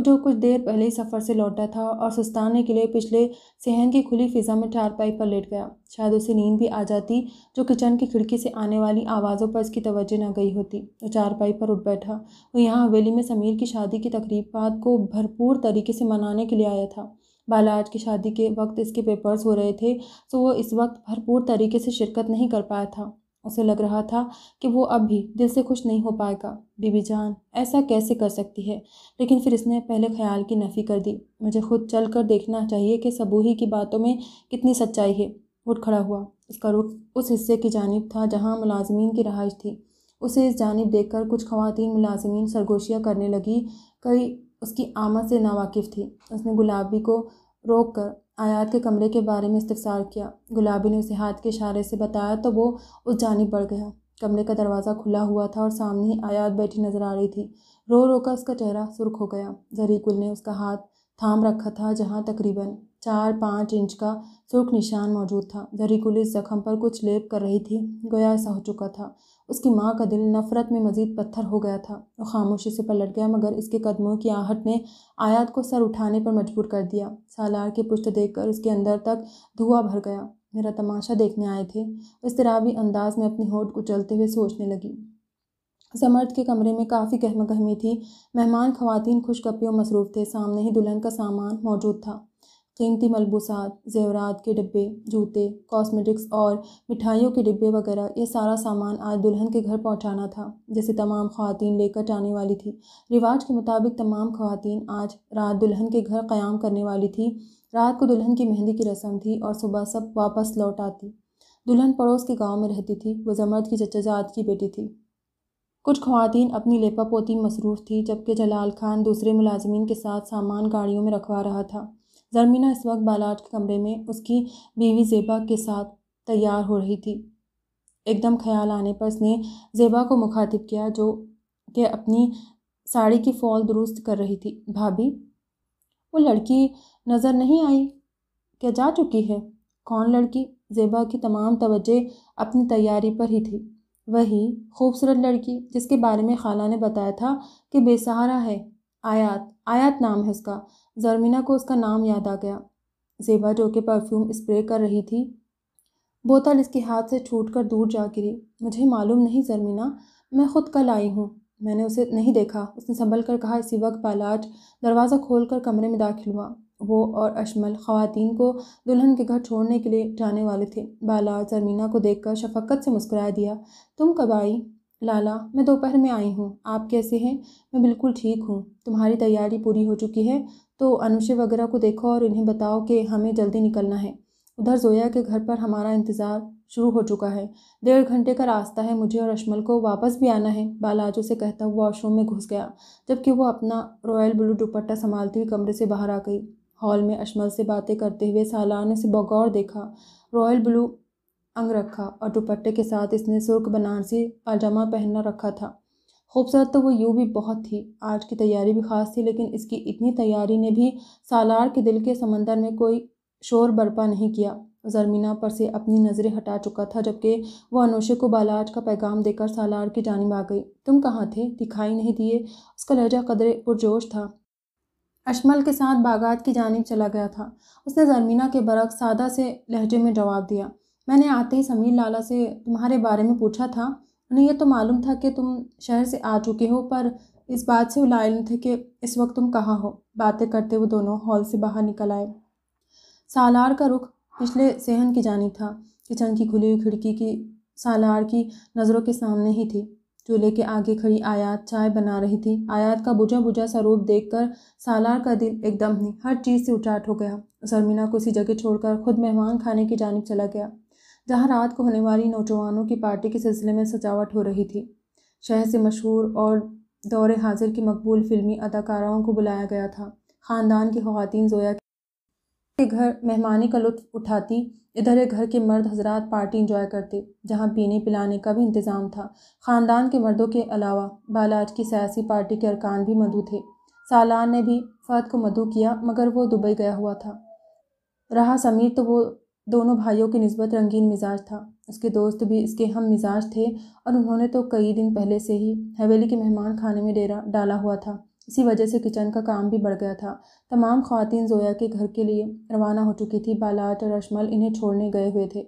[SPEAKER 1] जो कुछ देर पहले ही सफ़र से लौटा था और सुस्ताने के लिए पिछले सहन की खुली फिज़ा में चारपाई पर लेट गया शायद उसे नींद भी आ जाती जो किचन की खिड़की से आने वाली आवाज़ों पर उसकी तवज्जो ना गई होती वो चारपाई पर उठ बैठा वो यहाँ हवेली में समीर की शादी की तकरीबात को भरपूर तरीके से मनाने के लिए आया था बालाज की शादी के वक्त इसके पेपर्स हो रहे थे सो तो वो इस वक्त भरपूर तरीके से शिरकत नहीं कर पाया था उसे लग रहा था कि वो अब भी दिल से खुश नहीं हो पाएगा बीबी जान ऐसा कैसे कर सकती है लेकिन फिर इसने पहले ख्याल की नफ़ी कर दी मुझे खुद चल कर देखना चाहिए कि सबूही की बातों में कितनी सच्चाई है उठ खड़ा हुआ उसका रुख उस हिस्से की जानब था जहाँ मुलाजमीन की रहाइश थी उसे इस जानब देखकर कुछ खुवान मुलाजमीन सरगोशियाँ करने लगी कई उसकी आमद से नावाकिफ़ थी उसने गुलाबी को रोक कर आयात के कमरे के बारे में इस्तार किया गुलाबी ने उसे हाथ के इशारे से बताया तो वो उस जानी बढ़ गया कमरे का दरवाज़ा खुला हुआ था और सामने ही आयात बैठी नजर आ रही थी रो रो कर उसका चेहरा सुर्ख हो गया जरीकुल ने उसका हाथ थाम रखा था जहाँ तकरीबन चार पाँच इंच का सुर्ख निशान मौजूद था जरीकुल इस जख्म पर कुछ लेप कर रही थी गोया ऐसा हो चुका था उसकी माँ का दिल नफ़रत में मज़ीद पत्थर हो गया था वो ख़ामोशी से पलट गया मगर इसके कदमों की आहट ने आयात को सर उठाने पर मजबूर कर दिया सालार की पुष्ट देखकर उसके अंदर तक धुआं भर गया मेरा तमाशा देखने आए थे इस तरावी अंदाज में अपने होठ चलते हुए सोचने लगी समर्थ के कमरे में काफ़ी गहमा गहमी थी मेहमान खवतिन खुशगप्पी मसरूफ़ थे सामने ही दुल्हन का सामान मौजूद था कीमती मलबूसात जेवरात के डिब्बे जूते कॉस्मेटिक्स और मिठाइयों के डिब्बे वगैरह ये सारा सामान आज दुल्हन के घर पहुंचाना था जैसे तमाम खातन लेकर जाने वाली थी रिवाज के मुताबिक तमाम खातन आज रात दुल्हन के घर क़्याम करने वाली थी रात को दुल्हन की मेहंदी की रस्म थी और सुबह सब वापस लौट आती दुल्हन पड़ोस के गाँव में रहती थी वो जमरद की चचाजात की बेटी थी कुछ खुवान अपनी लेपा पोती मसरूफ़ थी जबकि जलाल खान दूसरे मुलाजमीन के साथ सामान गाड़ियों में रखवा रहा था जरमीना इस वक्त बालाट के कमरे में उसकी बीवी जेबा के साथ तैयार हो रही थी एकदम ख्याल आने पर उसने जेबा को मुखातिब किया जो कि अपनी साड़ी की फॉल दुरुस्त कर रही थी भाभी वो लड़की नज़र नहीं आई क्या जा चुकी है कौन लड़की जेबा की तमाम तवज्जे अपनी तैयारी पर ही थी वही खूबसूरत लड़की जिसके बारे में खाला ने बताया था कि बेसहारा है आयात आयात नाम है उसका जरमीना को उसका नाम याद आ गया जेबा जो कि परफ्यूम स्प्रे कर रही थी बोतल इसके हाथ से छूट कर दूर जा गिरी मुझे मालूम नहीं जरमीना मैं खुद कल आई हूँ मैंने उसे नहीं देखा उसने संभल कर कहा इसी वक्त पालाज दरवाज़ा खोल कर कमरे में दाखिल हुआ वो और अशमल ख़वातीन को दुल्हन के घर छोड़ने के लिए जाने वाले थे बाला जरमीना को देखकर शफक्त से मुस्कुरा दिया तुम कब आई लाला मैं दोपहर में आई हूँ आप कैसे हैं मैं बिल्कुल ठीक हूँ तुम्हारी तैयारी पूरी हो चुकी है तो अनुषे वगैरह को देखो और इन्हें बताओ कि हमें जल्दी निकलना है उधर जोया के घर पर हमारा इंतज़ार शुरू हो चुका है डेढ़ घंटे का रास्ता है मुझे और अशमल को वापस भी आना है बालाजो से कहता हुआ वॉशरूम में घुस गया जबकि वो अपना रॉयल ब्लू दुपट्टा संभालती हुई कमरे से बाहर आ गई हॉल में अशमल से बातें करते हुए सालाना से बगौर देखा रॉयल ब्लू अंग रखा और दुपट्टे के साथ इसने सुर्ख बनारसी पाजामा पहनना रखा था खूबसूरत तो वो यूँ भी बहुत थी आज की तैयारी भी ख़ास थी लेकिन इसकी इतनी तैयारी ने भी सालार के दिल के समंदर में कोई शोर बर्पा नहीं किया जरमीना पर से अपनी नज़रें हटा चुका था जबकि वह अनोशे को बालाज का पैगाम देकर सालार की जानब आ गई तुम कहाँ थे दिखाई नहीं दिए उसका लहजा कदरे पुरजोश था अशमल के साथ बागात की जानब चला गया था उसने जरमीना के बरक सादा से लहजे में जवाब दिया मैंने आते ही समीर लाला से तुम्हारे बारे में पूछा था उन्हें यह तो मालूम था कि तुम शहर से आ चुके हो पर इस बात से उलायन थे कि इस वक्त तुम कहाँ हो बातें करते हुए दोनों हॉल से बाहर निकल आए सालार का रुख पिछले सेहन की जानी था किचन की खुली हुई खिड़की की सालार की नज़रों के सामने ही थी चूल्हे के आगे खड़ी आयात चाय बना रही थी आयात का बुझा बुझा सा रूप देखकर सालार का दिल एकदम ही हर चीज़ से उचाट हो गया शर्मिना को इसी जगह छोड़कर खुद मेहमान खाने की जानब चला गया जहां रात को होने वाली नौजवानों की पार्टी के सिलसिले में सजावट हो रही थी शहर से मशहूर और दौरे हाजिर की मकबूल फिल्मी अदाकाराओं को बुलाया गया था ख़ानदान की खातन जोया के घर मेहमानी का लुत्फ उठाती इधर घर के मर्द हजरात पार्टी इंजॉय करते जहाँ पीने पिलाने का भी इंतज़ाम था ख़ानदान के मर्दों के अलावा बालाज की सियासी पार्टी के अरकान भी मधु थे सालान ने भी फहद को मधु किया मगर वो दुबई गया हुआ था रहा समीर तो वो दोनों भाइयों की नस्बत रंगीन मिजाज था उसके दोस्त भी इसके हम मिजाज थे और उन्होंने तो कई दिन पहले से ही हवेली के मेहमान खाने में डेरा डाला हुआ था इसी वजह से किचन का काम भी बढ़ गया था तमाम खातन जोया के घर के लिए रवाना हो चुकी थी बालाट और अशमल इन्हें छोड़ने गए हुए थे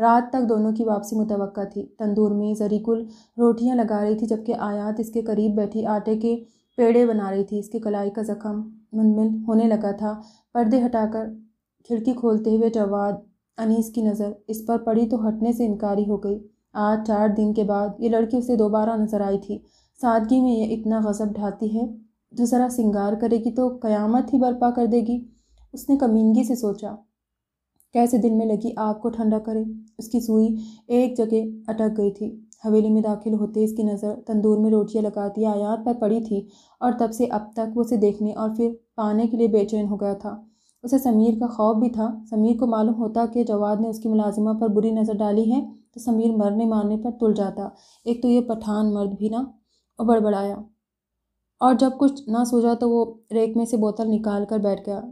[SPEAKER 1] रात तक दोनों की वापसी मुतव थी तंदूर में जरीकुल रोटियां लगा रही थी जबकि आयात इसके करीब बैठी आटे के पेड़े बना रही थी इसकी कलाई का ज़ख्म मनमिल होने लगा था पर्दे हटाकर खिड़की खोलते हुए जवाद अनीस की नज़र इस पर पड़ी तो हटने से इनकारी हो गई आज चार दिन के बाद ये लड़की उसे दोबारा नजर आई थी सादगी में ये इतना गजब ढाती है जो ज़रा सिंगार करेगी तो क़यामत ही बर्पा कर देगी उसने कमीनगी से सोचा कैसे दिल में लगी आग को ठंडा करे उसकी सुई एक जगह अटक गई थी हवेली में दाखिल होते इसकी नज़र तंदूर में रोटियां लगाती आयात पर पड़ी थी और तब से अब तक वो उसे देखने और फिर पाने के लिए बेचैन हो गया था उसे समीर का खौफ भी था समीर को मालूम होता कि जवाद ने उसकी मुलाजिमा पर बुरी नज़र डाली है तो समीर मरने मारने पर तुल जाता एक तो ये पठान मर्द भी ना और बड़बड़ाया और जब कुछ ना सूझा तो वो रेक में से बोतल निकाल कर बैठ गया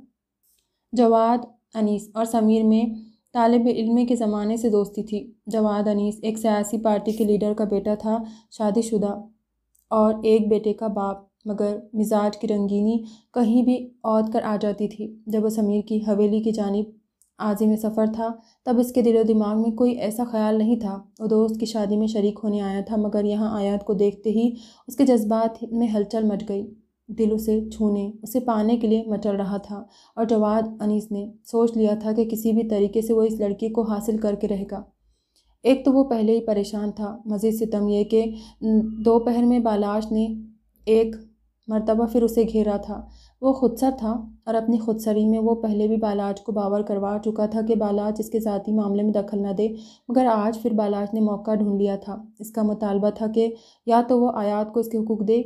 [SPEAKER 1] जवाद अनीस और समीर में तालब इल्म के ज़माने से दोस्ती थी जवाद अनीस एक सियासी पार्टी के लीडर का बेटा था शादीशुदा और एक बेटे का बाप मगर मिजाज की रंगीनी कहीं भी औद कर आ जाती थी जब वह समीर की हवेली की जानब आजी में सफ़र था तब इसके दिलो दिमाग में कोई ऐसा ख्याल नहीं था वो दोस्त की शादी में शरीक होने आया था मगर यहाँ आयात को देखते ही उसके जज्बात में हलचल मच गई दिल उसे छूने उसे पाने के लिए मचल रहा था और जवाद अनीस ने सोच लिया था कि किसी भी तरीके से वो इस लड़की को हासिल करके रहेगा एक तो वो पहले ही परेशान था मज़ीद सितम ये कि दोपहर में बालाश ने एक मरतबा फिर उसे घेरा था वो खुदसर था और अपनी खुदसरी में वो पहले भी बालाज को बावर करवा चुका था कि बालाज इसके ज़ाती मामले में दखल न दे मगर आज फिर बालाज ने मौका ढूंढ लिया था इसका मुतालबा था कि या तो वो आयात को इसके हकूक़ दे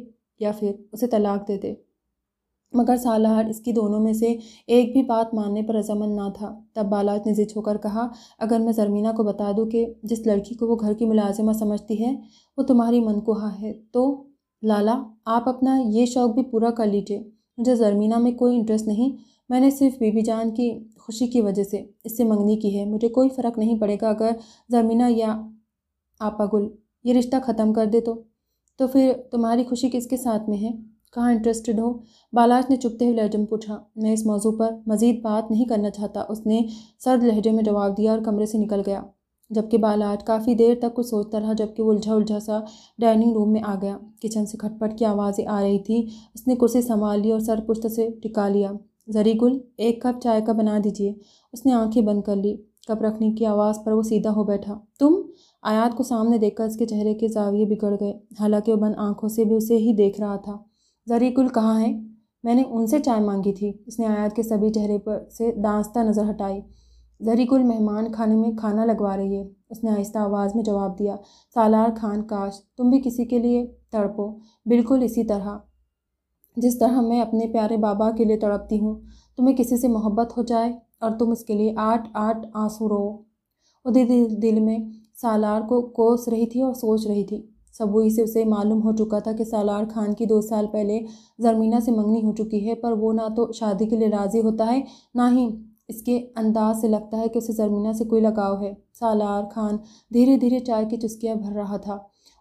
[SPEAKER 1] या फिर उसे तलाक दे दे मगर सालार इसकी दोनों में से एक भी बात मानने पर रजामंद ना था तब बालाज ने जिद होकर कहा अगर मैं जरमीना को बता दूँ कि जिस लड़की को वो घर की मुलाजिमा समझती है वो तुम्हारी मनकुहा है तो लाला आप अपना ये शौक़ भी पूरा कर लीजिए मुझे ज़रमीना में कोई इंटरेस्ट नहीं मैंने सिर्फ बीबी जान की खुशी की वजह से इससे मंगनी की है मुझे कोई फ़र्क नहीं पड़ेगा अगर ज़रमीना या आपा गुल ये रिश्ता ख़त्म कर दे तो तो फिर तुम्हारी खुशी किसके साथ में है कहाँ इंटरेस्टेड हो बालाज ने चुपते हुए लहजे में पूछा मैं इस मौजू पर मज़ीद बात नहीं करना चाहता उसने सर्द लहजे में जवाब दिया और कमरे से निकल गया जबकि बालाट काफ़ी देर तक कुछ सोचता रहा जबकि उलझा उलझा सा डाइनिंग रूम में आ गया किचन से खटपट की आवाज़ें आ रही थी उसने कुर्सी संभाल ली और सर पुश्त से टिका लिया जरी गुल एक कप चाय का बना दीजिए उसने आंखें बंद कर ली कप रखने की आवाज़ पर वो सीधा हो बैठा तुम आयात को सामने देखकर उसके चेहरे के जाविये बिगड़ गए हालांकि वो बंद आंखों से भी उसे ही देख रहा था जरीकुल कहाँ है मैंने उनसे चाय मांगी थी उसने आयात के सभी चेहरे पर से दांसता नज़र हटाई जरी गुल मेहमान खाने में खाना लगवा रही है उसने आहिस्ता आवाज़ में जवाब दिया सालार खान काश तुम भी किसी के लिए तड़पो बिल्कुल इसी तरह जिस तरह मैं अपने प्यारे बाबा के लिए तड़पती हूँ तुम्हें किसी से मोहब्बत हो जाए और तुम उसके लिए आठ आठ आंसू रो उदय दिल, दिल में सालार को कोस रही थी और सोच रही थी सबूई से उसे मालूम हो चुका था कि सालार खान की दो साल पहले जरमीना से मंगनी हो चुकी है पर वो ना तो शादी के लिए राज़ी होता है ना ही इसके अंदाज से लगता है कि उसे जरमीना से कोई लगाव है सालार खान धीरे धीरे चाय की चुस्कियाँ भर रहा था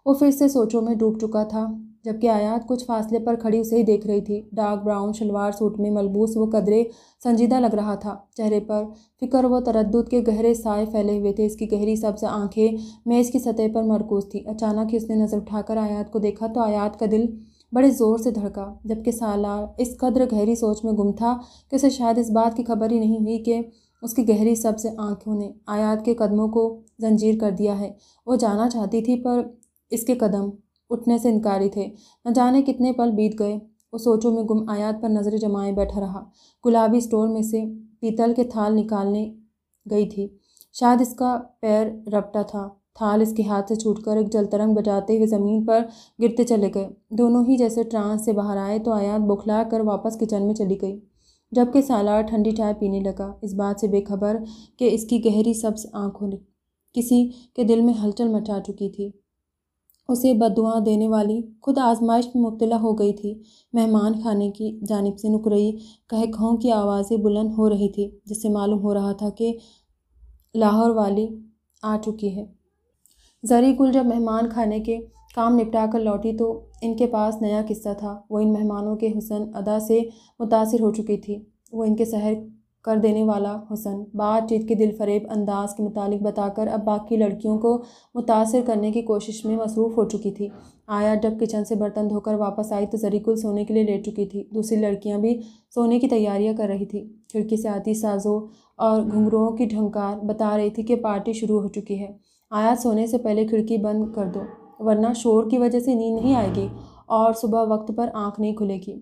[SPEAKER 1] वो फिर से सोचों में डूब चुका था जबकि आयात कुछ फासले पर खड़ी उसे ही देख रही थी डार्क ब्राउन शलवार सूट में मलबूस वो कदरे संजीदा लग रहा था चेहरे पर फिक्र व तरद के गहरे साए फैले हुए थे इसकी गहरी सब्ज आंखें मेज़ की सतह पर मरकूज थी अचानक ही उसने नज़र उठाकर आयात को देखा तो आयात का दिल बड़े ज़ोर से धड़का जबकि सालार इस कदर गहरी सोच में गुम था कि उसे शायद इस बात की खबर ही नहीं हुई कि उसकी गहरी से आंखों ने आयात के कदमों को जंजीर कर दिया है वो जाना चाहती थी पर इसके कदम उठने से इनकारी थे न जाने कितने पल बीत गए वो सोचों में गुम आयात पर नज़रें जमाए बैठा रहा गुलाबी स्टोर में से पीतल के थाल निकालने गई थी शायद इसका पैर रपटा था थाल इसके हाथ से छूटकर एक जलतरंग बजाते हुए ज़मीन पर गिरते चले गए दोनों ही जैसे ट्रांस से बाहर आए तो आयात बौखला कर वापस किचन में चली गई जबकि सालार ठंडी चाय पीने लगा इस बात से बेखबर कि इसकी गहरी सब्ज आँखों ने किसी के दिल में हलचल मचा चुकी थी उसे बदुआ देने वाली खुद आजमाइश में मुबतला हो गई थी मेहमान खाने की जानब से नुक रही की आवाज़ें बुलंद हो रही थी जिससे मालूम हो रहा था कि लाहौर वाली आ चुकी है जरी गुल जब मेहमान खाने के काम निपटा कर लौटी तो इनके पास नया किस्सा था वो इन मेहमानों के हुसन अदा से मुतासर हो चुकी थी वो इनके सहर कर देने वाला हुसन बातचीत के दिलफरेब अंदाज के मुतालिक बताकर अब बाकी लड़कियों को मुतासर करने की कोशिश में मसरूफ़ हो चुकी थी आया जब किचन से बर्तन धोकर वापस आई तो जरीकुल सोने के लिए लेट चुकी थी दूसरी लड़कियां भी सोने की तैयारियां कर रही थी खिड़की से आती साजों और घुंघरुओं की ढंकार बता रही थी कि पार्टी शुरू हो चुकी है आया सोने से पहले खिड़की बंद कर दो वरना शोर की वजह से नींद नहीं आएगी और सुबह वक्त पर आंख नहीं खुलेगी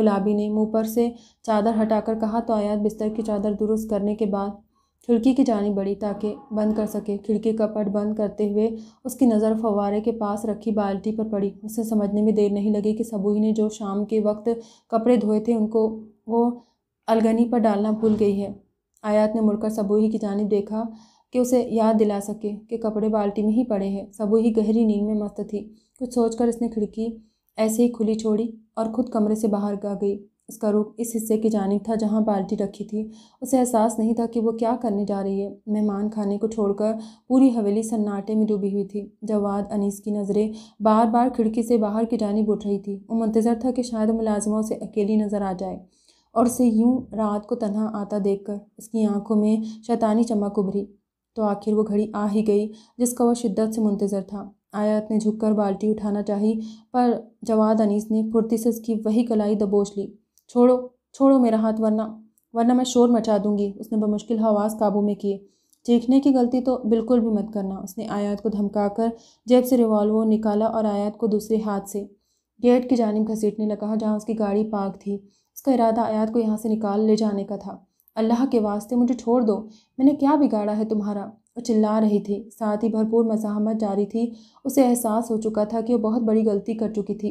[SPEAKER 1] गुलाबी ने मुंह पर से चादर हटाकर कहा तो आयात बिस्तर की चादर दुरुस्त करने के बाद खिड़की की जानी बड़ी ताकि बंद कर सके खिड़की का पट बंद करते हुए उसकी नज़र फवारे के पास रखी बाल्टी पर पड़ी उसे समझने में देर नहीं लगी कि सबूही ने जो शाम के वक्त कपड़े धोए थे उनको वो अलगनी पर डालना भूल गई है आयात ने मुड़कर सबूही की जानब देखा कि उसे याद दिला सके कि कपड़े बाल्टी में ही पड़े हैं सब ही गहरी नींद में मस्त थी कुछ सोचकर उसने खिड़की ऐसे ही खुली छोड़ी और खुद कमरे से बाहर गा गई उसका रुख इस हिस्से की जानब था जहाँ बाल्टी रखी थी उसे एहसास नहीं था कि वो क्या करने जा रही है मेहमान खाने को छोड़कर पूरी हवेली सन्नाटे में डूबी हुई थी जवाद अनीस की नज़रें बार बार खिड़की से बाहर की जानब उठ रही थी वो मंतज़र था कि शायद मुलाजमा उसे अकेली नज़र आ जाए और उसे यूं रात को तनहा आता देखकर उसकी आंखों में शैतानी चमक उभरी तो आखिर वो घड़ी आ ही गई जिसका वह शिद्दत से मुंतज़र था आयत ने झुककर बाल्टी उठाना चाही पर जवाद अनीस ने फुर्ती से उसकी वही कलाई दबोच ली छोड़ो छोड़ो मेरा हाथ वरना वरना मैं शोर मचा दूंगी उसने बमुश्किल आवाज़ काबू में किए चीखने की गलती तो बिल्कुल भी मत करना उसने आयात को धमकाकर जेब से रिवॉल्वर निकाला और आयात को दूसरे हाथ से गेट की जानब घसीटने लगा जहाँ उसकी गाड़ी पार्क थी उसका इरादा आयात को यहाँ से निकाल ले जाने का था अल्लाह के वास्ते मुझे छोड़ दो मैंने क्या बिगाड़ा है तुम्हारा वो चिल्ला रही थी साथ ही भरपूर मजाहमत जारी थी उसे एहसास हो चुका था कि वो बहुत बड़ी गलती कर चुकी थी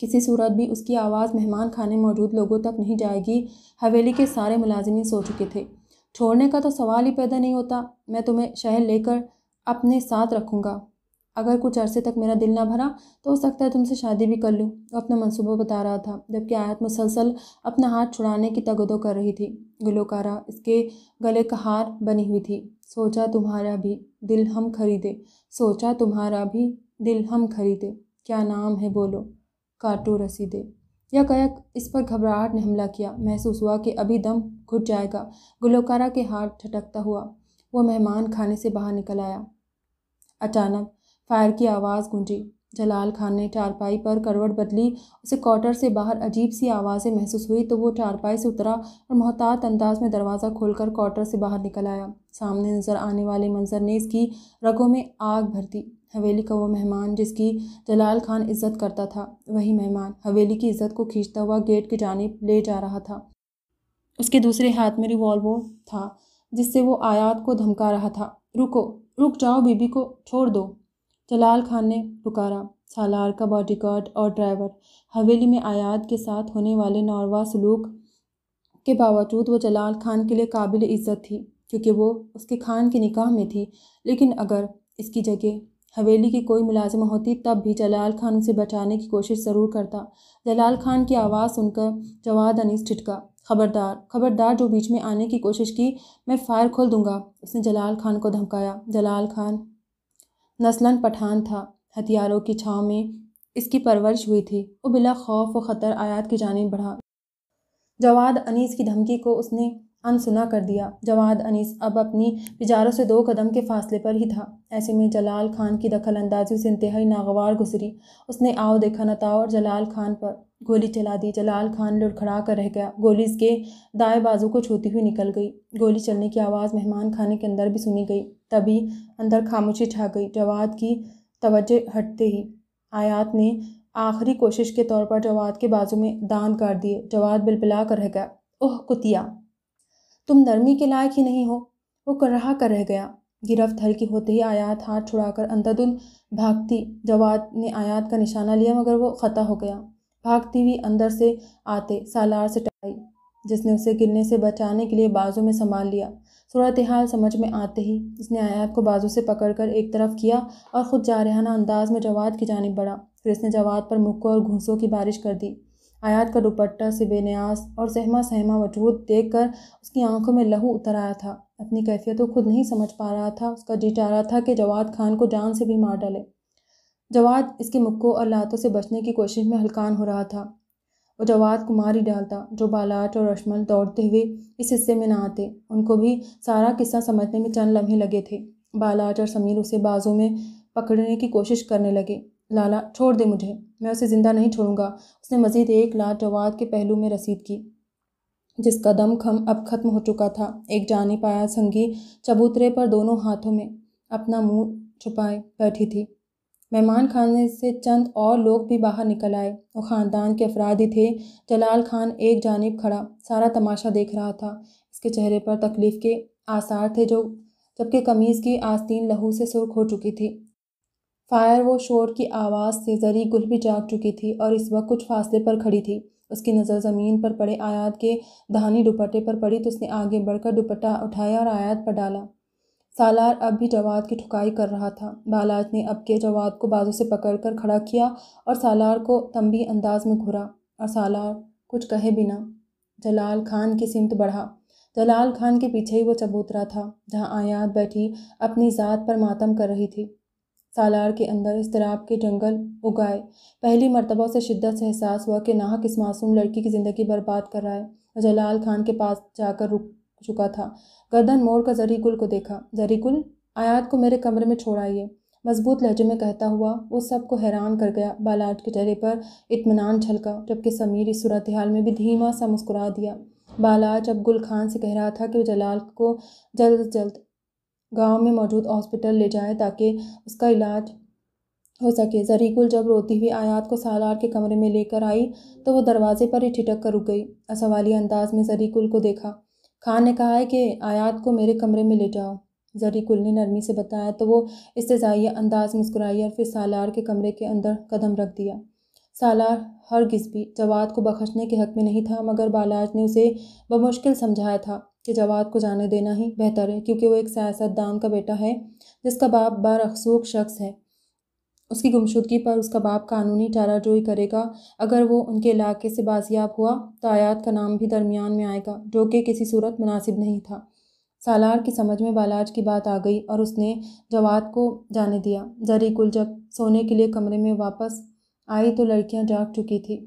[SPEAKER 1] किसी सूरत भी उसकी आवाज़ मेहमान खाने मौजूद लोगों तक नहीं जाएगी हवेली के सारे मुलाजमी सो चुके थे छोड़ने का तो सवाल ही पैदा नहीं होता मैं तुम्हें शहर लेकर अपने साथ रखूँगा अगर कुछ अरसे तक मेरा दिल ना भरा तो हो सकता है तुमसे शादी भी कर लूँ वो तो अपना मनसूबा बता रहा था जबकि आयत मुसलसल अपना हाथ छुड़ाने की तगदो कर रही थी गुलकारा इसके गले का हार बनी हुई थी सोचा तुम्हारा भी दिल हम खरीदे सोचा तुम्हारा भी दिल हम खरीदे क्या नाम है बोलो काटो रसीदे या कयक इस पर घबराहट ने हमला किया महसूस हुआ कि अभी दम घुट जाएगा गुलोकारा के हाथ ठटकता हुआ वो मेहमान खाने से बाहर निकल आया अचानक फायर की आवाज़ गूंजी जलाल खान ने चारपाई पर करवट बदली उसे क्वार्टर से बाहर अजीब सी आवाज़ें महसूस हुई तो वो चारपाई से उतरा और मोहतात अंदाज में दरवाज़ा खोलकर क्वार्टर से बाहर निकल आया सामने नज़र आने वाले मंजर ने इसकी रगों में आग भर दी हवेली का वो मेहमान जिसकी जलाल खान इज्जत करता था वही मेहमान हवेली की इज्जत को खींचता हुआ गेट की जानब ले जा रहा था उसके दूसरे हाथ में रिवॉल्वर था जिससे वो आयात को धमका रहा था रुको रुक जाओ बीबी को छोड़ दो जलाल खान ने पुकारा सालार का बॉडीगार्ड और ड्राइवर हवेली में आयात के साथ होने वाले नौरवा सलूक के बावजूद वो जलाल खान के लिए काबिल इज़्ज़त थी क्योंकि वो उसके खान के निकाह में थी लेकिन अगर इसकी जगह हवेली की कोई मुलाजिम होती तब भी जलाल खान उसे बचाने की कोशिश ज़रूर करता जलाल खान की आवाज़ सुनकर जवाद अनीस ठिटका खबरदार खबरदार जो बीच में आने की कोशिश की मैं फायर खोल दूंगा उसने जलाल खान को धमकाया जलाल खान नस्लन पठान था हथियारों की छाँव में इसकी परवरिश हुई थी वो बिला खौफ व ख़तर आयात की जानब बढ़ा जवाद अनीस की धमकी को उसने अनसुना कर दिया जवाद अनीस अब अपनी विचारों से दो कदम के फासले पर ही था ऐसे में जलाल खान की दखल अंदाजी से इंतहाई नागवार गुजरी उसने आओ देखा नताओ और जलाल खान पर गोली चला दी जलाल खान लुड़खड़ा कर रह गया गोली इसके दाएं बाजू को छूती हुई निकल गई गोली चलने की आवाज़ मेहमान खाने के अंदर भी सुनी गई तभी अंदर खामोशी छा गई जवाद की तोज्जह हटते ही आयात ने आखिरी कोशिश के तौर पर जवाद के बाजू में दान काट दिए जवाद बिलबिला कर रह गया ओह कुतिया तुम नरमी के लायक ही नहीं हो वो कराह कर रह गया गिरफ्त हल्की होते ही आयात हाथ छुड़ाकर अंधाधुन भागती जवाद ने आयात का निशाना लिया मगर वो ख़ता हो गया भागती हुई अंदर से आते सालार से टकराई जिसने उसे गिरने से बचाने के लिए बाजू में संभाल लिया सूरत हाल समझ में आते ही उसने आयात को बाजू से पकड़कर एक तरफ किया और ख़ुद जारहाना अंदाज में जवाद की जानब बढ़ा फिर इसने जवाद पर मुक्को और घूसों की बारिश कर दी आयात का दुपट्टा न्यास और सहमा सहमा वजूद देख कर उसकी आंखों में लहू उतर आया था अपनी कैफियत को खुद नहीं समझ पा रहा था उसका जी चाह रहा था कि जवाद खान को जान से भी मार डाले जवाद इसके मुक्कों और लातों से बचने की कोशिश में हलकान हो रहा था वो जवाद को मार ही डालता जो बालाट और रशमल दौड़ते हुए इस हिस्से में ना आते उनको भी सारा किस्सा समझने में चंद लम्हे लगे थे बालाट और समीर उसे बाजों में पकड़ने की कोशिश करने लगे लाला छोड़ दे मुझे मैं उसे ज़िंदा नहीं छोड़ूंगा उसने मज़ीद एक लाजवाब के पहलू में रसीद की जिसका दम खम अब खत्म हो चुका था एक जाने पाया संगी चबूतरे पर दोनों हाथों में अपना मुंह छुपाए बैठी थी मेहमान खाने से चंद और लोग भी बाहर निकल आए और ख़ानदान के अफराद ही थे जलाल खान एक जानब खड़ा सारा तमाशा देख रहा था इसके चेहरे पर तकलीफ़ के आसार थे जो जबकि कमीज़ की आस्तीन लहू से सुर्ख हो चुकी थी फायर वो शोर की आवाज़ से जरी गुल भी जाग चुकी थी और इस वक्त कुछ फासले पर खड़ी थी उसकी नज़र ज़मीन पर पड़े आयात के दहानी दुपट्टे पर पड़ी तो उसने आगे बढ़कर दुपट्टा उठाया और आयात पर डाला सालार अब भी जवाद की ठुकाई कर रहा था बालाज ने अब के जवाद को बाजू से पकड़कर खड़ा किया और सालार को तंबी अंदाज में घुरा और सालार कुछ कहे बिना जलाल खान की सिमत बढ़ा जलाल खान के पीछे ही वो चबूतरा था जहाँ आयात बैठी अपनी ज़ात पर मातम कर रही थी सालार के अंदर इस तराब के जंगल उगाए पहली मरतबा उसे शिद्दत से एहसास हुआ कि नाहक इस मासूम लड़की की ज़िंदगी बर्बाद कर रहा है और जलाल खान के पास जाकर रुक चुका था गर्दन मोड़ कर जरीगुल को देखा जरीगुल आयात को मेरे कमरे में छोड़ आइए मजबूत लहजे में कहता हुआ वो सबको हैरान कर गया बालाट के चेहरे पर इतमान छलका जबकि समीर इस सूरत हाल में भी धीमा सा मुस्कुरा दिया बालाज अब गुल खान से कह रहा था कि वो जलाल को जल्द जल्द गांव में मौजूद हॉस्पिटल ले जाए ताकि उसका इलाज हो सके जरीकुल जब रोती हुई आयात को सालार के कमरे में लेकर आई तो वो दरवाजे पर ही ठिटक कर रुक गई असवाली अंदाज में जरीकुल को देखा खान ने कहा है कि आयात को मेरे कमरे में ले जाओ जरीकुल ने नरमी से बताया तो वो इस्तजाइया अंदाज मुस्कुराई और फिर सालार के कमरे के अंदर कदम रख दिया सालार हर भी जवाद को बख्शने के हक में नहीं था मगर बालाज ने उसे बमुश्किल समझाया था कि जवाद को जाने देना ही बेहतर है क्योंकि वो एक सियासतदान का बेटा है जिसका बाप बारसूख शख्स है उसकी गुमशुदगी पर उसका बाप कानूनी चाराजोई करेगा अगर वो उनके इलाके से बाजियाब हुआ तो आयात का नाम भी दरमियान में आएगा जो कि किसी सूरत मुनासिब नहीं था सालार की समझ में बालाज की बात आ गई और उसने जवाद को जाने दिया जरी कुल जब सोने के लिए कमरे में वापस आई तो लड़कियां जाग चुकी थी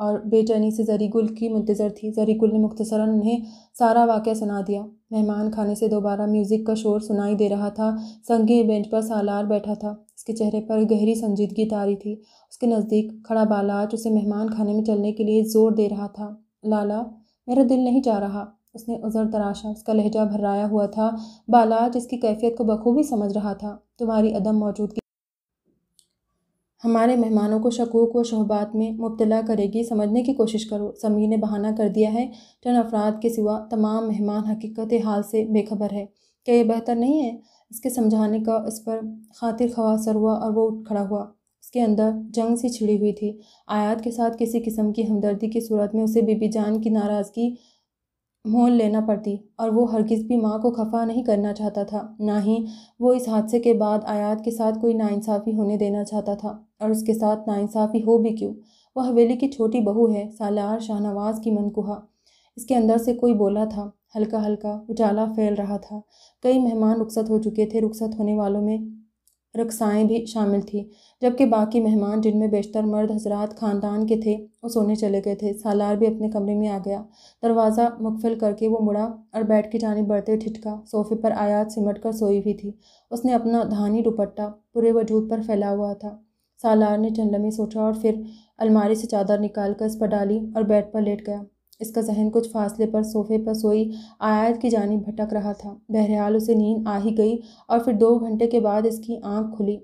[SPEAKER 1] और बेचैनी से जरीगुल की मुंतज़र थी जरीगुल ने मुख्तसरा उन्हें सारा वाक़ सुना दिया मेहमान खाने से दोबारा म्यूज़िक का शोर सुनाई दे रहा था संगी बेंच पर सालार बैठा था उसके चेहरे पर गहरी संजीदगी तारी थी उसके नज़दीक खड़ा बालाज उसे मेहमान खाने में चलने के लिए ज़ोर दे रहा था लाला मेरा दिल नहीं जा रहा उसने उज़र तराशा उसका लहजा भर्राया हुआ था बालाज इसकी कैफियत को बखूबी समझ रहा था तुम्हारी अदम मौजूदगी हमारे मेहमानों को शकूक व शहबात में मुबतला करेगी समझने की कोशिश करो समीर ने बहाना कर दिया है चंद अफराद के सिवा तमाम मेहमान हकीकत हाल से बेखबर है क्या ये बेहतर नहीं है इसके समझाने का इस पर खातिर खवा सर हुआ और वो उठ खड़ा हुआ उसके अंदर जंग सी छिड़ी हुई थी आयात के साथ किसी किस्म की हमदर्दी की सूरत में उसे बीबी जान की नाराज़गी मोल लेना पड़ती और वो हरगिज़ भी माँ को खफा नहीं करना चाहता था ना ही वो इस हादसे के बाद आयात के साथ कोई नाइंसाफ़ी होने देना चाहता था और उसके साथ नाइंसाफ़ी हो भी क्यों वह हवेली की छोटी बहू है सालार शाहनवाज की मनकुहा इसके अंदर से कोई बोला था हल्का हल्का उजाला फैल रहा था कई मेहमान रुखसत हो चुके थे रुखसत होने वालों में रक्साएँ भी शामिल थी जबकि बाकी मेहमान जिनमें बेशतर मर्द हजरात ख़ानदान के थे वो सोने चले गए थे सालार भी अपने कमरे में आ गया दरवाज़ा मुकफिल करके वो मुड़ा और बैठ की जानी बढ़ते ठिठका सोफे पर आयात सिमट कर सोई हुई थी उसने अपना धानी दुपट्टा पूरे वजूद पर फैला हुआ था सालार ने ठंड में सोचा और फिर अलमारी से चादर निकाल कर इस पर डाली और बेड पर लेट गया इसका जहन कुछ फासले पर सोफे पर सोई आयात की जानी भटक रहा था बहरहाल उसे नींद आ ही गई और फिर दो घंटे के बाद इसकी आंख खुली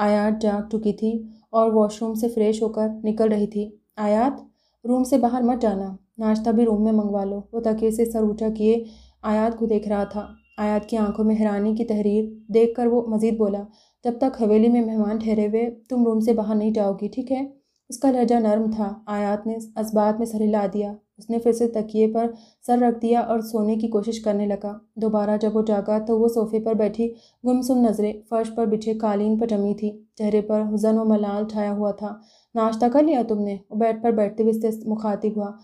[SPEAKER 1] आयात जाग चुकी थी और वॉशरूम से फ्रेश होकर निकल रही थी आयात रूम से बाहर मत जाना नाश्ता भी रूम में मंगवा लो वो तके से सर ऊँचा किए आयात को देख रहा था आयात की आंखों में हैरानी की तहरीर देखकर वो मज़ीद बोला जब तक हवेली में मेहमान ठहरे हुए तुम रूम से बाहर नहीं जाओगी ठीक है उसका लहजा नरम था आयात ने इस में सर हिला दिया उसने फिर से तकिए पर सर रख दिया और सोने की कोशिश करने लगा दोबारा जब वो जागा तो वो सोफे पर बैठी गुमसुम नजरें फर्श पर बिछे कालीन पर जमी थी चेहरे पर हुजन व मलाल छाया हुआ था नाश्ता कर लिया तुमने वो बेड पर बैठते हुए इससे मुखातिब हुआ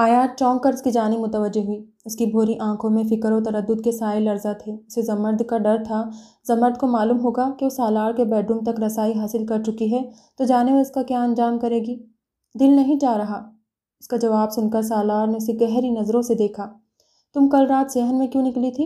[SPEAKER 1] आया चौंक कर उसकी जानी मुतवजह हुई उसकी भोरी आंखों में फ़िक्र और तरद के साए लर्जा थे उसे जमर्द का डर था जमर्द को मालूम होगा कि वो सालार के बेडरूम तक रसाई हासिल कर चुकी है तो जाने वो इसका क्या अंजाम करेगी दिल नहीं जा रहा उसका जवाब सुनकर सालार ने उसे गहरी नज़रों से देखा तुम कल रात सेहन में क्यों निकली थी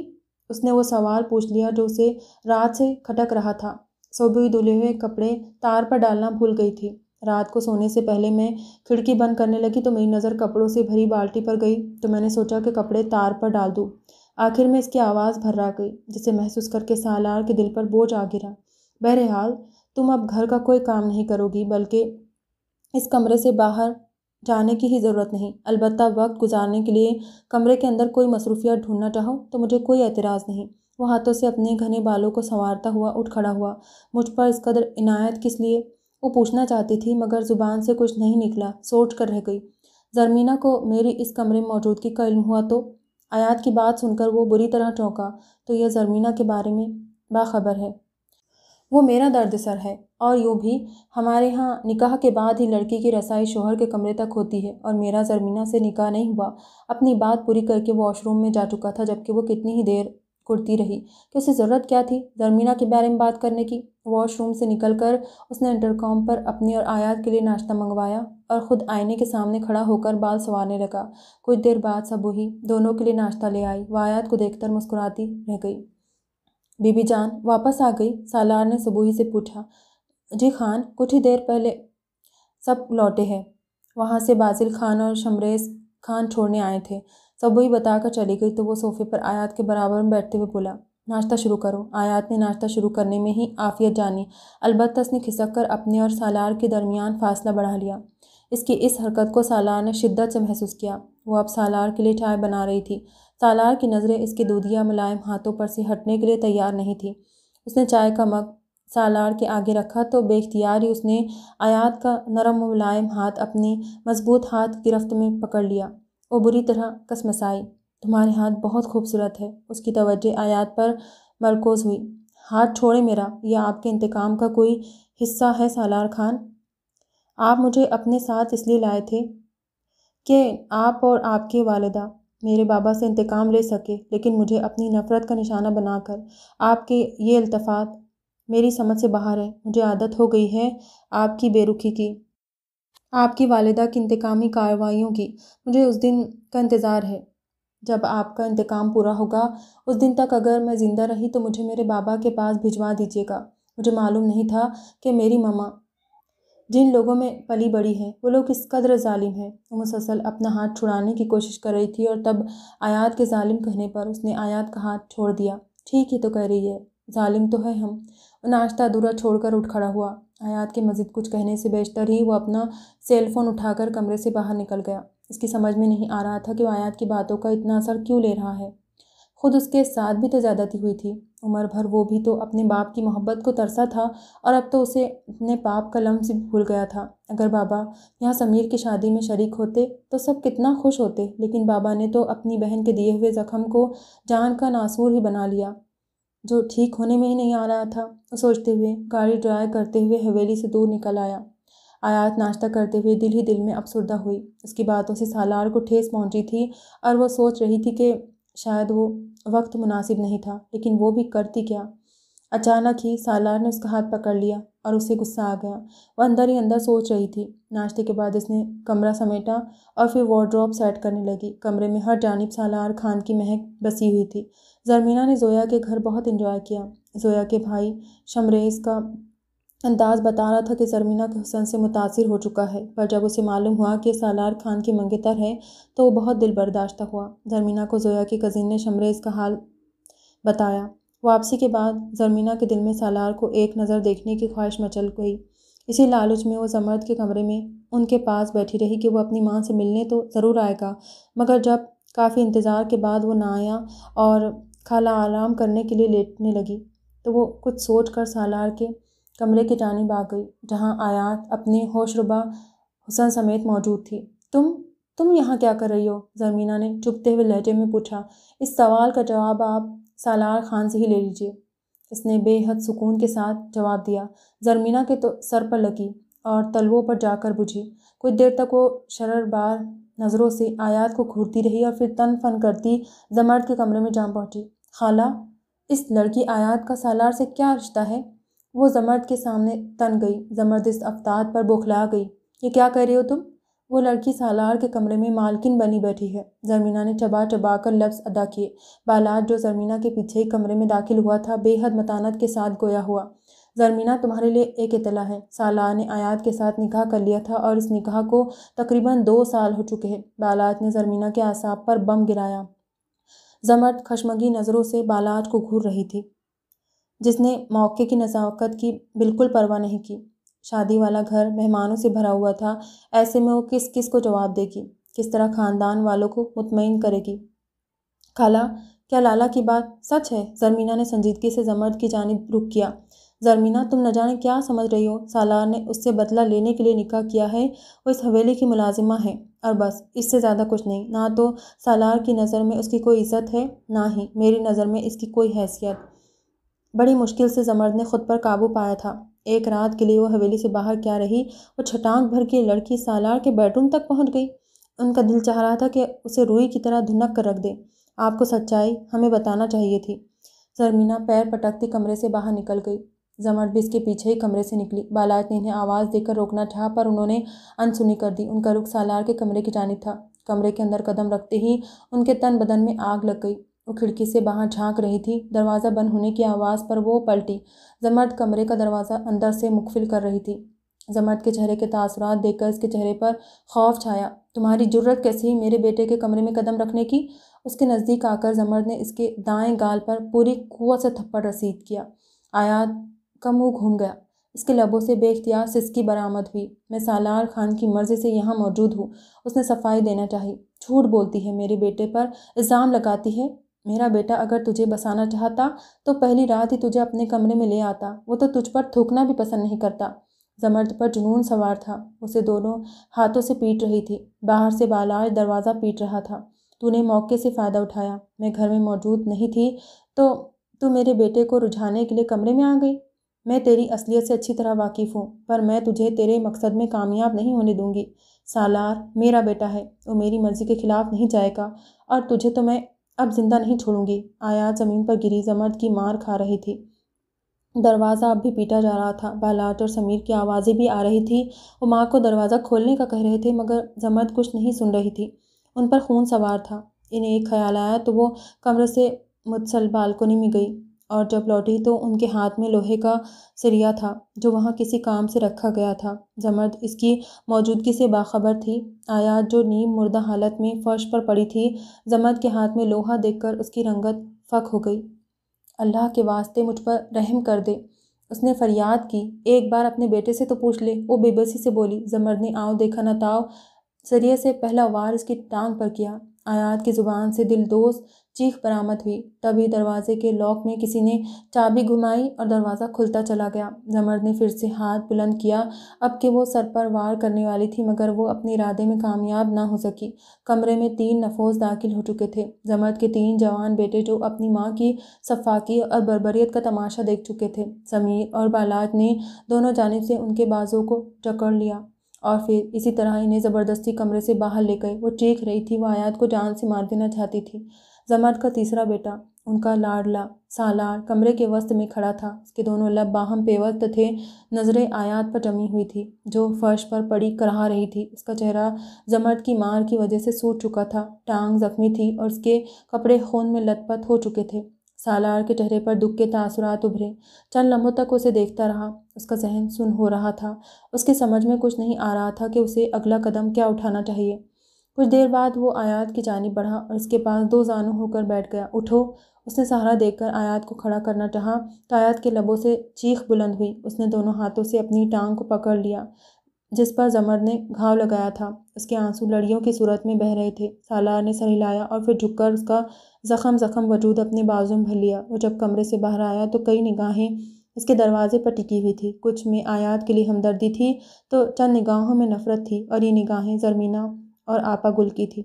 [SPEAKER 1] उसने वो सवाल पूछ लिया जो उसे रात से खटक रहा था सोबे हुई धुले हुए कपड़े तार पर डालना भूल गई थी रात को सोने से पहले मैं खिड़की बंद करने लगी तो मेरी नज़र कपड़ों से भरी बाल्टी पर गई तो मैंने सोचा कि कपड़े तार पर डाल दूँ आखिर में इसकी आवाज़ भर्रा गई जिसे महसूस करके सालार के दिल पर बोझ आ गिरा बहरहाल तुम अब घर का कोई काम नहीं करोगी बल्कि इस कमरे से बाहर जाने की ही ज़रूरत नहीं अलबत् वक्त गुजारने के लिए कमरे के अंदर कोई मसरूफियात ढूंढना चाहो तो मुझे कोई एतराज़ नहीं वो हाथों से अपने घने बालों को संवारता हुआ उठ खड़ा हुआ मुझ पर इस कदर इनायत किस लिए वो पूछना चाहती थी मगर ज़ुबान से कुछ नहीं निकला सोच कर रह गई जरमीना को मेरी इस कमरे में मौजूदगी का इल्म हुआ तो आयात की बात सुनकर वो बुरी तरह चौंका तो यह जरमीना के बारे में बाखबर है वो मेरा दर्द सर है और यूँ भी हमारे यहाँ निकाह के बाद ही लड़की की रसाई शोहर के कमरे तक होती है और मेरा ज़रमीना से निकाह नहीं हुआ अपनी बात पूरी करके वॉशरूम में जा चुका था जबकि वो कितनी ही देर कुर्ती रही कि उसे ज़रूरत क्या थी जरमीना के बारे में बात करने की वॉशरूम से निकलकर उसने इंटरकॉम पर अपनी और आयात के लिए नाश्ता मंगवाया और ख़ुद आईने के सामने खड़ा होकर बाल संवारने लगा कुछ देर बाद सबूही दोनों के लिए नाश्ता ले आई व आयात को देखकर मुस्कुराती रह गई बीबी जान वापस आ गई सालार ने ही से पूछा जी खान कुछ ही देर पहले सब लौटे हैं वहाँ से बाजिल खान और शमरेज खान छोड़ने आए थे सबूही बताकर चली गई तो वो सोफे पर आयात के बराबर में बैठते हुए बोला नाश्ता शुरू करो आयात ने नाश्ता शुरू करने में ही आफियत जानी अलबत्त उसने खिसक कर अपने और सालार के दरमियान फासला बढ़ा लिया इसकी इस हरकत को सालार ने शिद्दत से महसूस किया वो अब सालार के लिए चाय बना रही थी सालार की नज़रें इसके दूधिया मुलायम हाथों पर से हटने के लिए तैयार नहीं थी उसने चाय का मग सालार के आगे रखा तो बेख्तियार ही उसने आयात का नरम मुलायम हाथ अपने मजबूत हाथ गिरफ्त में पकड़ लिया वो बुरी तरह कसमसाई तुम्हारे हाथ बहुत खूबसूरत है उसकी तवज्जो आयात पर मरकोज हुई हाथ छोड़े मेरा यह आपके इंतकाम का कोई हिस्सा है सालार खान आप मुझे अपने साथ इसलिए लाए थे कि आप और आपके वालदा मेरे बाबा से इंतकाम ले सके लेकिन मुझे अपनी नफ़रत का निशाना बनाकर आपके ये अल्तफ़ात मेरी समझ से बाहर है मुझे आदत हो गई है आपकी बेरुखी की आपकी वालदा की इंतकामी कार्रवाइयों की मुझे उस दिन का इंतज़ार है जब आपका इंतकाम पूरा होगा उस दिन तक अगर मैं ज़िंदा रही तो मुझे मेरे बाबा के पास भिजवा दीजिएगा मुझे मालूम नहीं था कि मेरी ममा जिन लोगों में पली बड़ी है वो लोग किस कदर ालिम है वो मुसलसल अपना हाथ छुड़ाने की कोशिश कर रही थी और तब आयात के ालिम कहने पर उसने आयात का हाथ छोड़ दिया ठीक ही तो कह रही है ालिम तो है हम नाश्ता अधूरा छोड़कर उठ खड़ा हुआ आयात के मज़ीद कुछ कहने से बेशतर ही वो अपना सेल फ़ोन उठाकर कमरे से बाहर निकल गया इसकी समझ में नहीं आ रहा था कि वो आयात की बातों का इतना असर क्यों ले रहा है ख़ुद उसके साथ भी तो ज़्यादाती हुई थी उम्र भर वो भी तो अपने बाप की मोहब्बत को तरसा था और अब तो उसे अपने बाप का लम्स भी भूल गया था अगर बाबा यहाँ समीर की शादी में शरीक होते तो सब कितना खुश होते लेकिन बाबा ने तो अपनी बहन के दिए हुए ज़ख्म को जान का नासूर ही बना लिया जो ठीक होने में ही नहीं आ रहा था सोचते हुए गाड़ी ड्राइव करते हुए हवेली से दूर निकल आया आयात नाश्ता करते हुए दिल ही दिल में अफसरदा हुई उसकी बातों से सालार को ठेस पहुंची थी और वह सोच रही थी कि शायद वो वक्त मुनासिब नहीं था लेकिन वो भी करती क्या अचानक ही सालार ने उसका हाथ पकड़ लिया और उसे गुस्सा आ गया वह अंदर ही अंदर सोच रही थी नाश्ते के बाद उसने कमरा समेटा और फिर वार्ड्रॉप सेट करने लगी कमरे में हर जानब सालार खान की महक बसी हुई थी जरमीना ने जोया के घर बहुत इन्जॉय किया जोया के भाई शमरेज का अंदाज़ बता रहा था कि ज़रमीना के हुसन से मुतासर हो चुका है पर जब उसे मालूम हुआ कि सालार खान की मंगेतर है तो वो बहुत दिल बर्दाश्त हुआ ज़रमीना को जोया की कज़िन ने शमरेज़ का हाल बताया वापसी के बाद ज़रमीना के दिल में सालार को एक नज़र देखने की ख्वाहिश मचल गई इसी लालच में वो जमर्द के कमरे में उनके पास बैठी रही कि वो अपनी माँ से मिलने तो ज़रूर आएगा मगर जब काफ़ी इंतज़ार के बाद वो ना आया और खाला आराम करने के लिए लेटने लगी तो वो कुछ सोच कर सालार के कमरे की जानी आ गई जहाँ आयात अपने होशरुबा हुसन समेत मौजूद थी तुम तुम यहाँ क्या कर रही हो जमीना ने चुपते हुए लहजे में पूछा इस सवाल का जवाब आप सालार खान से ही ले लीजिए इसने बेहद सुकून के साथ जवाब दिया जरमीना के तो सर पर लगी और तलवों पर जाकर बुझी कुछ देर तक वो शरर बार नज़रों से आयात को घूरती रही और फिर तन फन करती जमर्द के कमरे में जा पहुंची खाला इस लड़की आयात का सालार से क्या रिश्ता है वो जमर्द के सामने तन गई जमर्द इस अफ्ताद पर बौखला गई ये क्या कर रहे हो तुम वो लड़की सालार के कमरे में मालकिन बनी बैठी है जरमीना ने चबा चबा कर लफ्ज़ अदा किए बालाज जो जरमीना के पीछे ही कमरे में दाखिल हुआ था बेहद मतानत के साथ गोया हुआ जरमीना तुम्हारे लिए एक इतला है सालार ने आयात के साथ निकाह कर लिया था और इस निकाह को तकरीबन दो साल हो चुके हैं बालाज ने जरमीना के आसाब पर बम गिराया जमर्द खशमगी नज़रों से बालाज को घूर रही थी जिसने मौके की नज़ाकत की बिल्कुल परवाह नहीं की शादी वाला घर मेहमानों से भरा हुआ था ऐसे में वो किस किस को जवाब देगी किस तरह ख़ानदान वालों को मुतमिन करेगी खाला क्या लाला की बात सच है जरमीना ने संजीदगी से जमर्द की जानब रुख किया जरमीना तुम न जाने क्या समझ रही हो सालार ने उससे बदला लेने के लिए निकाह किया है वो इस हवेली की मुलाजिमा है और बस इससे ज़्यादा कुछ नहीं ना तो सालार की नज़र में उसकी कोई इज़्ज़त है ना ही मेरी नज़र में इसकी कोई हैसियत बड़ी मुश्किल से जमर्द ने खुद पर काबू पाया था एक रात के लिए वो हवेली से बाहर क्या रही वो छटांक भर की लड़की सालार के बेडरूम तक पहुंच गई उनका दिल चाह रहा था कि उसे रुई की तरह धुनक कर रख दे आपको सच्चाई हमें बताना चाहिए थी जरमीना पैर पटकती कमरे से बाहर निकल गई जमर भी इसके पीछे ही कमरे से निकली बालाज ने इन्हें आवाज़ देकर रोकना चाह पर उन्होंने अनसुनी कर दी उनका रुख सालार के कमरे की जानब था कमरे के अंदर कदम रखते ही उनके तन बदन में आग लग गई वो खिड़की से बाहर झांक रही थी दरवाज़ा बंद होने की आवाज़ पर वो पलटी जमर्द कमरे का दरवाज़ा अंदर से मुखफिल कर रही थी जमर्द के चेहरे के तासरात देखकर इसके चेहरे पर खौफ छाया तुम्हारी जुर्रत कैसी मेरे बेटे के कमरे में कदम रखने की उसके नज़दीक आकर जमर्द ने इसके दाएं गाल पर पूरी कुत से थप्पड़ रसीद किया आयात का मुँह घूम गया इसके लबों से बेख्तियार सिसकी बरामद हुई मैं सालार खान की मर्ज़ी से यहाँ मौजूद हूँ उसने सफाई देना चाहिए झूठ बोलती है मेरे बेटे पर इल्ज़ाम लगाती है मेरा बेटा अगर तुझे बसाना चाहता तो पहली रात ही तुझे अपने कमरे में ले आता वो तो तुझ पर थूकना भी पसंद नहीं करता जमर्द पर जुनून सवार था उसे दोनों हाथों से पीट रही थी बाहर से बालाज दरवाज़ा पीट रहा था तूने मौके से फ़ायदा उठाया मैं घर में मौजूद नहीं थी तो तू मेरे बेटे को रुझाने के लिए कमरे में आ गई मैं तेरी असलियत से अच्छी तरह वाकिफ़ हूँ पर मैं तुझे तेरे मकसद में कामयाब नहीं होने दूंगी सालार मेरा बेटा है वो मेरी मर्ज़ी के ख़िलाफ़ नहीं जाएगा और तुझे तो मैं अब जिंदा नहीं छोड़ूंगी आया ज़मीन पर गिरी जमर्द की मार खा रही थी दरवाज़ा अब भी पीटा जा रहा था बालाट और समीर की आवाज़ें भी आ रही थी वो माँ को दरवाज़ा खोलने का कह रहे थे मगर जमर्द कुछ नहीं सुन रही थी उन पर खून सवार था इन्हें एक ख्याल आया तो वो कमरे से मुतसल बालकोनी में गई और जब लौटी तो उनके हाथ में लोहे का सरिया था जो वहाँ किसी काम से रखा गया था जमर्द इसकी मौजूदगी से बाखबर थी आयात जो नीम मुर्दा हालत में फर्श पर पड़ी थी जमर्द के हाथ में लोहा देखकर उसकी रंगत फक हो गई अल्लाह के वास्ते मुझ पर रहम कर दे उसने फरियाद की एक बार अपने बेटे से तो पूछ ले वो बेबसी से बोली जमर्द ने आओ देखा ना सरिया से पहला वार इसकी टांग पर किया आयात की ज़ुबान से दिल दोस्त चीख बरामद हुई तभी दरवाजे के लॉक में किसी ने चाबी घुमाई और दरवाज़ा खुलता चला गया जमर ने फिर से हाथ बुलंद किया अब कि वो सर पर वार करने वाली थी मगर वो अपने इरादे में कामयाब ना हो सकी कमरे में तीन नफोज दाखिल हो चुके थे जमर्द के तीन जवान बेटे जो अपनी माँ की सफाकी और बरबरीत का तमाशा देख चुके थे समीर और बालाज ने दोनों जानब से उनके बाजों को जकड़ लिया और फिर इसी तरह इन्हें ज़बरदस्ती कमरे से बाहर ले गए वो चीख रही थी वो आयात को जान से मार देना चाहती थी जमात का तीसरा बेटा उनका लाडला सालार कमरे के वस्त में खड़ा था उसके दोनों लब बाहम पेवस्त थे नज़रें आयात पर जमी हुई थी जो फर्श पर पड़ी करहा रही थी उसका चेहरा जमर्द की मार की वजह से सूट चुका था टांग जख्मी थी और उसके कपड़े खून में लतपत हो चुके थे सालार के चेहरे पर दुख के तासुरात उभरे चंद लम्हों तक उसे देखता रहा उसका जहन सुन हो रहा था उसके समझ में कुछ नहीं आ रहा था कि उसे अगला कदम क्या उठाना चाहिए कुछ देर बाद वो आयात की जानब बढ़ा और उसके पास दो जानू होकर बैठ गया उठो उसने सहारा देकर आयात को खड़ा करना चाहा तो आयात के लबों से चीख बुलंद हुई उसने दोनों हाथों से अपनी टांग को पकड़ लिया जिस पर जमर ने घाव लगाया था उसके आंसू लड़ियों की सूरत में बह रहे थे सालार ने सर हिलाया और फिर झुककर उसका ज़ख्म जख्म वजूद अपने बाजू में भर लिया और जब कमरे से बाहर आया तो कई निगाहें इसके दरवाजे पर टिकी हुई थी कुछ में आयात के लिए हमदर्दी थी तो चंद निगाहों में नफ़रत थी और ये निगाहें जरमीना और आपा गुल की थी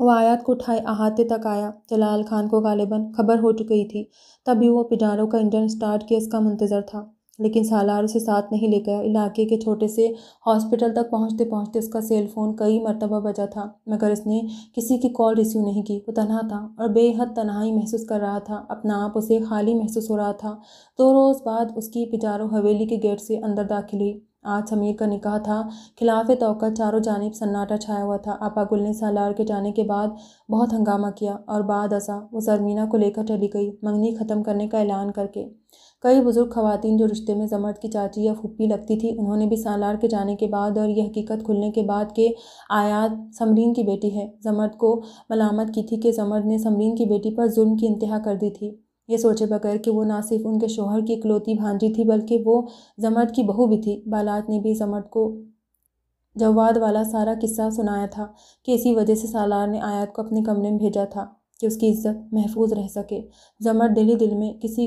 [SPEAKER 1] वह आयात को उठाए अहाते तक आया जलाल खान को गालिबन खबर हो चुकी थी तभी वो पिजारों का इंजन स्टार्ट केस का मंतज़र था लेकिन सालार उसे साथ नहीं ले गया इलाके के छोटे से हॉस्पिटल तक पहुंचते पहुंचते उसका सेल फ़ोन कई मरतबा बजा था मगर इसने किसी की कॉल रिसीव नहीं की वो तनहा था और बेहद तनहाई महसूस कर रहा था अपना आप उसे खाली महसूस हो रहा था दो तो रोज़ बाद उसकी पिजारो हवेली के गेट से अंदर दाखिल हुई आज समीर का निकाह था खिलाफ तो चारों जानब सन्नाटा छाया हुआ था आपा गुल ने सालार के जाने के बाद बहुत हंगामा किया और बाद असा वो सरमीना को लेकर चली गई मंगनी ख़त्म करने का ऐलान करके कई बुज़ुर्ग खवतिन जो रिश्ते में जमर्द की चाची या फुप्पी लगती थी उन्होंने भी सालार के जाने के बाद और यह हकीकत खुलने के बाद के आयात समरीन की बेटी है जमर्द को मलामत की थी कि जमर्द ने समरीन की बेटी पर जुल्म की इंतहा कर दी थी ये सोचे बगैर कि वो ना सिर्फ उनके शोहर की इकलौती भांजी थी बल्कि वो जमर्द की बहू भी थी बालात ने भी जमर्द को जवाद वाला सारा किस्सा सुनाया था कि इसी वजह से सालार ने आयात को अपने कमरे में भेजा था कि उसकी इज्जत महफूज रह सके जमर दिल ही दिल में किसी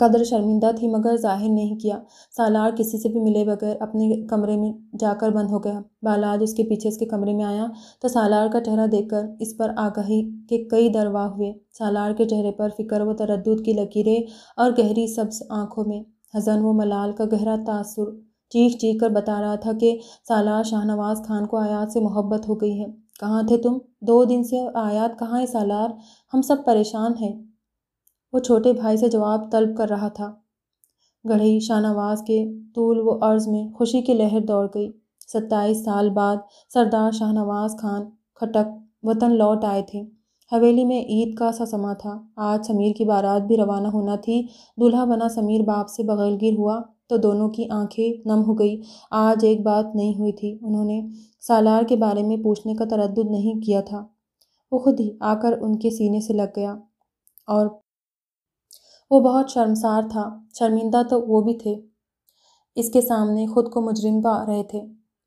[SPEAKER 1] कदर शर्मिंदा थी मगर जाहिर नहीं किया सालार किसी से भी मिले बगैर अपने कमरे में जाकर बंद हो गया बालाज उसके पीछे उसके कमरे में आया तो सालार का चेहरा देखकर इस पर आगाही के कई दरवा हुए सालार के चेहरे पर फ़िक्र व तरद की लकीरें और गहरी सब्ज आँखों में हजन व मलाल का गहरा तासुर चीख चीख कर बता रहा था कि सालार शाहनवाज खान को आयात से मोहब्बत हो गई है कहाँ थे तुम दो दिन से आयात कहाँ है सालार हम सब परेशान हैं वो छोटे भाई से जवाब तलब कर रहा था गढ़ई शाहनवाज के तूल व अर्ज में खुशी की लहर दौड़ गई सत्ताईस साल बाद सरदार शाहनवाज खान खटक वतन लौट आए थे हवेली में ईद का सा समा था आज समीर की बारात भी रवाना होना थी दूल्हा बना समीर बाप से बगलगिर हुआ तो दोनों की आंखें नम हो गई आज एक बात नहीं हुई थी उन्होंने सालार के बारे में पूछने का तरद नहीं किया था वो खुद ही आकर उनके सीने से लग गया और वो बहुत शर्मसार था शर्मिंदा तो वो भी थे इसके सामने खुद को मुजरिम पा रहे थे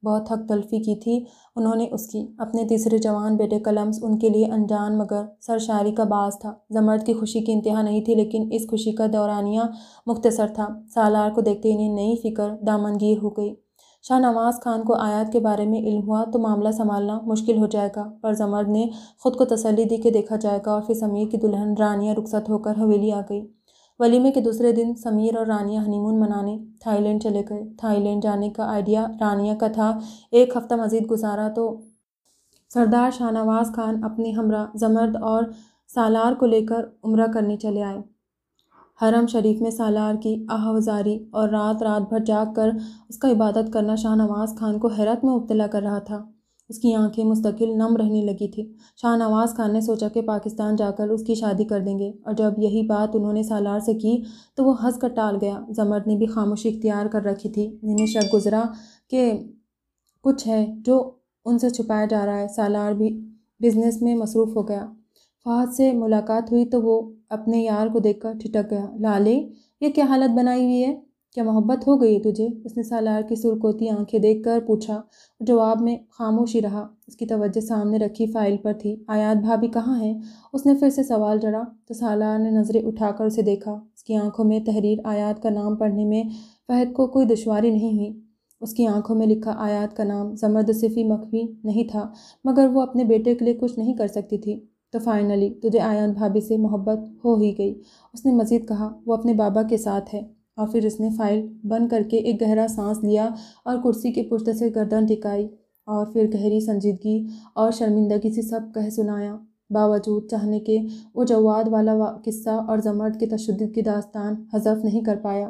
[SPEAKER 1] बहुत हक तलफी की थी उन्होंने उसकी अपने तीसरे जवान बेटे कलम्स उनके लिए अनजान मगर सर शायरी का बास था जमर्द की खुशी की इंतहा नहीं थी लेकिन इस खुशी का दौरानिया मुख्तसर था सालार को देखते इन्हें नई फिक्र दामनगीर हो गई शाह नवाज खान को आयात के बारे में इल्म हुआ तो मामला संभालना मुश्किल हो जाएगा पर जमर्द ने खुद को तसली दी के देखा जाएगा और फिर समीर की दुल्हन रानिया रुखसत होकर हवेली आ गई वलीमे के दूसरे दिन समीर और रानिया हनीमून मनाने थाईलैंड चले गए थाईलैंड जाने का आइडिया रानिया का था एक हफ्ता मजीद गुजारा तो सरदार शाहनवाज खान अपने हमरा जमर्द और सालार को लेकर उम्र करने चले आए हरम शरीफ में सालार की आहवजारी और रात रात भर जाग कर उसका इबादत करना शाहनवाज खान को हैरत में मुबतला कर रहा था उसकी आंखें मुस्तकिल नम रहने लगी थी शाह नवाज़ खान ने सोचा कि पाकिस्तान जाकर उसकी शादी कर देंगे और जब यही बात उन्होंने सालार से की तो वो हंस कर टाल गया जमर ने भी खामोशी इख्तियार कर रखी थी जिन्हें शक गुजरा कि कुछ है जो उनसे छुपाया जा रहा है सालार भी बिजनेस में मसरूफ़ हो गया फहद से मुलाकात हुई तो वो अपने यार को कर ठिटक गया लाले ये क्या हालत बनाई हुई है क्या मोहब्बत हो गई तुझे उसने सालार की सुरकोती आंखें देख कर पूछा जवाब में खामोशी रहा उसकी तवज्जो सामने रखी फाइल पर थी आयात भाभी कहाँ हैं उसने फिर से सवाल जड़ा तो सालार ने नज़रें उठाकर उसे देखा उसकी आंखों में तहरीर आयात का नाम पढ़ने में फहद को कोई दुशारी नहीं हुई उसकी आंखों में लिखा आयात का नाम सिफ़ी मखवी नहीं था मगर वो अपने बेटे के लिए कुछ नहीं कर सकती थी तो फाइनली तुझे आयात भाभी से मोहब्बत हो ही गई उसने मज़ीद कहा वो अपने बाबा के साथ है और फिर उसने फाइल बंद करके एक गहरा सांस लिया और कुर्सी के पुश्त से गर्दन टिकाई और फिर गहरी संजीदगी और शर्मिंदगी से सब कह सुनाया बावजूद चाहने के वो जवाद वाला वा किस्सा और जमर्द के तशद की दास्तान हजफ नहीं कर पाया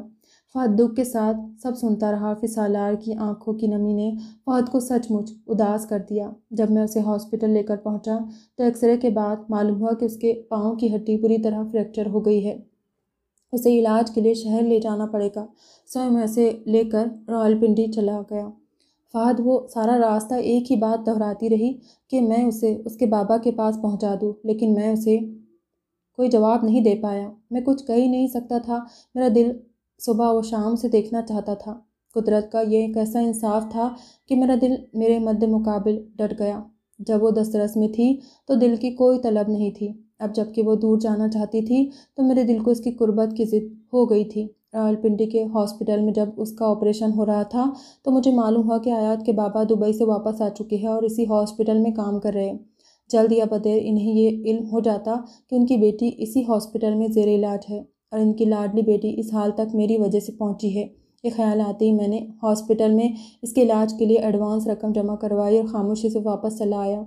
[SPEAKER 1] फहद दुख के साथ सब सुनता रहा फिर सालार की आंखों की नमी ने फहद को सचमुच उदास कर दिया जब मैं उसे हॉस्पिटल लेकर पहुंचा तो एक्सरे के बाद मालूम हुआ कि उसके पाँव की हड्डी बुरी तरह फ्रैक्चर हो गई है उसे इलाज के लिए शहर ले जाना पड़ेगा स्वयं उसे लेकर रॉयल चला गया फहद वो सारा रास्ता एक ही बात दोहराती रही कि मैं उसे उसके बाबा के पास पहुंचा दूँ लेकिन मैं उसे कोई जवाब नहीं दे पाया मैं कुछ कह ही नहीं सकता था मेरा दिल सुबह व शाम से देखना चाहता था कुदरत का यह एक ऐसा इंसाफ था कि मेरा दिल मेरे मद्द मुकाबिल डट गया जब वो दस्तरस में थी तो दिल की कोई तलब नहीं थी अब जबकि वो दूर जाना चाहती थी तो मेरे दिल को इसकी कुर्बत की ज़िद हो गई थी रावलपिंडी के हॉस्पिटल में जब उसका ऑपरेशन हो रहा था तो मुझे मालूम हुआ कि आयात के बाबा दुबई से वापस आ चुके हैं और इसी हॉस्पिटल में काम कर रहे हैं जल्द या बदेर इन्हें ये इल्म हो जाता कि उनकी बेटी इसी हॉस्पिटल में जेर इलाज है और इनकी लाडली बेटी इस हाल तक मेरी वजह से पहुंची है ये ख्याल आते ही मैंने हॉस्पिटल में इसके इलाज के लिए एडवांस रकम जमा करवाई और ख़ामोशी से वापस चला आया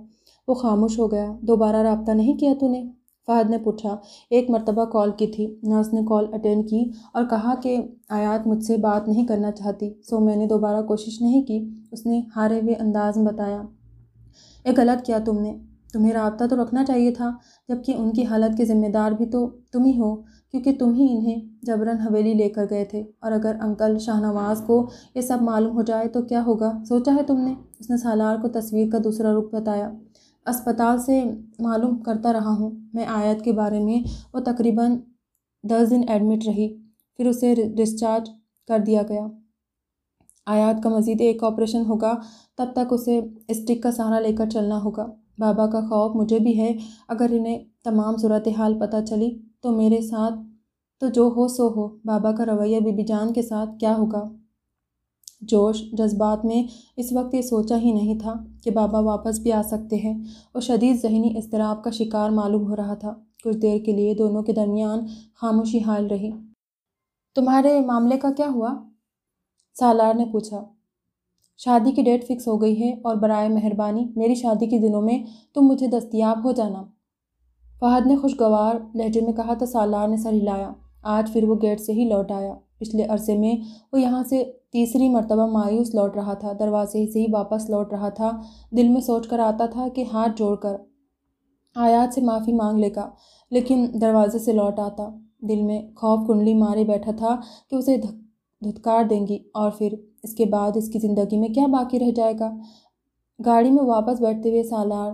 [SPEAKER 1] वो खामोश हो गया दोबारा रबता नहीं किया तूने फ़हद ने पूछा एक मरतबा कॉल की थी नर्स ने कॉल अटेंड की और कहा कि आयात मुझसे बात नहीं करना चाहती सो मैंने दोबारा कोशिश नहीं की उसने हारे हुए अंदाज में बताया ये गलत किया तुमने तुम्हें रबता तो रखना चाहिए था जबकि उनकी हालत के ज़िम्मेदार भी तो तुम ही हो क्योंकि तुम ही इन्हें जबरन हवेली लेकर गए थे और अगर अंकल शाहनवाज को ये सब मालूम हो जाए तो क्या होगा सोचा है तुमने उसने सालार को तस्वीर का दूसरा रुख बताया अस्पताल से मालूम करता रहा हूँ मैं आयत के बारे में वो तकरीबन दस दिन एडमिट रही फिर उसे डिस्चार्ज कर दिया गया आयात का मज़ीद एक ऑपरेशन होगा तब तक उसे स्टिक का सहारा लेकर चलना होगा बाबा का खौफ मुझे भी है अगर इन्हें तमाम सूरत हाल पता चली तो मेरे साथ तो जो हो सो हो बाबा का रवैया बीबी जान के साथ क्या होगा जोश जज्बात में इस वक्त ये सोचा ही नहीं था कि बाबा वापस भी आ सकते हैं और शदीद जहनी इसतराब का शिकार मालूम हो रहा था कुछ देर के लिए दोनों के दरमियान खामोशी हाल रही तुम्हारे मामले का क्या हुआ सालार ने पूछा शादी की डेट फिक्स हो गई है और बरए मेहरबानी मेरी शादी के दिनों में तुम मुझे दस्तियाब हो जाना फहद ने खुशगवार लहजे में कहा तो सालार ने सर हिलाया आज फिर वो गेट से ही लौट आया पिछले अरसे में वो यहाँ से तीसरी मरतबा मायूस लौट रहा था दरवाजे से ही वापस लौट रहा था दिल में सोच कर आता था कि हाथ जोड़कर आयात से माफ़ी मांग लेगा लेकिन दरवाजे से लौट आता दिल में खौफ कुंडली मारे बैठा था कि उसे धुतकार देंगी और फिर इसके बाद इसकी ज़िंदगी में क्या बाकी रह जाएगा गाड़ी में वापस बैठते हुए सालार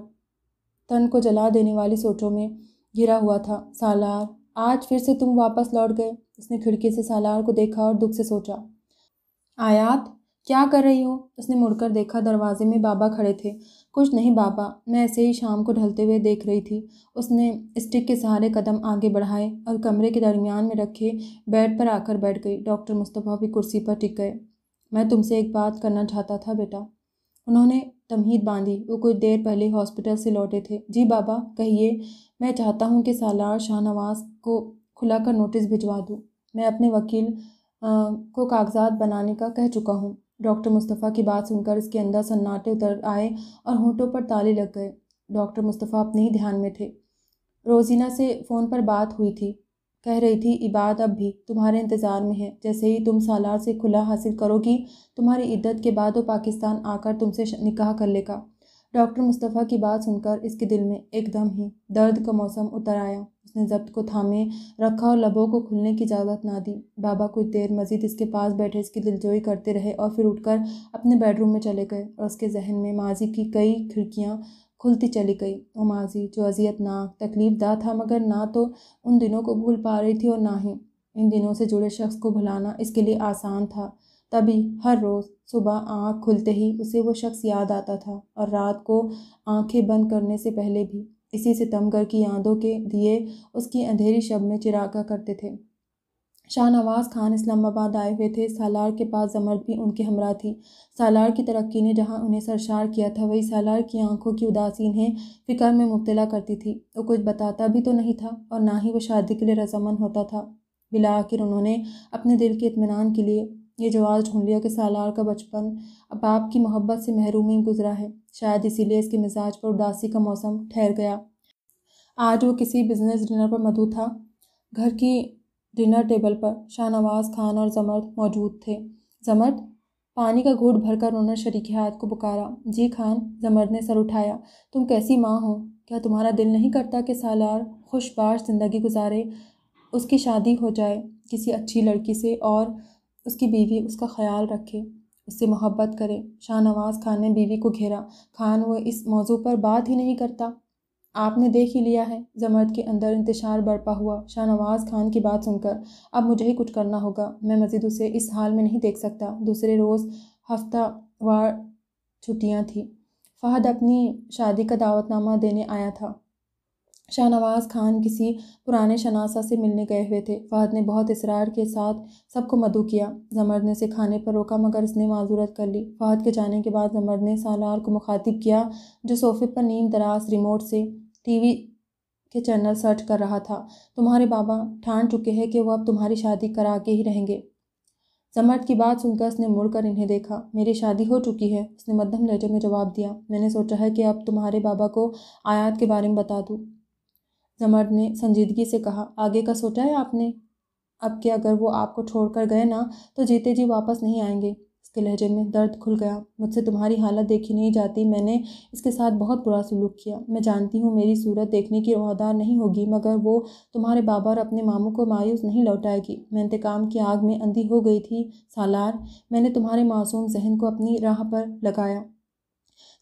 [SPEAKER 1] तन को जला देने वाली सोचों में घिरा हुआ था सालार आज फिर से तुम वापस लौट गए उसने खिड़की से सालार को देखा और दुख से सोचा आयात क्या कर रही हो उसने मुड़कर देखा दरवाजे में बाबा खड़े थे कुछ नहीं बाबा मैं ऐसे ही शाम को ढलते हुए देख रही थी उसने स्टिक के सहारे कदम आगे बढ़ाए और कमरे के दरमियान में रखे बेड पर आकर बैठ गई डॉक्टर मुस्तफ़ा भी कुर्सी पर टिक गए मैं तुमसे एक बात करना चाहता था बेटा उन्होंने तमहीद बांधी वो कुछ देर पहले हॉस्पिटल से लौटे थे जी बाबा कहिए मैं चाहता हूँ कि सालार शाहनवाज को खुला कर नोटिस भिजवा दूँ मैं अपने वकील को कागजात बनाने का कह चुका हूँ डॉक्टर मुस्तफ़ा की बात सुनकर इसके अंदर सन्नाटे उतर आए और होंठों पर ताले लग गए डॉक्टर मुस्तफ़ा अपने ही ध्यान में थे रोजीना से फ़ोन पर बात हुई थी कह रही थी इबाद अब भी तुम्हारे इंतज़ार में है जैसे ही तुम सालार से खुला हासिल करोगी तुम्हारी इद्दत के बाद वो पाकिस्तान आकर तुमसे निकाह कर लेगा डॉक्टर मुस्तफ़ा की बात सुनकर इसके दिल में एकदम ही दर्द का मौसम उतर आया उसने जब्त को थामे रखा और लबों को खुलने की इजाज़त ना दी बाबा कुछ देर मजीद इसके पास बैठे इसकी दिलजोई करते रहे और फिर उठकर अपने बेडरूम में चले गए और उसके जहन में माजी की कई खिड़कियाँ खुलती चली गई वो माजी जो अजियतनाक तकलीफ दा था मगर ना तो उन दिनों को भूल पा रही थी और ना ही इन दिनों से जुड़े शख्स को भुलाना इसके लिए आसान था तभी हर रोज़ सुबह आँख खुलते ही उसे वो शख्स याद आता था और रात को आँखें बंद करने से पहले भी इसी सितमगर की यादों के दिए उसकी अंधेरी शब में चिरागा करते थे शाहनवाज खान इस्लामाबाद आए हुए थे सालार के पास जमर्द भी उनकी हमरा थी सालार की तरक्की ने जहाँ उन्हें सरशार किया था वही सालार की आंखों की उदासी इन्हें फ़िक्र में मुबतला करती थी वो कुछ बताता भी तो नहीं था और ना ही वो शादी के लिए रजामंद होता था बिला आखिर उन्होंने अपने दिल के इतमान के लिए ये जवाब ढूंढ कि सालार का बचपन अब बाप की मोहब्बत से महरूमी गुजरा है शायद इसीलिए इसके मिजाज पर उदासी का मौसम ठहर गया आज वो किसी बिजनेस डिनर पर मधु था घर की डिनर टेबल पर शाहनवाज खान और जमर्द मौजूद थे जमर्द पानी का घूट भरकर उन्होंने शरीक हाथ को पुकारा जी खान जमर्द ने सर उठाया तुम कैसी माँ हो क्या तुम्हारा दिल नहीं करता कि सालार खुशबाश ज़िंदगी गुजारे उसकी शादी हो जाए किसी अच्छी लड़की से और उसकी बीवी उसका ख्याल रखे उससे मोहब्बत करे शाहनवाज खान ने बीवी को घेरा खान वो इस मौजू पर बात ही नहीं करता आपने देख ही लिया है जमर्द के अंदर इंतशार बरपा हुआ शाहनवाज खान की बात सुनकर अब मुझे ही कुछ करना होगा मैं मज़ीद उसे इस हाल में नहीं देख सकता दूसरे रोज़ हफ्ता वार छुट्टियाँ थी फहद अपनी शादी का दावतनामा देने आया था शाहनवाज खान किसी पुराने शनासा से मिलने गए हुए थे फहद ने बहुत इसरार के साथ सबको मधु किया जमर ने उसे खाने पर रोका मगर उसने माजूरत कर ली फहद के जाने के बाद जमर ने सालार को मुखातिब किया जो सोफे पर नीम दराज रिमोट से टीवी के चैनल सर्च कर रहा था तुम्हारे बाबा ठान चुके हैं कि वह अब तुम्हारी शादी करा के ही रहेंगे जमर्द की बात सुनकर उसने मुड़कर इन्हें देखा मेरी शादी हो चुकी है उसने मध्यम लेटे में जवाब दिया मैंने सोचा है कि अब तुम्हारे बाबा को आयात के बारे में बता दूँ जमर ने संजीदगी से कहा आगे का सोचा है आपने अब कि अगर वो आपको छोड़कर गए ना तो जीते जी वापस नहीं आएंगे इसके लहजे में दर्द खुल गया मुझसे तुम्हारी हालत देखी नहीं जाती मैंने इसके साथ बहुत बुरा सलूक किया मैं जानती हूँ मेरी सूरत देखने की रवादार नहीं होगी मगर वो तुम्हारे बाबा और अपने मामू को मायूस नहीं लौटाएगी मैं इंतकाम की आग में अंधी हो गई थी सालार मैंने तुम्हारे मासूम जहन को अपनी राह पर लगाया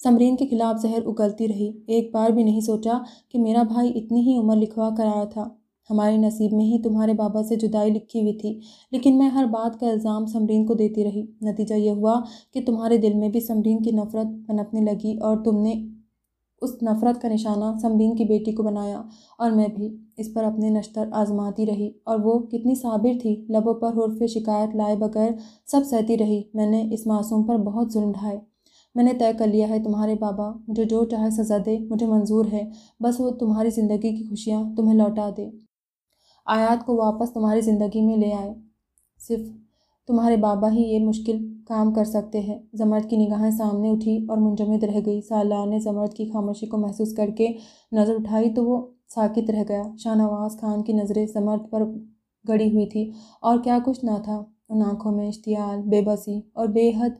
[SPEAKER 1] समरीन के खिलाफ जहर उगलती रही एक बार भी नहीं सोचा कि मेरा भाई इतनी ही उम्र लिखवा कर आया था हमारे नसीब में ही तुम्हारे बाबा से जुदाई लिखी हुई थी लेकिन मैं हर बात का इल्ज़ाम समरीन को देती रही नतीजा यह हुआ कि तुम्हारे दिल में भी समरीन की नफ़रत पनपने लगी और तुमने उस नफ़रत का निशाना समरीन की बेटी को बनाया और मैं भी इस पर अपने नश्तर आजमाती रही और वो कितनी साबिर थी लबों पर हरफ शिकायत लाए बगैर सब सहती रही मैंने इस मासूम पर बहुत जुल्म ढाए मैंने तय कर लिया है तुम्हारे बाबा मुझे जो चाहे सज़ा दे मुझे मंजूर है बस वो तुम्हारी ज़िंदगी की खुशियाँ तुम्हें लौटा दे आयात को वापस तुम्हारी ज़िंदगी में ले आए सिर्फ तुम्हारे बाबा ही ये मुश्किल काम कर सकते हैं जमर्द की निगाहें सामने उठी और मुंजमद रह गई सालार ने जमर्द की खामोशी को महसूस करके नज़र उठाई तो वो साकित रह गया शाहनवाज खान की नज़रें जमर्द पर गड़ी हुई थी और क्या कुछ ना था उन आँखों में इश्तियाल बेबसी और बेहद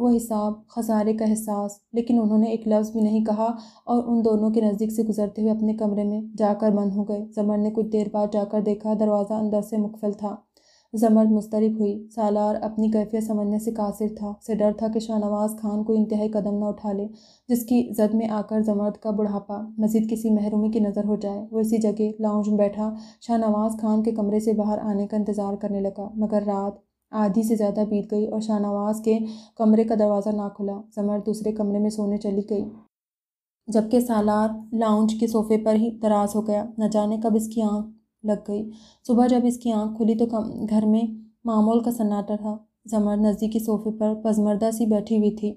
[SPEAKER 1] वो हिसाब खसारे का एहसास लेकिन उन्होंने एक लफ्ज़ भी नहीं कहा और उन दोनों के नज़दीक से गुजरते हुए अपने कमरे में जाकर बंद हो गए जमर ने कुछ देर बाद जाकर देखा दरवाज़ा अंदर से मुकफल था जमर मुस्तरब हुई सालार अपनी कैफियत समझने से कासिर था उसे डर था कि शाहनवाज खान कोई इंतहाई कदम न उठा ले जिसकी जद में आकर जमर्द का बुढ़ापा मजीद किसी महरूमी की नज़र हो जाए वो इसी जगह लाउंज में बैठा शाहनवाज खान के कमरे से बाहर आने का इंतज़ार करने लगा मगर रात आधी से ज़्यादा बीत गई और शाहनवाज के कमरे का दरवाज़ा ना खुला समर दूसरे कमरे में सोने चली गई जबकि सालार लाउंज के सोफे पर ही दराज हो गया न जाने कब इसकी आँख लग गई सुबह जब इसकी आँख खुली तो कम घर में मामूल का सन्नाटा था जमर नज़दीकी सोफे पर पजमरदा सी बैठी हुई थी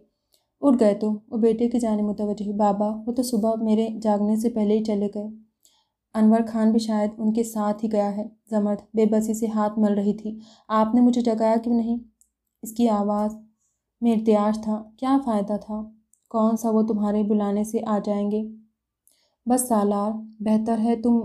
[SPEAKER 1] उठ गए तो वो बेटे के जाने मुतवजह बाबा वो तो सुबह मेरे जागने से पहले ही चले गए अनवर खान भी शायद उनके साथ ही गया है जमर्द बेबसी से हाथ मल रही थी आपने मुझे जगाया क्यों नहीं इसकी आवाज़ में इर्तियाज था क्या फ़ायदा था कौन सा वो तुम्हारे बुलाने से आ जाएंगे बस सालार बेहतर है तुम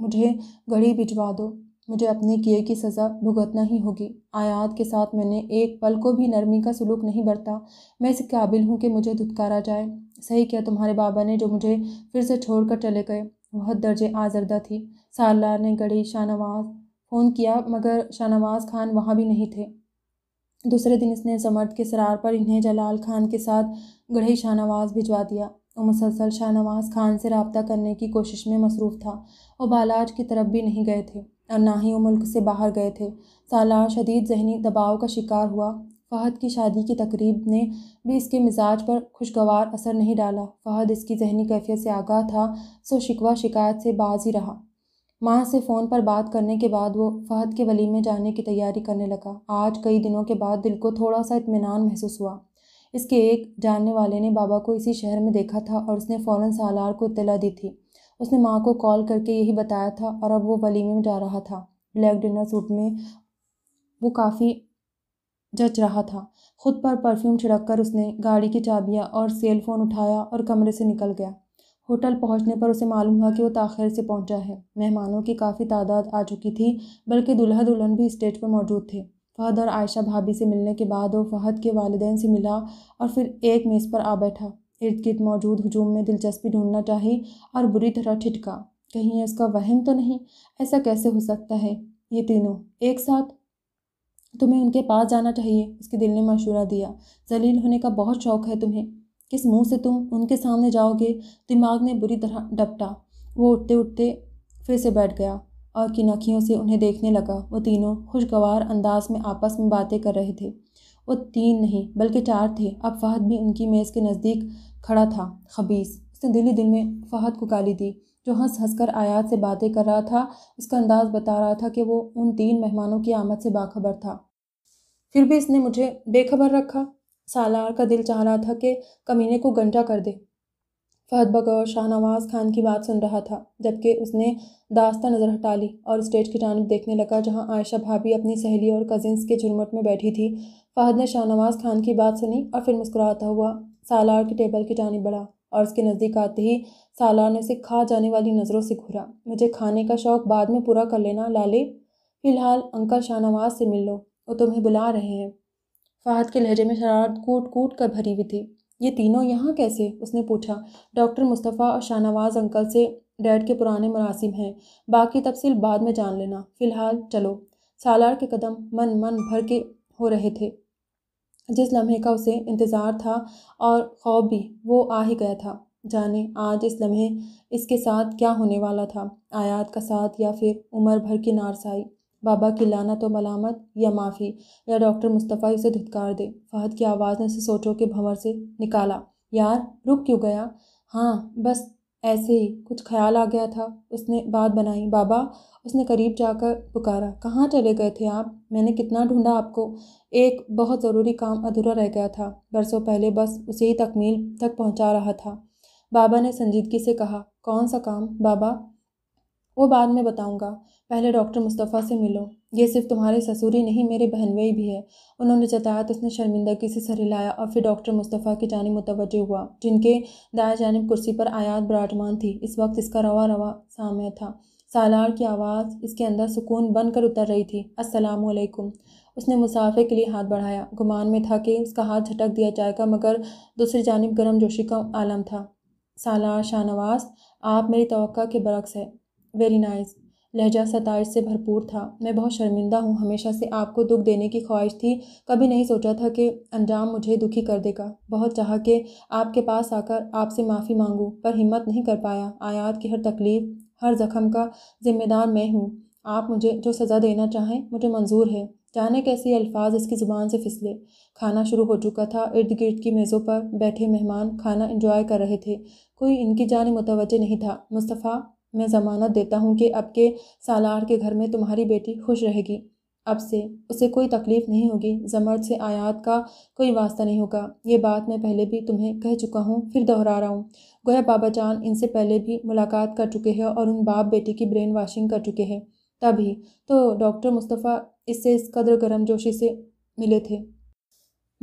[SPEAKER 1] मुझे घड़ी भिजवा दो मुझे अपने किए की सज़ा भुगतना ही होगी आयात के साथ मैंने एक पल को भी नरमी का सलूक नहीं बरता मैं इस काबिल हूँ कि मुझे धुतकारा जाए सही क्या तुम्हारे बाबा ने जो मुझे फिर से छोड़कर चले गए बहुत दर्जे आजरदा थी सालार ने गड़ी शाहनवाज फ़ोन किया मगर शाहनवाज खान वहाँ भी नहीं थे दूसरे दिन इसने समर्थ के सरार पर इन्हें जलाल खान के साथ गढ़ी शाहनवाज भिजवा दिया और मुसलसल शाहनवाज खान से रबता करने की कोशिश में मसरूफ़ था और बालाज की तरफ भी नहीं गए थे और ना ही वो मुल्क से बाहर गए थे सालार शदीद जहनी दबाव का शिकार हुआ फ़हद की शादी की तकरीब ने भी इसके मिजाज पर खुशगवार असर नहीं डाला फ़हद इसकी जहनी कैफियत से आगाह था सो शिकवा शिकायत से बाज ही रहा माँ से फ़ोन पर बात करने के बाद वो फ़हद के वलीमे जाने की तैयारी करने लगा आज कई दिनों के बाद दिल को थोड़ा सा इतमान महसूस हुआ इसके एक जानने वाले ने बाबा को इसी शहर में देखा था और उसने फ़ौर सालार को इतला दी थी उसने माँ को कॉल करके यही बताया था और अब वो वलीमे में जा रहा था ब्लैक डिनर सूट में वो काफ़ी जच रहा था खुद पर परफ्यूम छिड़क कर उसने गाड़ी की चाबियाँ और सेल फोन उठाया और कमरे से निकल गया होटल पहुंचने पर उसे मालूम हुआ कि वो ताखिर से पहुंचा है मेहमानों की काफ़ी तादाद आ चुकी थी बल्कि दुल्हा दुल्हन भी स्टेज पर मौजूद थे फहद और आयशा भाभी से मिलने के बाद वो फहद के वालदेन से मिला और फिर एक मेज़ पर आ बैठा इर्द गिर्द मौजूद हजूम में दिलचस्पी ढूंढना चाहिए और बुरी तरह ठिटका कहीं उसका वहम तो नहीं ऐसा कैसे हो सकता है ये तीनों एक साथ तो तुम्हें उनके पास जाना चाहिए उसके दिल ने मशूरा दिया जलील होने का बहुत शौक है तुम्हें किस मुंह से तुम उनके सामने जाओगे दिमाग ने बुरी तरह डपटा वो उठते उठते फिर से बैठ गया और किनखियों से उन्हें देखने लगा वो तीनों खुशगवार अंदाज में आपस में बातें कर रहे थे वो तीन नहीं बल्कि चार थे अब फहद भी उनकी मेज़ के नज़दीक खड़ा था खबीस उसने दिल ही दिल में फहद को गाली दी जो हंस हंसकर आयात से बातें कर रहा था उसका अंदाज बता रहा था कि वो उन तीन मेहमानों की आमद से बाखबर था फिर भी इसने मुझे बेखबर रखा सालार का दिल चाह रहा था कि कमीने को गंजा कर दे फहद बगौर शाहनवाज खान की बात सुन रहा था जबकि उसने दास्ता नज़र हटा ली और स्टेज की जानब देखने लगा जहां आयशा भाभी अपनी सहेली और कजिन्स के झुरमट में बैठी थी फहद ने शाहनवाज खान की बात सुनी और फिर मुस्कुराता हुआ सालार के टेबल की जानब बढ़ा और उसके नज़दीक आते ही सालार ने उसे खा जाने वाली नज़रों से घूरा मुझे खाने का शौक़ बाद में पूरा कर लेना लाले फ़िलहाल अंकल शाहनवाज से मिल लो वो तुम्हें बुला रहे हैं फाहद के लहजे में शरारत कूट कूट कर भरी हुई थी ये तीनों यहाँ कैसे उसने पूछा डॉक्टर मुस्तफ़ा और शाहनवाज अंकल से डैड के पुराने मुनासिब हैं बाकी तफसील बाद में जान लेना फ़िलहाल चलो सालार के कदम मन मन भर के हो रहे थे जिस लम्हे का उसे इंतज़ार था और खौफ भी वो आ ही गया था जाने आज इस लम्हे इसके साथ क्या होने वाला था आयात का साथ या फिर उम्र भर की नारसाई बाबा की लाना तो मलामत या माफ़ी या डॉक्टर मुस्तफ़ा उसे धुतकार दे फहद की आवाज़ ने उसे सोचों के भंवर से निकाला यार रुक क्यों गया हाँ बस ऐसे ही कुछ ख्याल आ गया था उसने बात बनाई बाबा उसने करीब जाकर पुकारा कहाँ चले गए थे आप मैंने कितना ढूंढा आपको एक बहुत ज़रूरी काम अधूरा रह गया था बरसों पहले बस उसे ही तकमील तक पहुँचा रहा था बाबा ने संजीदगी से कहा कौन सा काम बाबा वो बाद में बताऊँगा पहले डॉक्टर मुस्तफ़ा से मिलो ये सिर्फ तुम्हारे ससुर ही नहीं मेरे बहनवई भी है उन्होंने जताया तो उसने शर्मिंदगी से सर हिलाया और फिर डॉक्टर मुस्तफ़ा की जानब मुतवजह हुआ जिनके दाया जानब कुर्सी पर आयात बराजमान थी इस वक्त इसका रवा रवा सामने था सालार की आवाज़ इसके अंदर सुकून बनकर उतर रही थी असलम उसने मुसाफे के लिए हाथ बढ़ाया गुमान में था कि उसका हाथ झटक दिया जाएगा मगर दूसरी जानब गर्म जोशी का आलम था सालार शाहनवास आप मेरी तो के बरक्स है वेरी नाइस लहजा सताइश से भरपूर था मैं बहुत शर्मिंदा हूँ हमेशा से आपको दुख देने की ख्वाहिश थी कभी नहीं सोचा था कि अंजाम मुझे दुखी कर देगा बहुत चाह के आपके पास आकर आपसे माफ़ी मांगूँ पर हिम्मत नहीं कर पाया आयात की हर तकलीफ़ हर जख्म का जिम्मेदार मैं हूँ आप मुझे जो सज़ा देना चाहें मुझे मंजूर है जाने कैसे अल्फाज इसकी ज़ुबान से फिसले खाना शुरू हो चुका था इर्द गिर्द की मेज़ों पर बैठे मेहमान खाना इंजॉय कर रहे थे कोई इनकी जान मुतवजह नहीं था मुस्तफ़ा मैं ज़मानत देता हूँ कि अब के सालार के घर में तुम्हारी बेटी खुश रहेगी अब से उसे कोई तकलीफ़ नहीं होगी जमर्द से आयात का कोई वास्ता नहीं होगा ये बात मैं पहले भी तुम्हें कह चुका हूँ फिर दोहरा रहा हूँ गोया बाबा जान इनसे पहले भी मुलाकात कर चुके हैं और उन बाप बेटी की ब्रेन वॉशिंग कर चुके हैं तभी तो डॉक्टर मुस्तफ़ा इससे इस कदर गर्म जोशी से मिले थे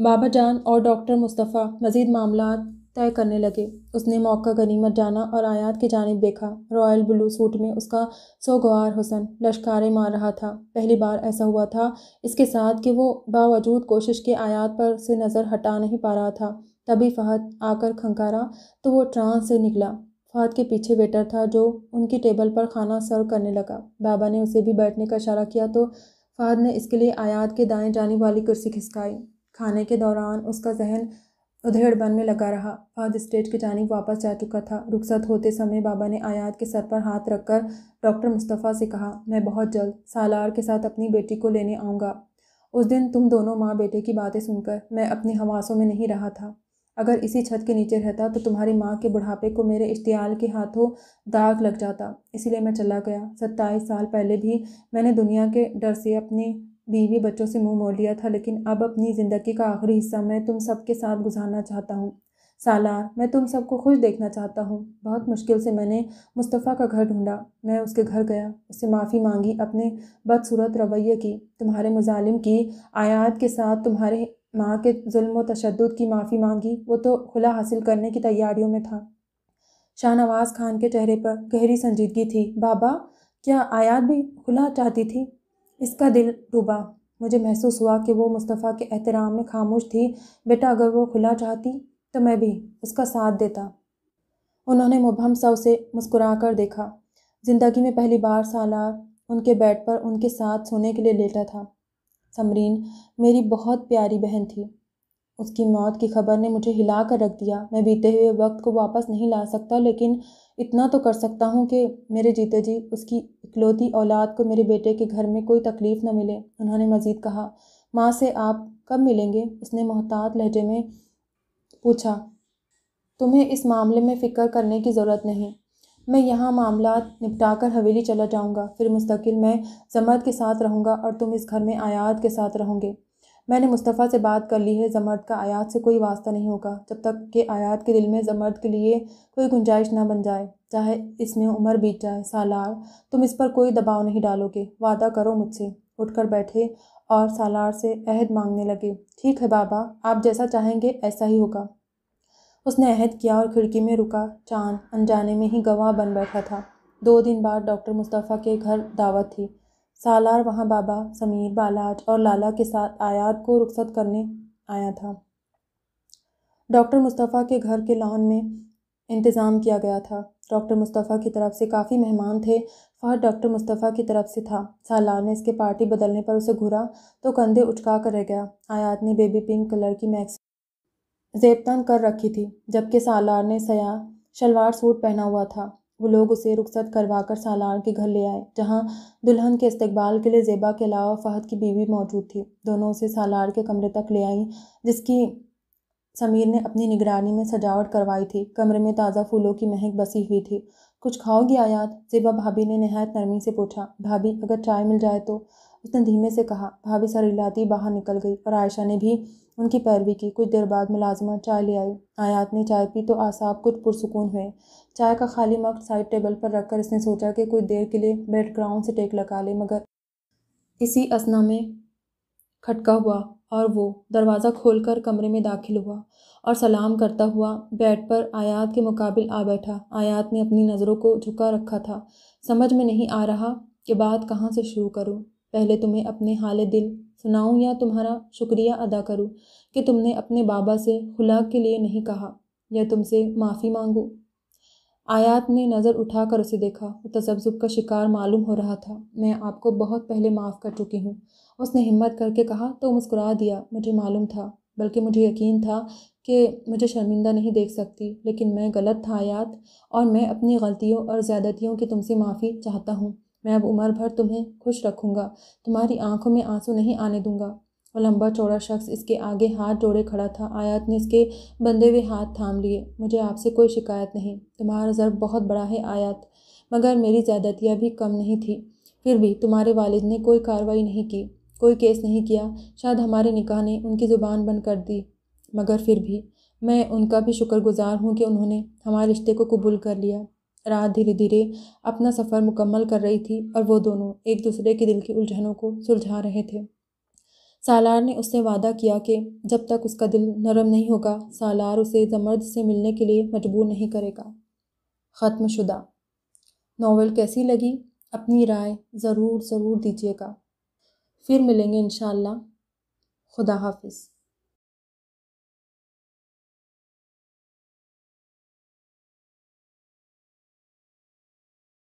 [SPEAKER 1] बाबा जान और डॉक्टर मुस्तफ़ा मज़ीद मामला तय करने लगे उसने मौका गनीमत जाना और आयात की जानब देखा रॉयल ब्लू सूट में उसका सोगवार हुसन लश्कारे मार रहा था पहली बार ऐसा हुआ था इसके साथ कि वो बावजूद कोशिश के आयात पर से नज़र हटा नहीं पा रहा था तभी फहद आकर खंकारा तो वो ट्रांस से निकला फहद के पीछे वेटर था जो उनकी टेबल पर खाना सर्व करने लगा बाबा ने उसे भी बैठने का इशारा किया तो फहद ने इसके लिए आयात के दाएँ जाने वाली कुर्सी खिसकाई खाने के दौरान उसका जहन उधेड़बन बन में लगा रहा फाद स्टेट की जानी वापस जा चुका था रुखसत होते समय बाबा ने आयात के सर पर हाथ रखकर डॉक्टर मुस्तफ़ा से कहा मैं बहुत जल्द सालार के साथ अपनी बेटी को लेने आऊँगा उस दिन तुम दोनों माँ बेटे की बातें सुनकर मैं अपने हवासों में नहीं रहा था अगर इसी छत के नीचे रहता तो तुम्हारी माँ के बुढ़ापे को मेरे इश्तियाल के हाथों दाग लग जाता इसीलिए मैं चला गया सत्ताईस साल पहले भी मैंने दुनिया के डर से अपनी बीवी बच्चों से मुंह मोड़ लिया था लेकिन अब अपनी ज़िंदगी का आखिरी हिस्सा मैं तुम सबके साथ गुजारना चाहता हूँ सालार मैं तुम सबको खुश देखना चाहता हूँ बहुत मुश्किल से मैंने मुस्तफ़ा का घर ढूंढा मैं उसके घर गया उससे माफ़ी मांगी अपने बदसूरत रवैये की तुम्हारे मुजालिम की आयात के साथ तुम्हारे माँ के जुल्म तशद की माफ़ी मांगी वो तो खुला हासिल करने की तैयारियों में था शाहनवाज खान के चेहरे पर गहरी संजीदगी थी बाबा क्या आयात भी खुला चाहती थी इसका दिल डूबा मुझे महसूस हुआ कि वो मुस्तफ़ा के एहतराम में खामोश थी बेटा अगर वो खुला चाहती तो मैं भी उसका साथ देता उन्होंने मुबहम सा उसे मुस्कुरा कर देखा ज़िंदगी में पहली बार सालार उनके बेड पर उनके साथ सोने के लिए लेटा था समरीन मेरी बहुत प्यारी बहन थी उसकी मौत की खबर ने मुझे हिला कर रख दिया मैं बीते हुए वक्त को वापस नहीं ला सकता लेकिन इतना तो कर सकता हूँ कि मेरे जीते जी उसकी इकलौती औलाद को मेरे बेटे के घर में कोई तकलीफ़ न मिले उन्होंने मज़ीद कहा माँ से आप कब मिलेंगे उसने मोहतात लहजे में पूछा तुम्हें इस मामले में फ़िक्र करने की ज़रूरत नहीं मैं यहाँ मामला निपटा कर हवेली चला जाऊँगा फिर मुस्तकिल मैं जमत के साथ रहूँगा और तुम इस घर में आयात के साथ रहोगे मैंने मुस्तफ़ा से बात कर ली है ज़मर्द का आयात से कोई वास्ता नहीं होगा जब तक कि आयात के दिल में ज़मर्द के लिए कोई गुंजाइश ना बन जाए चाहे इसमें उम्र बीत जाए सालार तुम इस पर कोई दबाव नहीं डालोगे वादा करो मुझसे उठकर बैठे और सालार से अहद मांगने लगे ठीक है बाबा आप जैसा चाहेंगे ऐसा ही होगा उसने अहद किया और खिड़की में रुका चांद अनजाने में ही गवाह बन बैठा था दो दिन बाद डॉक्टर मुस्तफ़ा के घर दावत थी सालार वहाँ बाबा समीर बालाज और लाला के साथ आयात को रुखसत करने आया था डॉक्टर मुस्तफ़ा के घर के लॉन में इंतज़ाम किया गया था डॉक्टर मुस्तफ़ा की तरफ से काफ़ी मेहमान थे फहद डॉक्टर मुस्तफ़ा की तरफ से था सालार ने इसके पार्टी बदलने पर उसे घुरा तो कंधे उचका कर रह गया आयात ने बेबी पिंक कलर की मैक्स जेबतान कर रखी थी जबकि सालार ने सया शलवार सूट पहना हुआ था वो लोग उसे रुखसत करवा कर सालार के घर ले आए जहाँ दुल्हन के इस्तकबाल के लिए जेबा के अलावा फहद की बीवी मौजूद थी दोनों उसे सालार के कमरे तक ले आई जिसकी समीर ने अपनी निगरानी में सजावट करवाई थी कमरे में ताज़ा फूलों की महक बसी हुई थी कुछ खाओगी आयात जेबा भाभी ने नहायत नरमी से पूछा भाभी अगर चाय मिल जाए तो उसने धीमे से कहा भाभी सर इलाती बाहर निकल गई और आयशा ने भी उनकी पैरवी की कुछ देर बाद मुलाजमत चाय ले आई आयात ने चाय पी तो आसाब कुछ पुरसकून हुए चाय का खाली मग साइड टेबल पर रखकर इसने सोचा कि कुछ देर के लिए बैकग्राउंड से टेक लगा ले मगर इसी असना में खटका हुआ और वो दरवाज़ा खोलकर कमरे में दाखिल हुआ और सलाम करता हुआ बेड पर आयात के मुकाबले आ बैठा आयात ने अपनी नज़रों को झुका रखा था समझ में नहीं आ रहा कि बात कहाँ से शुरू करूँ पहले तुम्हें अपने हाल दिल सुनाऊँ या तुम्हारा शुक्रिया अदा करूँ कि तुमने अपने बाबा से खुला के लिए नहीं कहा या तुमसे माफ़ी मांगूँ आयात ने नज़र उठाकर उसे देखा वो तजब्जुब का शिकार मालूम हो रहा था मैं आपको बहुत पहले माफ़ कर चुकी हूँ उसने हिम्मत करके कहा तो मुस्कुरा दिया मुझे मालूम था बल्कि मुझे यकीन था कि मुझे शर्मिंदा नहीं देख सकती लेकिन मैं गलत था आयात और मैं अपनी गलतियों और ज़्यादतियों की तुमसे माफ़ी चाहता हूँ मैं अब उम्र भर तुम्हें खुश रखूँगा तुम्हारी आंखों में आंसू नहीं आने दूँगा वह लंबा चौड़ा शख्स इसके आगे हाथ जोड़े खड़ा था आयात ने इसके बंधे हुए हाथ थाम लिए मुझे आपसे कोई शिकायत नहीं तुम्हारा ज़र्ब बहुत बड़ा है आयात मगर मेरी ज़्यादतियाँ भी कम नहीं थी फिर भी तुम्हारे वालिद ने कोई कार्रवाई नहीं की कोई केस नहीं किया शायद हमारे निकाह ने उनकी ज़ुबान बंद कर दी मगर फिर भी मैं उनका भी शुक्रगुजार हूँ कि उन्होंने हमारे रिश्ते को कबूल कर लिया रात धीरे धीरे अपना सफ़र मुकम्मल कर रही थी और वो दोनों एक दूसरे के दिल की उलझनों को सुलझा रहे थे सालार ने उससे वादा किया कि जब तक उसका दिल नरम नहीं होगा सालार उसे जमर्द से मिलने के लिए मजबूर नहीं करेगा ख़त्म शुदा नावल कैसी लगी अपनी राय ज़रूर ज़रूर दीजिएगा फिर मिलेंगे इन खुदा हाफिज़